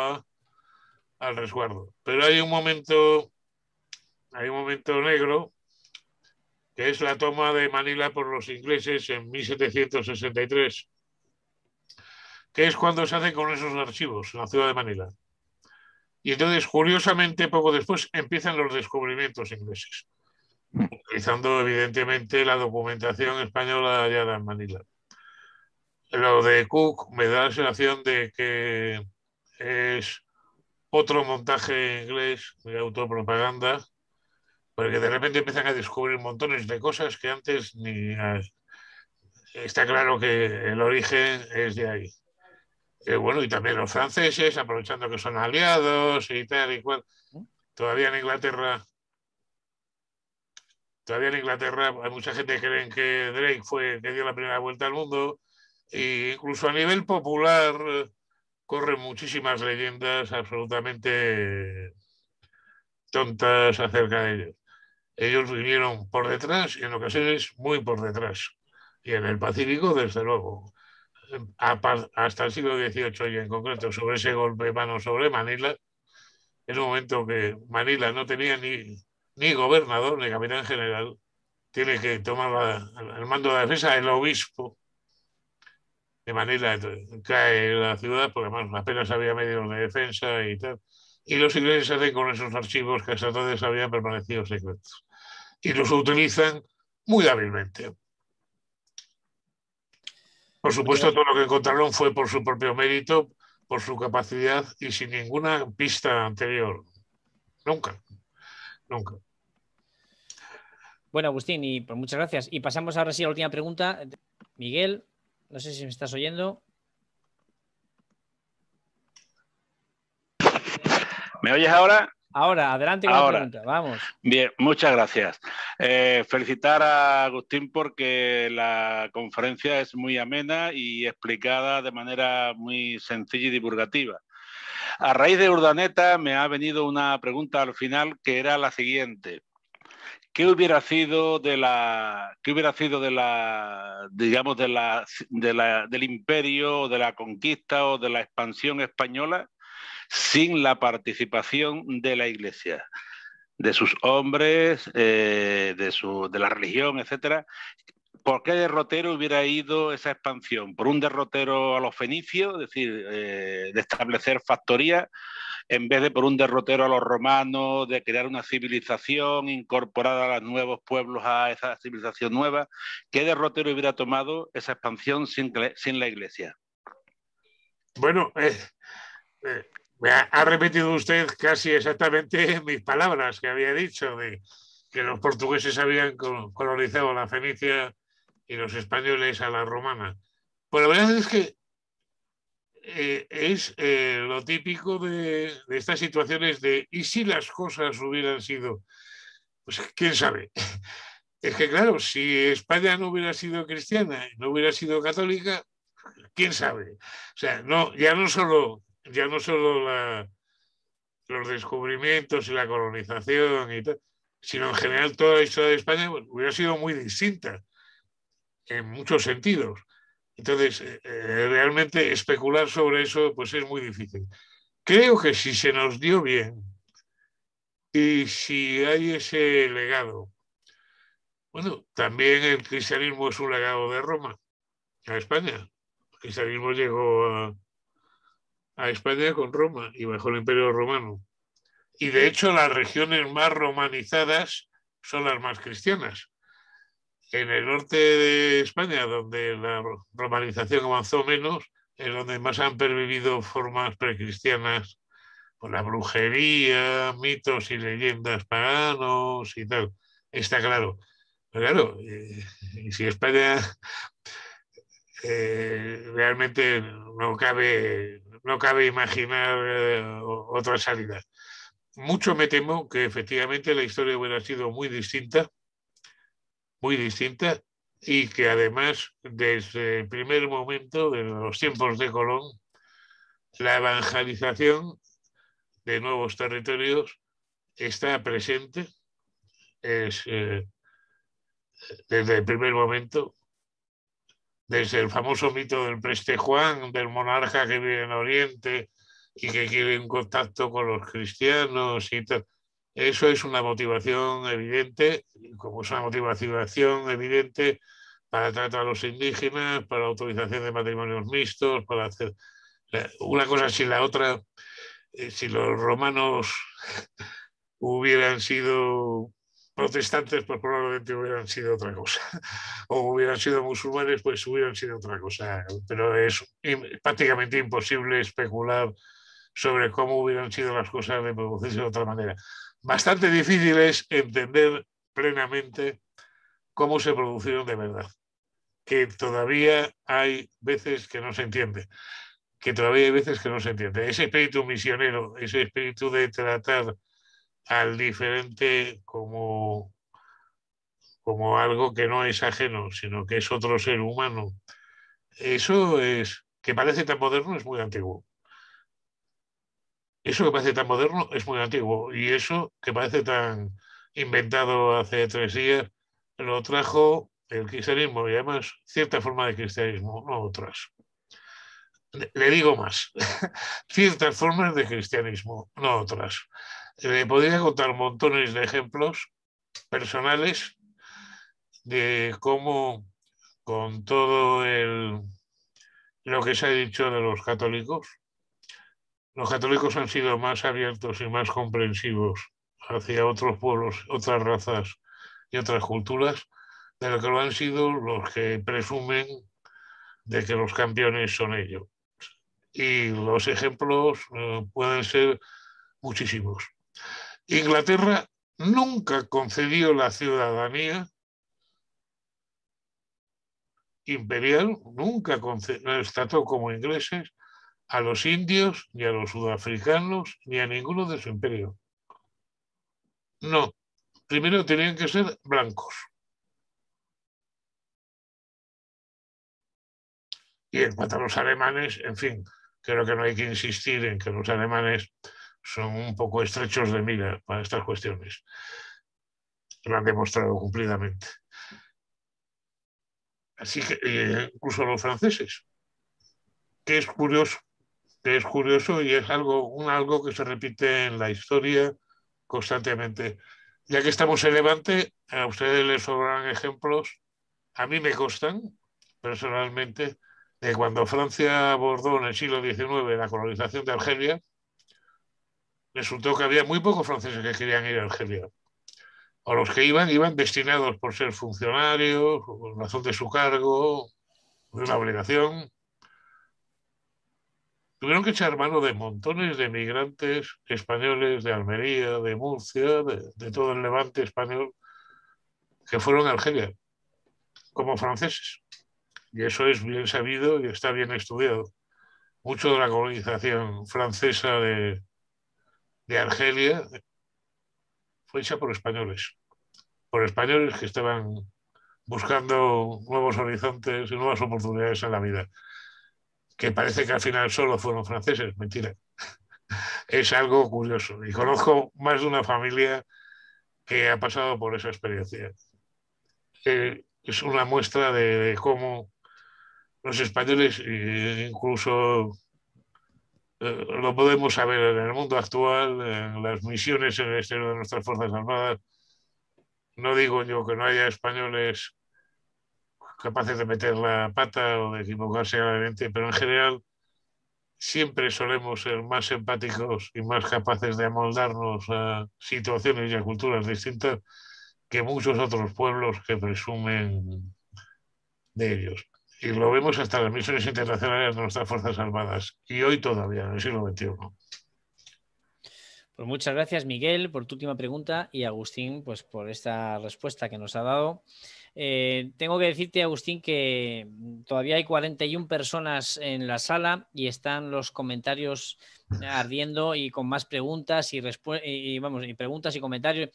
al resguardo. Pero hay un momento, hay un momento negro que es la toma de Manila por los ingleses en 1763 que es cuando se hace con esos archivos en la ciudad de Manila. Y entonces, curiosamente, poco después empiezan los descubrimientos ingleses, utilizando evidentemente la documentación española hallada en Manila. Lo de Cook me da la sensación de que es otro montaje inglés de autopropaganda, porque de repente empiezan a descubrir montones de cosas que antes ni... Está claro que el origen es de ahí. Eh, bueno, y también los franceses, aprovechando que son aliados y tal y cual. ¿Eh? Todavía en Inglaterra, todavía en Inglaterra hay mucha gente que cree que Drake fue que dio la primera vuelta al mundo. E incluso a nivel popular corren muchísimas leyendas absolutamente tontas acerca de ellos. Ellos vivieron por detrás y en ocasiones muy por detrás. Y en el Pacífico, desde luego hasta el siglo XVIII y en concreto sobre ese golpe de mano sobre Manila, en un momento que Manila no tenía ni, gobernador ni capitán general, tiene que tomar el mando de la defensa el obispo de Manila, cae en la ciudad porque apenas había medios de defensa y tal. Y los ingleses hacen con esos archivos que hasta entonces habían permanecido secretos. Y los utilizan muy hábilmente por supuesto, todo lo que encontraron fue por su propio mérito, por su capacidad y sin ninguna pista anterior. Nunca, nunca. Bueno, Agustín, y pues muchas gracias. Y pasamos ahora sí a la última pregunta. Miguel, no sé si me estás oyendo. ¿Me oyes ahora? Ahora, adelante con la pregunta, vamos. Bien, muchas gracias. Eh, felicitar a Agustín porque la conferencia es muy amena y explicada de manera muy sencilla y divulgativa. A raíz de Urdaneta me ha venido una pregunta al final que era la siguiente. ¿Qué hubiera sido de la, qué hubiera sido de la, digamos, de la, de la, del imperio, de la conquista o de la expansión española sin la participación de la Iglesia, de sus hombres, eh, de, la religión, etcétera. ¿Por qué derrotero hubiera ido esa expansión? ¿Por un derrotero a los fenicios, es decir, eh, de establecer factorías, en vez de por un derrotero a los romanos, de crear una civilización incorporada a los nuevos pueblos a esa civilización nueva? ¿Qué derrotero hubiera tomado esa expansión sin, sin la iglesia? Bueno, eh, ha repetido usted casi exactamente mis palabras que había dicho de que los portugueses habían colonizado la Fenicia y los españoles a la romana. Pues la verdad es que eh, es eh, lo típico de, de, estas situaciones de ¿y si las cosas hubieran sido? Pues quién sabe. Es que claro, si España no hubiera sido cristiana, no hubiera sido católica, quién sabe. O sea, no, ya no solo ya no solo los descubrimientos y la colonización, y tal, sino en general toda la historia de España hubiera sido muy distinta en muchos sentidos. Entonces, eh, realmente especular sobre eso pues es muy difícil. Creo que si se nos dio bien y si hay ese legado, bueno, también el cristianismo es un legado de Roma a España. El cristianismo llegó a, a España con Roma y bajo el Imperio Romano. Y de hecho las regiones más romanizadas son las más cristianas. En el norte de España, donde la romanización avanzó menos, es donde más han pervivido formas precristianas, con pues, la brujería, mitos y leyendas paganos y tal. Está claro. Pero claro, eh, y si España eh, realmente no cabe, no cabe imaginar eh, otra salida. Mucho me temo que efectivamente la historia hubiera sido muy distinta, muy distinta, y que además desde el primer momento, de los tiempos de Colón, la evangelización de nuevos territorios está presente es, eh, desde el primer momento desde el famoso mito del preste Juan, del monarca que vive en Oriente y que quiere un contacto con los cristianos y Eso es una motivación evidente, como es una motivación evidente para tratar a los indígenas, para autorización de matrimonios mixtos, para hacer una cosa sin la otra. Eh, si los romanos hubieran sido protestantes pues probablemente hubieran sido otra cosa, o hubieran sido musulmanes pues hubieran sido otra cosa, pero es prácticamente imposible especular sobre cómo hubieran sido las cosas de producirse de otra manera. Bastante difícil es entender plenamente cómo se produjeron de verdad, que todavía hay veces que no se entiende que todavía hay veces que no se entiende. Ese espíritu misionero, ese espíritu de tratar al diferente como, como algo que no es ajeno, sino que es otro ser humano. Eso es, que parece tan moderno, es muy antiguo. Eso que parece tan moderno es muy antiguo. Y eso que parece tan inventado hace tres días, lo trajo el cristianismo y además cierta forma de cristianismo, no otras. Le digo más, ciertas formas de cristianismo, no otras. Le eh, podría contar montones de ejemplos personales de cómo con todo lo que se ha dicho de los católicos, los católicos han sido más abiertos y más comprensivos hacia otros pueblos, otras razas y otras culturas de lo que lo han sido los que presumen de que los campeones son ellos. Y los ejemplos eh, pueden ser muchísimos. Inglaterra nunca concedió la ciudadanía imperial, nunca concedió, trató como ingleses a los indios, ni a los sudafricanos, ni a ninguno de su imperio. No, primero tenían que ser blancos. Y en cuanto a los alemanes, en fin, creo que no hay que insistir en que los alemanes son un poco estrechos de mira para estas cuestiones. Lo han demostrado cumplidamente. Así que eh, incluso los franceses, que es curioso, que es curioso y es algo, un algo que se repite en la historia constantemente. Ya que estamos en Levante, a ustedes les sobran ejemplos, a mí me constan personalmente, de cuando Francia abordó en el siglo XIX la colonización de Argelia, resultó que había muy pocos franceses que querían ir a Argelia. O los que iban, iban destinados por ser funcionarios, por razón de su cargo, de una obligación. Tuvieron que echar mano de montones de migrantes españoles de Almería, de Murcia, de, de todo el levante español, que fueron a Argelia como franceses. Y eso es bien sabido y está bien estudiado. Mucho de la colonización francesa de, de Argelia fue hecha por españoles, por españoles que estaban buscando nuevos horizontes y nuevas oportunidades en la vida, que parece que al final solo fueron franceses, mentira. Es algo curioso y conozco más de una familia que ha pasado por esa experiencia. es una muestra de cómo los españoles, e incluso eh, lo podemos saber en el mundo actual, en las misiones en el exterior de nuestras Fuerzas Armadas. No digo yo que no haya españoles capaces de meter la pata o de equivocarse gravemente, pero en general siempre solemos ser más empáticos y más capaces de amoldarnos a situaciones y a culturas distintas que muchos otros pueblos que presumen de ellos y lo vemos hasta las misiones internacionales de nuestras Fuerzas Armadas y hoy todavía, en el siglo XXI. Pues muchas gracias, Miguel, por tu última pregunta y Agustín, pues por esta respuesta que nos ha dado. Eh, tengo que decirte, Agustín, que todavía hay 41 personas en la sala y están los comentarios ardiendo y con más preguntas y, y, vamos, y preguntas y comentarios.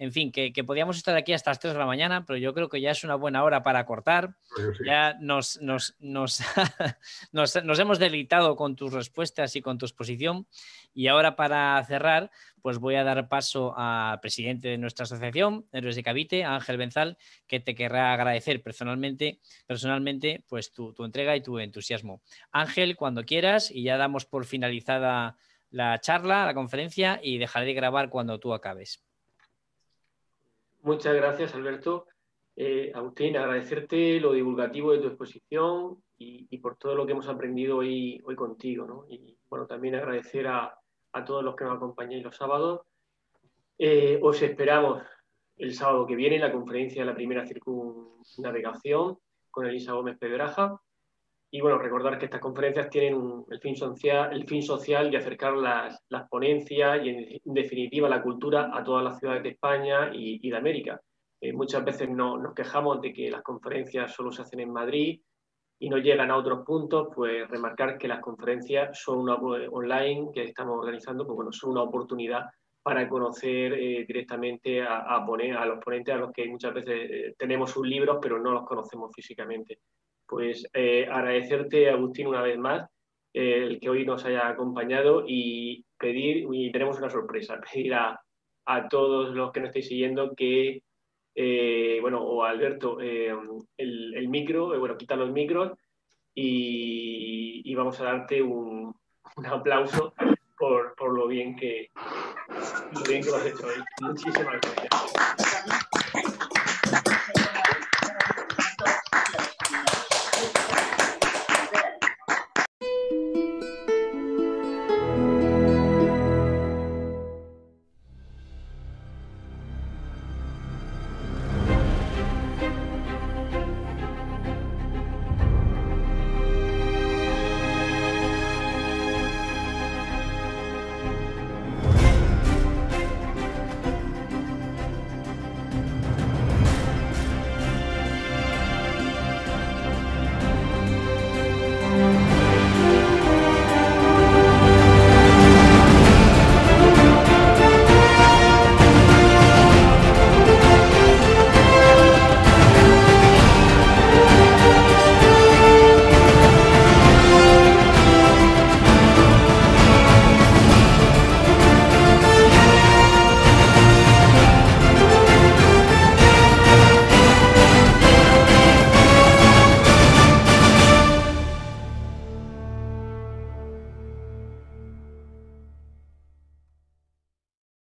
En fin, que, podíamos estar aquí hasta las 3 de la mañana, pero yo creo que ya es una buena hora para cortar. Pues ya nos, hemos deleitado con tus respuestas y con tu exposición. Y ahora para cerrar, pues voy a dar paso al presidente de nuestra asociación, Héroes de Cavite, Ángel Benzal, que te querrá agradecer personalmente, personalmente pues tu, tu entrega y tu entusiasmo. Ángel, cuando quieras, y ya damos por finalizada la charla, la conferencia, y dejaré de grabar cuando tú acabes. Muchas gracias, Alberto. Eh, Agustín, agradecerte lo divulgativo de tu exposición y, por todo lo que hemos aprendido hoy, hoy contigo. Y bueno, también agradecer a, todos los que nos acompañáis los sábados. Eh, os esperamos el sábado que viene en la conferencia de la primera circunnavegación con Elisa Gómez Pedraja y bueno, recordar que estas conferencias tienen el, fin social, el fin social de acercar las, ponencias y, en, definitiva, la cultura a todas las ciudades de España y, de América. Eh, muchas veces nos quejamos de que las conferencias solo se hacen en Madrid y no llegan a otros puntos, pues remarcar que las conferencias son una, online que estamos organizando, pues bueno, son una oportunidad para conocer eh, directamente a, a los ponentes a los que muchas veces eh, tenemos sus libros, pero no los conocemos físicamente pues eh, agradecerte, Agustín, una vez más, eh, el que hoy nos haya acompañado y pedir, y tenemos una sorpresa, pedir a, todos los que nos estáis siguiendo que, eh, bueno, o Alberto, el, el, micro, bueno, quita los micros y, vamos a darte un, un aplauso por, por, lo bien que, lo bien que lo has hecho hoy. Muchísimas gracias.